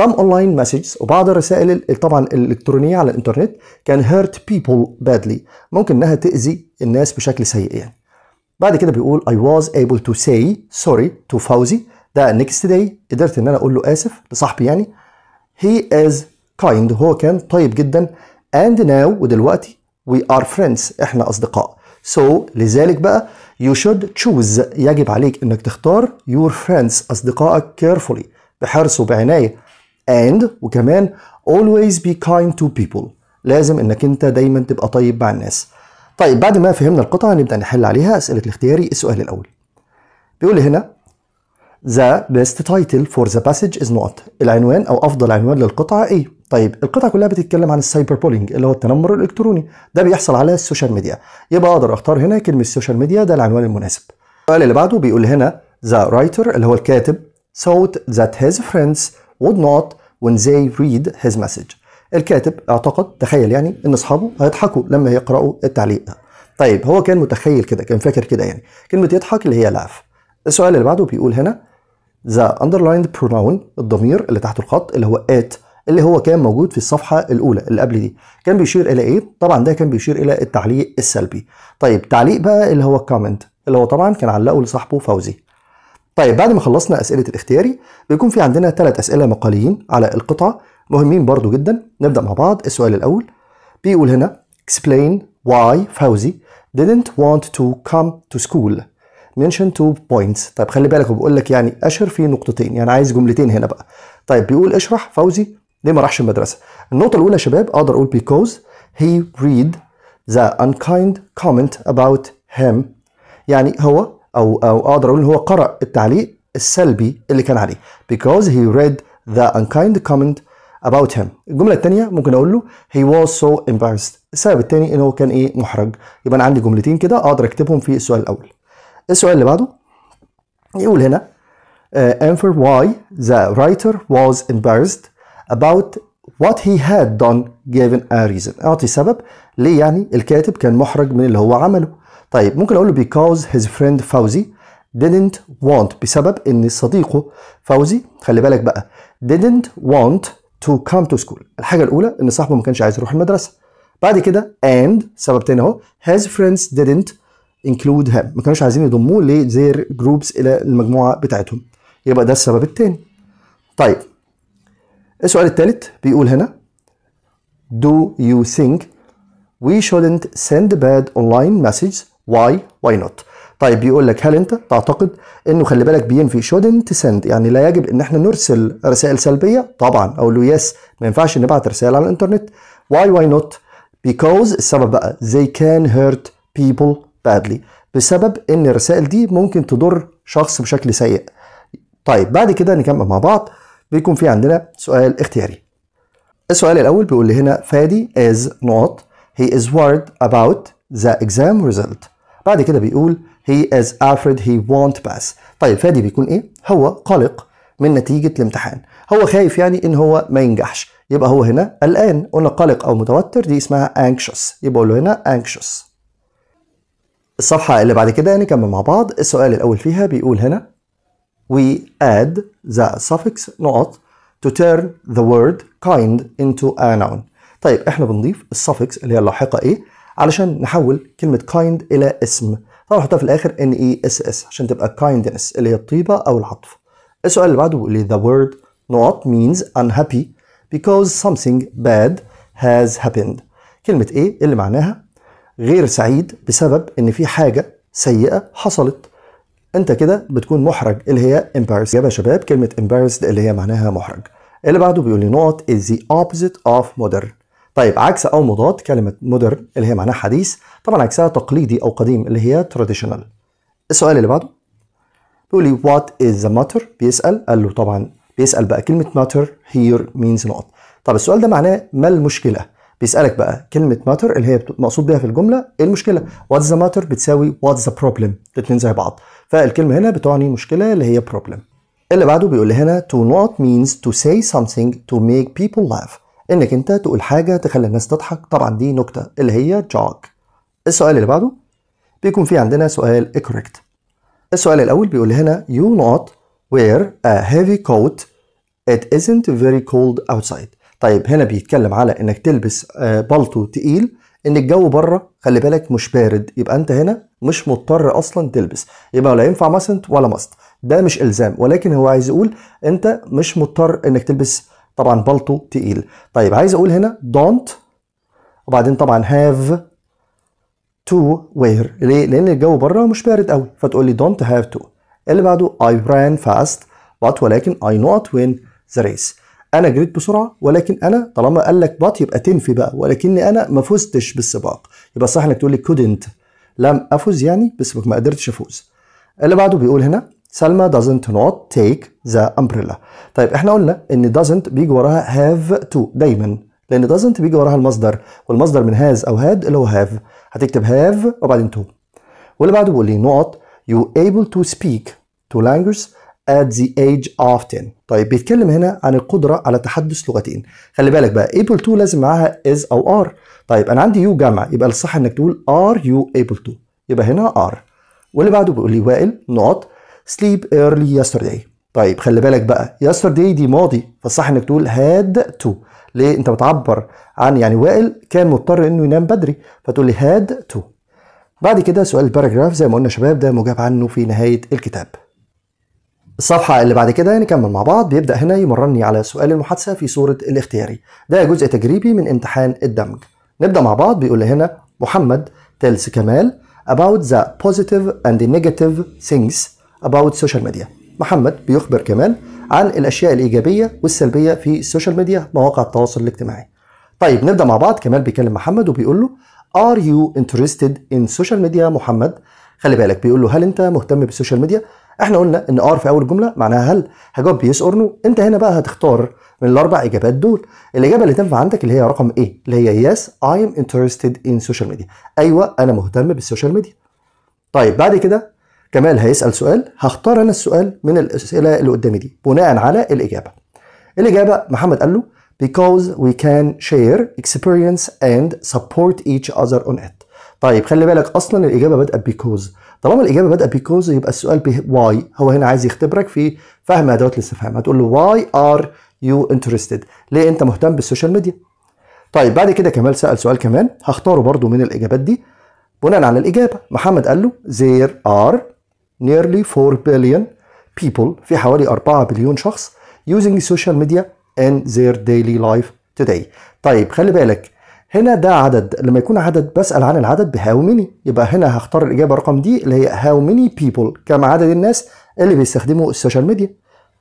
some online messages وبعض الرسائل طبعا الالكترونيه على الانترنت كان hurt people badly ممكن انها تاذي الناس بشكل سيء يعني بعد كده بيقول I was able to say sorry to فوزي ده next day قدرت ان انا اقول له اسف لصاحبي يعني he is kind هو كان طيب جدا and now ودلوقتي we are friends احنا اصدقاء so لذلك بقى you should choose يجب عليك انك تختار your friends اصدقائك carefully بحرص وبعنايه and وكمان always be kind to people لازم انك انت دايما تبقى طيب مع الناس طيب بعد ما فهمنا القطعه نبدا نحل عليها اسئله الاختياري السؤال الاول بيقول هنا The best title for the passage is not العنوان أو أفضل عنوان للقطعة إيه؟ طيب القطعه كلها بتتكلم عن السايبر بولينج اللي هو التنمر الالكتروني ده بيحصل على السوشيال ميديا يبقى اقدر اختار هنا كلمه السوشيال ميديا ده العنوان المناسب السؤال اللي بعده بيقول هنا ذا رايتر اللي هو الكاتب thought that his friends would not when they read his message الكاتب اعتقد تخيل يعني ان اصحابه هيضحكوا لما يقراوا التعليق ده طيب هو كان متخيل كده كان فاكر كده يعني كلمه يضحك اللي هي لاف السؤال اللي بعده بيقول هنا the underlined pronoun الضمير اللي تحت الخط اللي هو at اللي هو كان موجود في الصفحه الاولى اللي قبل دي كان بيشير الى ايه طبعا ده كان بيشير الى التعليق السلبي طيب تعليق بقى اللي هو الكومنت اللي هو طبعا كان علقه لصاحبه فوزي طيب بعد ما خلصنا اسئله الاختياري بيكون في عندنا ثلاث اسئله مقاليين على القطعه مهمين برضو جدا نبدا مع بعض السؤال الاول بيقول هنا explain why فوزي didn't want to come to school mention two points طيب خلي بالك هو بيقول لك يعني اشر في نقطتين يعني عايز جملتين هنا بقى طيب بيقول اشرح فوزي ليه ما راحش المدرسه النقطه الاولى يا شباب اقدر اقول because he read the unkind comment about him يعني هو او او اقدر اقول ان هو قرأ التعليق السلبي اللي كان عليه because he read the unkind comment about him الجمله الثانيه ممكن اقول له he was so embarrassed السبب الثاني ان هو كان ايه محرج يبقى انا عندي جملتين كده اقدر اكتبهم في السؤال الاول السؤال اللي بعده يقول هنا uh, آه، answer why the writer was embarrassed about what he had done given a reason اعطي سبب ليه يعني الكاتب كان محرج من اللي هو عمله طيب ممكن اقول له because his friend فوزي didn't want بسبب ان صديقه فوزي خلي بالك بقى didn't want to come to school الحاجه الاولى ان صاحبه ما كانش عايز يروح المدرسه بعد كده and سبب تاني اهو his friends didn't include him ما كانوش عايزين يضموه ل their groups الى المجموعه بتاعتهم يبقى ده السبب التاني طيب السؤال الثالث بيقول هنا Do you think we shouldn't send bad online messages? why why not طيب بيقول لك هل انت تعتقد انه خلي بالك بينفي shouldn't send يعني لا يجب ان احنا نرسل رسائل سلبيه طبعا اقول له يس ما ينفعش نبعت رسائل على الانترنت why why not because السبب بقى they can hurt people badly بسبب ان الرسائل دي ممكن تضر شخص بشكل سيء طيب بعد كده نكمل مع بعض بيكون في عندنا سؤال اختياري السؤال الأول بيقول لي هنا فادي is not he is worried about the exam result بعد كده بيقول he is afraid he won't pass طيب فادي بيكون ايه هو قلق من نتيجة الامتحان هو خايف يعني ان هو ما ينجحش يبقى هو هنا قلقان قلنا قلق او متوتر دي اسمها anxious يبقى اقول له هنا anxious الصفحة اللي بعد كده نكمل مع بعض السؤال الأول فيها بيقول هنا we add the suffix not to turn the word kind into a noun طيب احنا بنضيف السفكس اللي هي اللاحقه ايه علشان نحول كلمه kind الى اسم طبعا هحطها في الاخر ان اي اس اس عشان تبقى kindness اللي هي الطيبه او العطف السؤال اللي بعده بيقول the word not means unhappy because something bad has happened كلمه ايه اللي معناها غير سعيد بسبب ان في حاجه سيئه حصلت انت كده بتكون محرج اللي هي embarrassed يا شباب كلمه embarrassed اللي هي معناها محرج اللي بعده بيقول لي نقط is the opposite of modern طيب عكس او مضاد كلمه modern اللي هي معناها حديث طبعا عكسها تقليدي او قديم اللي هي traditional السؤال اللي بعده بيقول لي what is the matter بيسال قال له طبعا بيسال بقى كلمه matter here means نقط طب السؤال ده معناه ما المشكله بيسالك بقى كلمه ماتر اللي هي مقصود بيها في الجمله ايه المشكله وات ذا ماتر بتساوي وات ذا بروبلم الاثنين زي بعض فالكلمة هنا بتعني مشكلة اللي هي problem اللي بعده بيقول هنا to not means to say something to make people laugh انك انت تقول حاجة تخلي الناس تضحك طبعا دي نكتة اللي هي joke السؤال اللي بعده بيكون في عندنا سؤال correct السؤال الأول بيقول هنا you not wear a heavy coat it isn't very cold outside طيب هنا بيتكلم على انك تلبس آه، بلطو تقيل ان الجو بره خلي بالك مش بارد يبقى انت هنا مش مضطر اصلا تلبس يبقى لا ينفع ماسنت ولا ماست ده مش الزام ولكن هو عايز يقول انت مش مضطر انك تلبس طبعا بالطو تقيل طيب عايز اقول هنا دونت وبعدين طبعا هاف تو وير ليه لان الجو بره مش بارد قوي فتقول لي دونت هاف تو اللي بعده I ran fast but ولكن I not win the race انا جريت بسرعه ولكن انا طالما قال لك بات يبقى تنفي بقى ولكني انا ما فزتش بالسباق يبقى صح انك تقول لي كودنت لم افز يعني بالسباق ما قدرتش افوز اللي بعده بيقول هنا سلمى doesn't not take the umbrella طيب احنا قلنا ان doesn't بيجي وراها have to دايما لان doesn't بيجي وراها المصدر والمصدر من has او had اللي هو have هتكتب have وبعدين to واللي بعده بيقول لي not you able to speak تو languages at the age of 10 طيب بيتكلم هنا عن القدرة على تحدث لغتين خلي بالك بقى able to لازم معاها is أو are طيب أنا عندي you جامعة يبقى الصح إنك تقول are you able to يبقى هنا are واللي بعده بيقول لي وائل not sleep early yesterday طيب خلي بالك بقى yesterday دي ماضي فالصح إنك تقول had to ليه أنت بتعبر عن يعني وائل كان مضطر إنه ينام بدري فتقول لي had to بعد كده سؤال الباراجراف زي ما قلنا شباب ده مجاب عنه في نهاية الكتاب الصفحة اللي بعد كده نكمل مع بعض بيبدأ هنا يمرني على سؤال المحادثة في صورة الاختياري ده جزء تجريبي من امتحان الدمج نبدأ مع بعض بيقول لي هنا محمد تيلس كمال about the positive and the negative things about social media محمد بيخبر كمال عن الأشياء الإيجابية والسلبية في السوشيال ميديا مواقع التواصل الاجتماعي طيب نبدأ مع بعض كمال بيكلم محمد وبيقول له Are you interested in social media محمد خلي بالك بيقول له هل انت مهتم بالسوشيال ميديا احنا قلنا ان ار في اول جمله معناها هل هجاوب بيس اور نو انت هنا بقى هتختار من الاربع اجابات دول الاجابه اللي تنفع عندك اللي هي رقم ايه اللي هي يس اي ام انترستد ان سوشيال ميديا ايوه انا مهتم بالسوشيال ميديا طيب بعد كده كمال هيسال سؤال هختار انا السؤال من الاسئله اللي قدامي دي بناء على الاجابه الاجابه محمد قال له because we can share experience and support each other on it طيب خلي بالك اصلا الاجابه بدأت because طالما الاجابه بدأ بيكوز يبقى السؤال بـ واي هو هنا عايز يختبرك في فهم ادوات الاستفهام هتقول له واي ار يو انترستد ليه انت مهتم بالسوشيال ميديا طيب بعد كده كمال سأل سؤال كمان هختاره برضو من الاجابات دي بناء على الاجابه محمد قال له there are nearly 4 billion people في حوالي 4 بليون شخص using social media in their daily life today طيب خلي بالك هنا ده عدد لما يكون عدد بسأل عن العدد بهاو ميني يبقى هنا هختار الإجابة رقم دي اللي هي هاو ميني بيبول كم عدد الناس اللي بيستخدموا السوشيال ميديا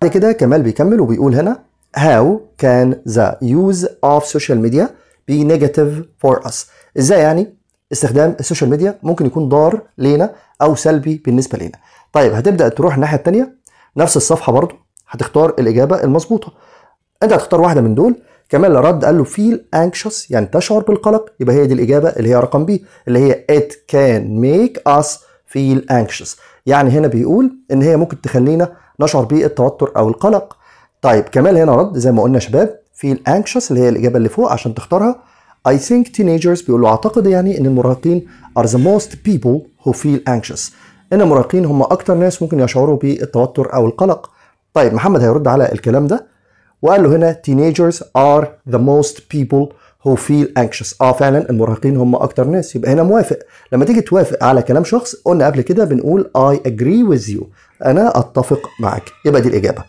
بعد كده كمال بيكمل وبيقول هنا هاو كان ذا يوز اوف سوشيال ميديا بي نيجاتيف فور اس ازاي يعني استخدام السوشيال ميديا ممكن يكون ضار لينا او سلبي بالنسبه لينا طيب هتبدا تروح الناحيه الثانيه نفس الصفحه برضو هتختار الاجابه المظبوطه انت هتختار واحده من دول كمال رد قال له فيل anxious يعني تشعر بالقلق يبقى هي دي الإجابة اللي هي رقم بي اللي هي it can make us feel anxious يعني هنا بيقول إن هي ممكن تخلينا نشعر بالتوتر أو القلق طيب كمال هنا رد زي ما قلنا شباب feel anxious اللي هي الإجابة اللي فوق عشان تختارها I think teenagers بيقولوا أعتقد يعني إن المراهقين are the most people who feel anxious إن المراهقين هم أكتر ناس ممكن يشعروا بالتوتر أو القلق طيب محمد هيرد على الكلام ده وقال له هنا teenagers are the most people who feel anxious اه فعلا المراهقين هم اكتر ناس يبقى هنا موافق لما تيجي توافق على كلام شخص قلنا قبل كده بنقول I agree with you انا اتفق معك يبقى دي الاجابه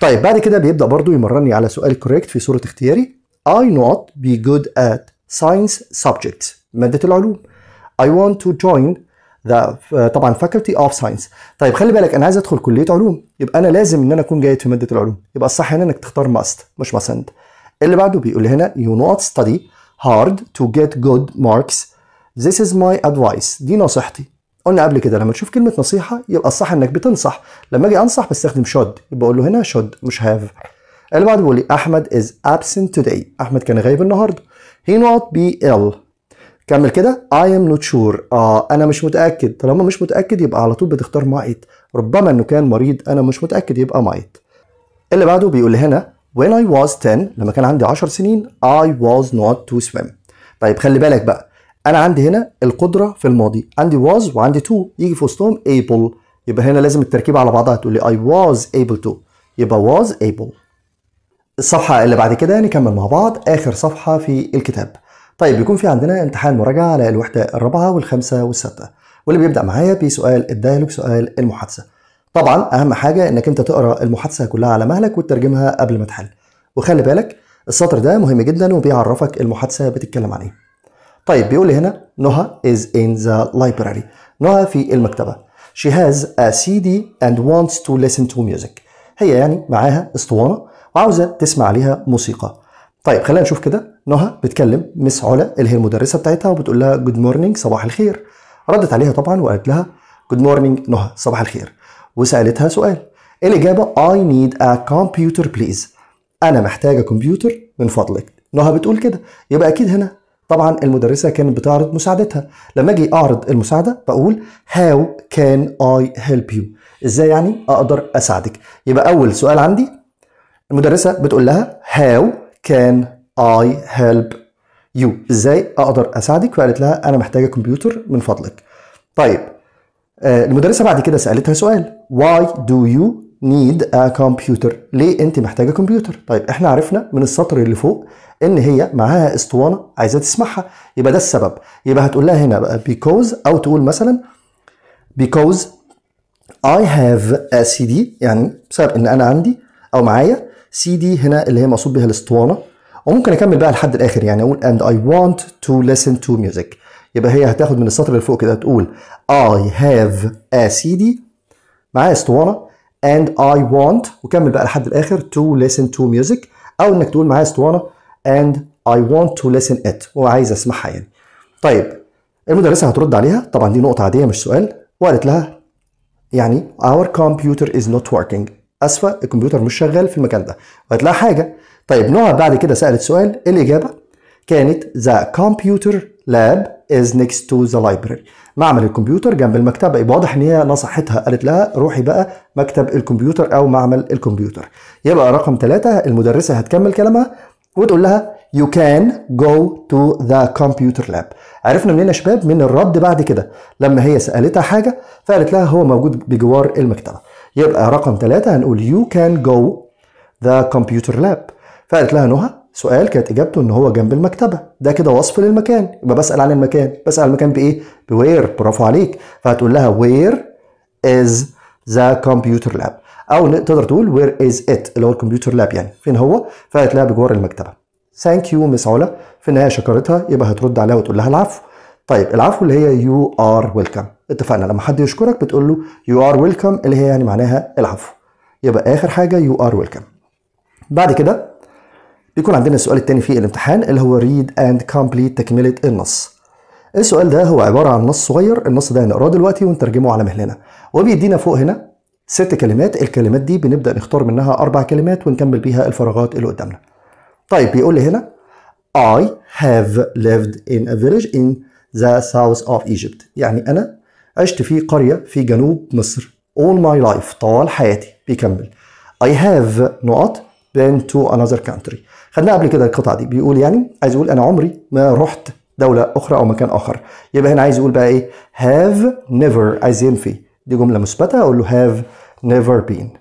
طيب بعد كده بيبدا برضو يمرني على سؤال كوريكت في صوره اختياري I not be good at science subjects ماده العلوم I want to join ده آه، طبعا فاكولتي اوف ساينس طيب خلي بالك انا عايز ادخل كليه علوم يبقى انا لازم ان انا اكون جيد في ماده العلوم يبقى الصح هنا انك تختار ماست مش ماسند اللي بعده بيقول هنا يو نوت ستدي هارد تو جيت جود ماركس ذيس از ماي ادفايس دي نصيحتي قلنا قبل كده لما تشوف كلمة نصيحة يبقى الصح انك بتنصح لما اجي انصح بستخدم شود يبقى اقول له هنا شود مش هاف اللي بعده بيقول لي احمد از ابسنت توداي احمد كان غايب النهارده هي نوت بي ال كمل كده I am not sure آه أنا مش متأكد طالما مش متأكد يبقى على طول بتختار might ربما إنه كان مريض أنا مش متأكد يبقى might اللي بعده بيقول هنا when I was 10 لما كان عندي 10 سنين I was not to swim طيب خلي بالك بقى أنا عندي هنا القدرة في الماضي عندي was وعندي to يجي في وسطهم able يبقى هنا لازم التركيبة على بعضها تقول لي I was able to يبقى was able الصفحة اللي بعد كده نكمل مع بعض آخر صفحة في الكتاب طيب بيكون في عندنا امتحان مراجعة على الوحدة الرابعة والخامسة والسادسه واللي بيبدأ معايا بسؤال الدايلوج سؤال المحادثة طبعا أهم حاجة إنك أنت تقرأ المحادثة كلها على مهلك وتترجمها قبل ما تحل وخلي بالك السطر ده مهم جدا وبيعرفك المحادثة بتتكلم عن إيه طيب بيقول لي هنا نهى is in the library نهى في المكتبة she has a CD and wants to listen to music هي يعني معاها اسطوانة وعاوزة تسمع عليها موسيقى طيب خلينا نشوف كده نهى بتكلم مس علا اللي هي المدرسه بتاعتها وبتقول لها جود مورنينج صباح الخير ردت عليها طبعا وقالت لها جود مورنينج نهى صباح الخير وسالتها سؤال إيه الاجابه اي نيد ا كمبيوتر بليز انا محتاجه كمبيوتر من فضلك نهى بتقول كده يبقى اكيد هنا طبعا المدرسه كانت بتعرض مساعدتها لما اجي اعرض المساعده بقول هاو كان اي هيلب يو ازاي يعني اقدر اساعدك يبقى اول سؤال عندي المدرسه بتقول لها هاو can I help you ازاي اقدر اساعدك وقالت لها انا محتاجه كمبيوتر من فضلك طيب آه، المدرسه بعد كده سالتها سؤال why do you need a computer ليه انت محتاجه كمبيوتر طيب احنا عرفنا من السطر اللي فوق ان هي معاها اسطوانه عايزه تسمعها يبقى ده السبب يبقى هتقول لها هنا بقى because او تقول مثلا because I have a CD يعني بسبب ان انا عندي او معايا سي دي هنا اللي هي مقصود بها الاسطوانه وممكن اكمل بقى لحد الاخر يعني اقول اند اي ونت تو ليسن تو ميوزك يبقى هي هتاخد من السطر اللي فوق كده تقول اي هاف ا سي دي معايا اسطوانه and I want وكمل بقى لحد الاخر to listen to music او انك تقول معايا اسطوانه and I want to listen it وعايز اسمعها يعني طيب المدرسه هترد عليها طبعا دي نقطه عاديه مش سؤال وقالت لها يعني our computer is not working اسفه الكمبيوتر مش شغال في المكان ده لها حاجه طيب نقعد بعد كده سالت سؤال إيه الاجابه كانت ذا كمبيوتر لاب از نيكست تو ذا لايبرري معمل الكمبيوتر جنب المكتبه يبقى واضح ان هي نصحتها قالت لها روحي بقى مكتب الكمبيوتر او معمل الكمبيوتر يبقى رقم ثلاثة المدرسه هتكمل كلامها وتقول لها you can go to the computer lab عرفنا منين يا شباب من الرد بعد كده لما هي سالتها حاجه فقالت لها هو موجود بجوار المكتبه يبقى رقم ثلاثة هنقول يو كان جو ذا كمبيوتر لاب فقالت لها نهى سؤال كانت اجابته ان هو جنب المكتبه ده كده وصف للمكان يبقى بسال عن المكان بسال عن المكان بايه بوير برافو عليك فهتقول لها وير از ذا كمبيوتر لاب او تقدر تقول وير از ات اللي هو الكمبيوتر لاب يعني فين هو فقالت لها بجوار المكتبه ثانك يو مس علا في النهايه شكرتها يبقى هترد عليها وتقول لها العفو طيب العفو اللي هي يو ار ويلكم اتفقنا لما حد يشكرك بتقول له يو ار ويلكم اللي هي يعني معناها العفو يبقى اخر حاجه يو ار ويلكم بعد كده بيكون عندنا السؤال الثاني في الامتحان اللي هو ريد اند كومبليت تكمله النص السؤال ده هو عباره عن نص صغير النص ده هنقراه دلوقتي ونترجمه على مهلنا وبيدينا فوق هنا ست كلمات الكلمات دي بنبدا نختار منها اربع كلمات ونكمل بيها الفراغات اللي قدامنا طيب بيقول لي هنا I have lived in a village in the south of Egypt يعني أنا عشت في قرية في جنوب مصر all my life طوال حياتي بيكمل I have نقط been to another country خدناها قبل كده القطعة دي بيقول يعني عايز يقول أنا عمري ما رحت دولة أخرى أو مكان آخر يبقى هنا عايز يقول بقى إيه have never عايز ينفي دي جملة مثبتة أقول له have never been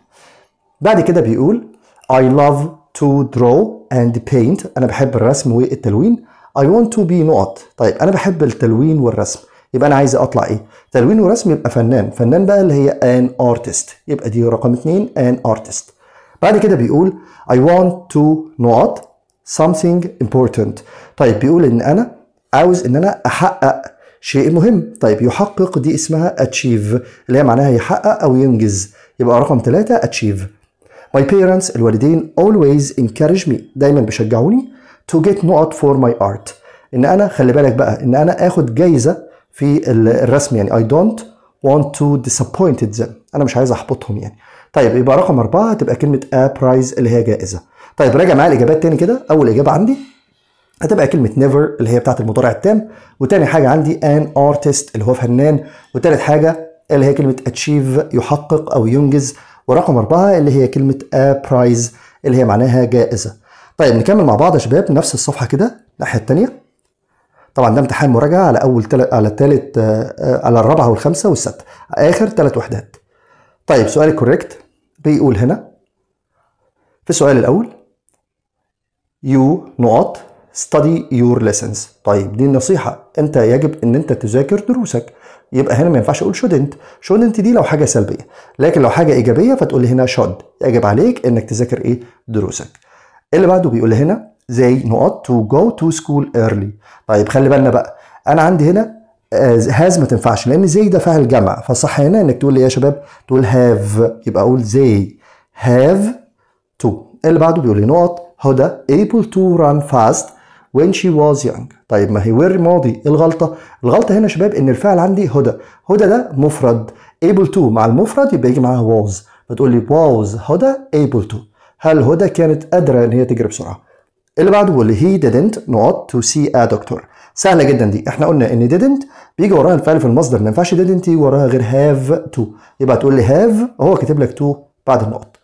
بعد كده بيقول I love to draw and paint أنا بحب الرسم والتلوين I want to be not طيب أنا بحب التلوين والرسم يبقى انا عايز اطلع ايه تلوين ورسم يبقى فنان فنان بقى اللي هي ان ارتست يبقى دي رقم اتنين ان ارتست بعد كده بيقول I want to نقط something important طيب بيقول ان انا عاوز ان انا احقق شيء مهم طيب يحقق دي اسمها achieve اللي هي معناها يحقق او ينجز يبقى رقم ثلاثة achieve My parents الوالدين always encourage me دايما بيشجعوني to get نقط for my art ان انا خلي بالك بقى ان انا اخد جايزه في الرسم يعني I don't want to disappoint them انا مش عايز احبطهم يعني طيب يبقى رقم أربعة هتبقى كلمة a prize اللي هي جائزة طيب راجع معايا الإجابات تاني كده أول إجابة عندي هتبقى كلمة never اللي هي بتاعت المضارع التام وتاني حاجة عندي an artist اللي هو فنان وتالت حاجة اللي هي كلمة achieve يحقق أو ينجز ورقم أربعة اللي هي كلمة a prize اللي هي معناها جائزة طيب نكمل مع بعض يا شباب نفس الصفحة كده الناحية التانية طبعا ده امتحان مراجعه على اول تل... على الثالث آه، آه، على الرابعه والخامسه والسادسه اخر ثلاث وحدات طيب سؤال الكوريكت بيقول هنا في السؤال الاول يو نقط ستدي يور ليسنز طيب دي النصيحه انت يجب ان انت تذاكر دروسك يبقى هنا ما ينفعش اقول شودنت شودنت دي لو حاجه سلبيه لكن لو حاجه ايجابيه فتقول هنا شود يجب عليك انك تذاكر ايه دروسك اللي بعده بيقول هنا زي نقط تو جو تو سكول ايرلي طيب خلي بالنا بقى انا عندي هنا هاز آه، ما تنفعش لان زي ده فعل جمع فصح هنا انك تقول لي يا شباب تقول هاف يبقى اقول زي هاف تو اللي بعده بيقول لي نقط هدى able to run fast when she was young طيب ما هي وير ماضي إيه الغلطه الغلطه هنا يا شباب ان الفعل عندي هدى هدى ده مفرد able to مع المفرد يبقى يجي معاها was فتقول لي was هدى able to هل هدى كانت قادره ان هي تجري بسرعه اللي بعده واللي هي didn't نقط to see a doctor سهلة جدا دي احنا قلنا ان didn't بيجي وراها الفعل في المصدر ما ينفعش didn't يجي وراها غير have to يبقى تقول لي have هو كاتب لك to بعد النقط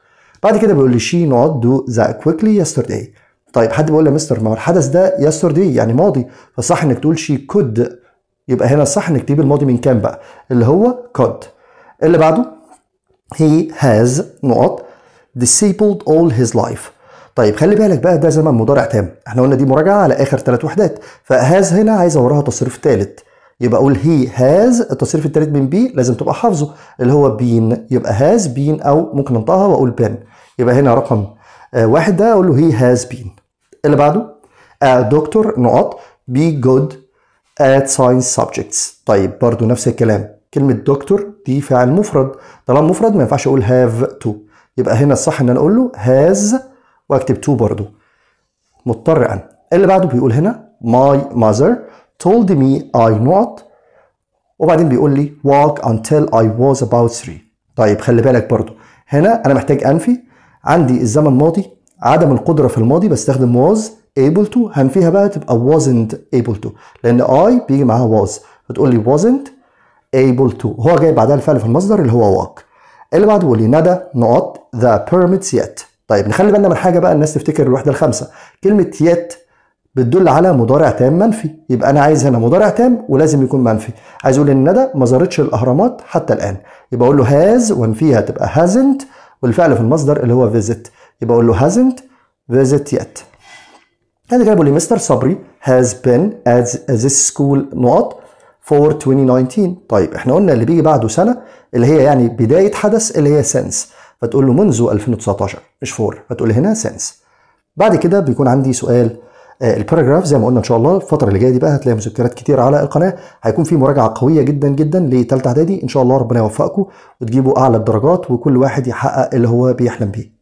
بعد كده بيقول لي she not do that quickly yesterday طيب حد بيقول لي يا مستر ما هو الحدث ده yesterday يعني ماضي فصح انك تقول she could يبقى هنا صح انك تجيب الماضي من كام بقى اللي هو could اللي بعده he has نقط disabled all his life طيب خلي بالك بقى ده زمن مضارع تام احنا قلنا دي مراجعه على اخر ثلاث وحدات فهاز هنا عايز وراها تصريف ثالث يبقى اقول هي هاز التصريف الثالث من بي لازم تبقى حافظه اللي هو بين يبقى هاز بين او ممكن انطقها واقول بان يبقى هنا رقم آه، واحد ده اقول له هي هاز بين اللي بعده آه، دكتور نقط بي جود at science subjects طيب برضو نفس الكلام كلمة دكتور دي فعل مفرد طالما مفرد ما ينفعش اقول have to يبقى هنا الصح ان انا اقول له has واكتب تو برضو مضطر انا اللي بعده بيقول هنا my mother told me I not وبعدين بيقول لي walk until I was about 3 طيب خلي بالك برضو هنا انا محتاج انفي عندي الزمن ماضي عدم القدرة في الماضي بستخدم was able to هنفيها بقى تبقى wasn't able to لان I بيجي معاها was بتقول لي wasn't able to هو جاي بعدها الفعل في المصدر اللي هو walk اللي بعده بيقول لي ندى not the pyramids yet طيب نخلي بالنا من حاجه بقى الناس تفتكر الوحده الخامسه كلمه يات بتدل على مضارع تام منفي يبقى انا عايز هنا مضارع تام ولازم يكون منفي عايز اقول ان ندى ما زارتش الاهرامات حتى الان يبقى اقول له هاز وانفيها تبقى هازنت والفعل في المصدر اللي هو فيزيت يبقى اقول له هازنت فيزيت يات هذا جابوا لي مستر صبري هاز بين از this سكول نقط فور 2019 طيب احنا قلنا اللي بيجي بعده سنه اللي هي يعني بدايه حدث اللي هي سنس فتقول له منذ 2019 مش فور فتقول هنا سنس بعد كده بيكون عندي سؤال آه، الباراجراف زي ما قلنا ان شاء الله الفتره اللي جايه دي بقى هتلاقي مذكرات كتير على القناه هيكون في مراجعه قويه جدا جدا لثالثه اعدادي ان شاء الله ربنا يوفقكم وتجيبوا اعلى الدرجات وكل واحد يحقق اللي هو بيحلم بيه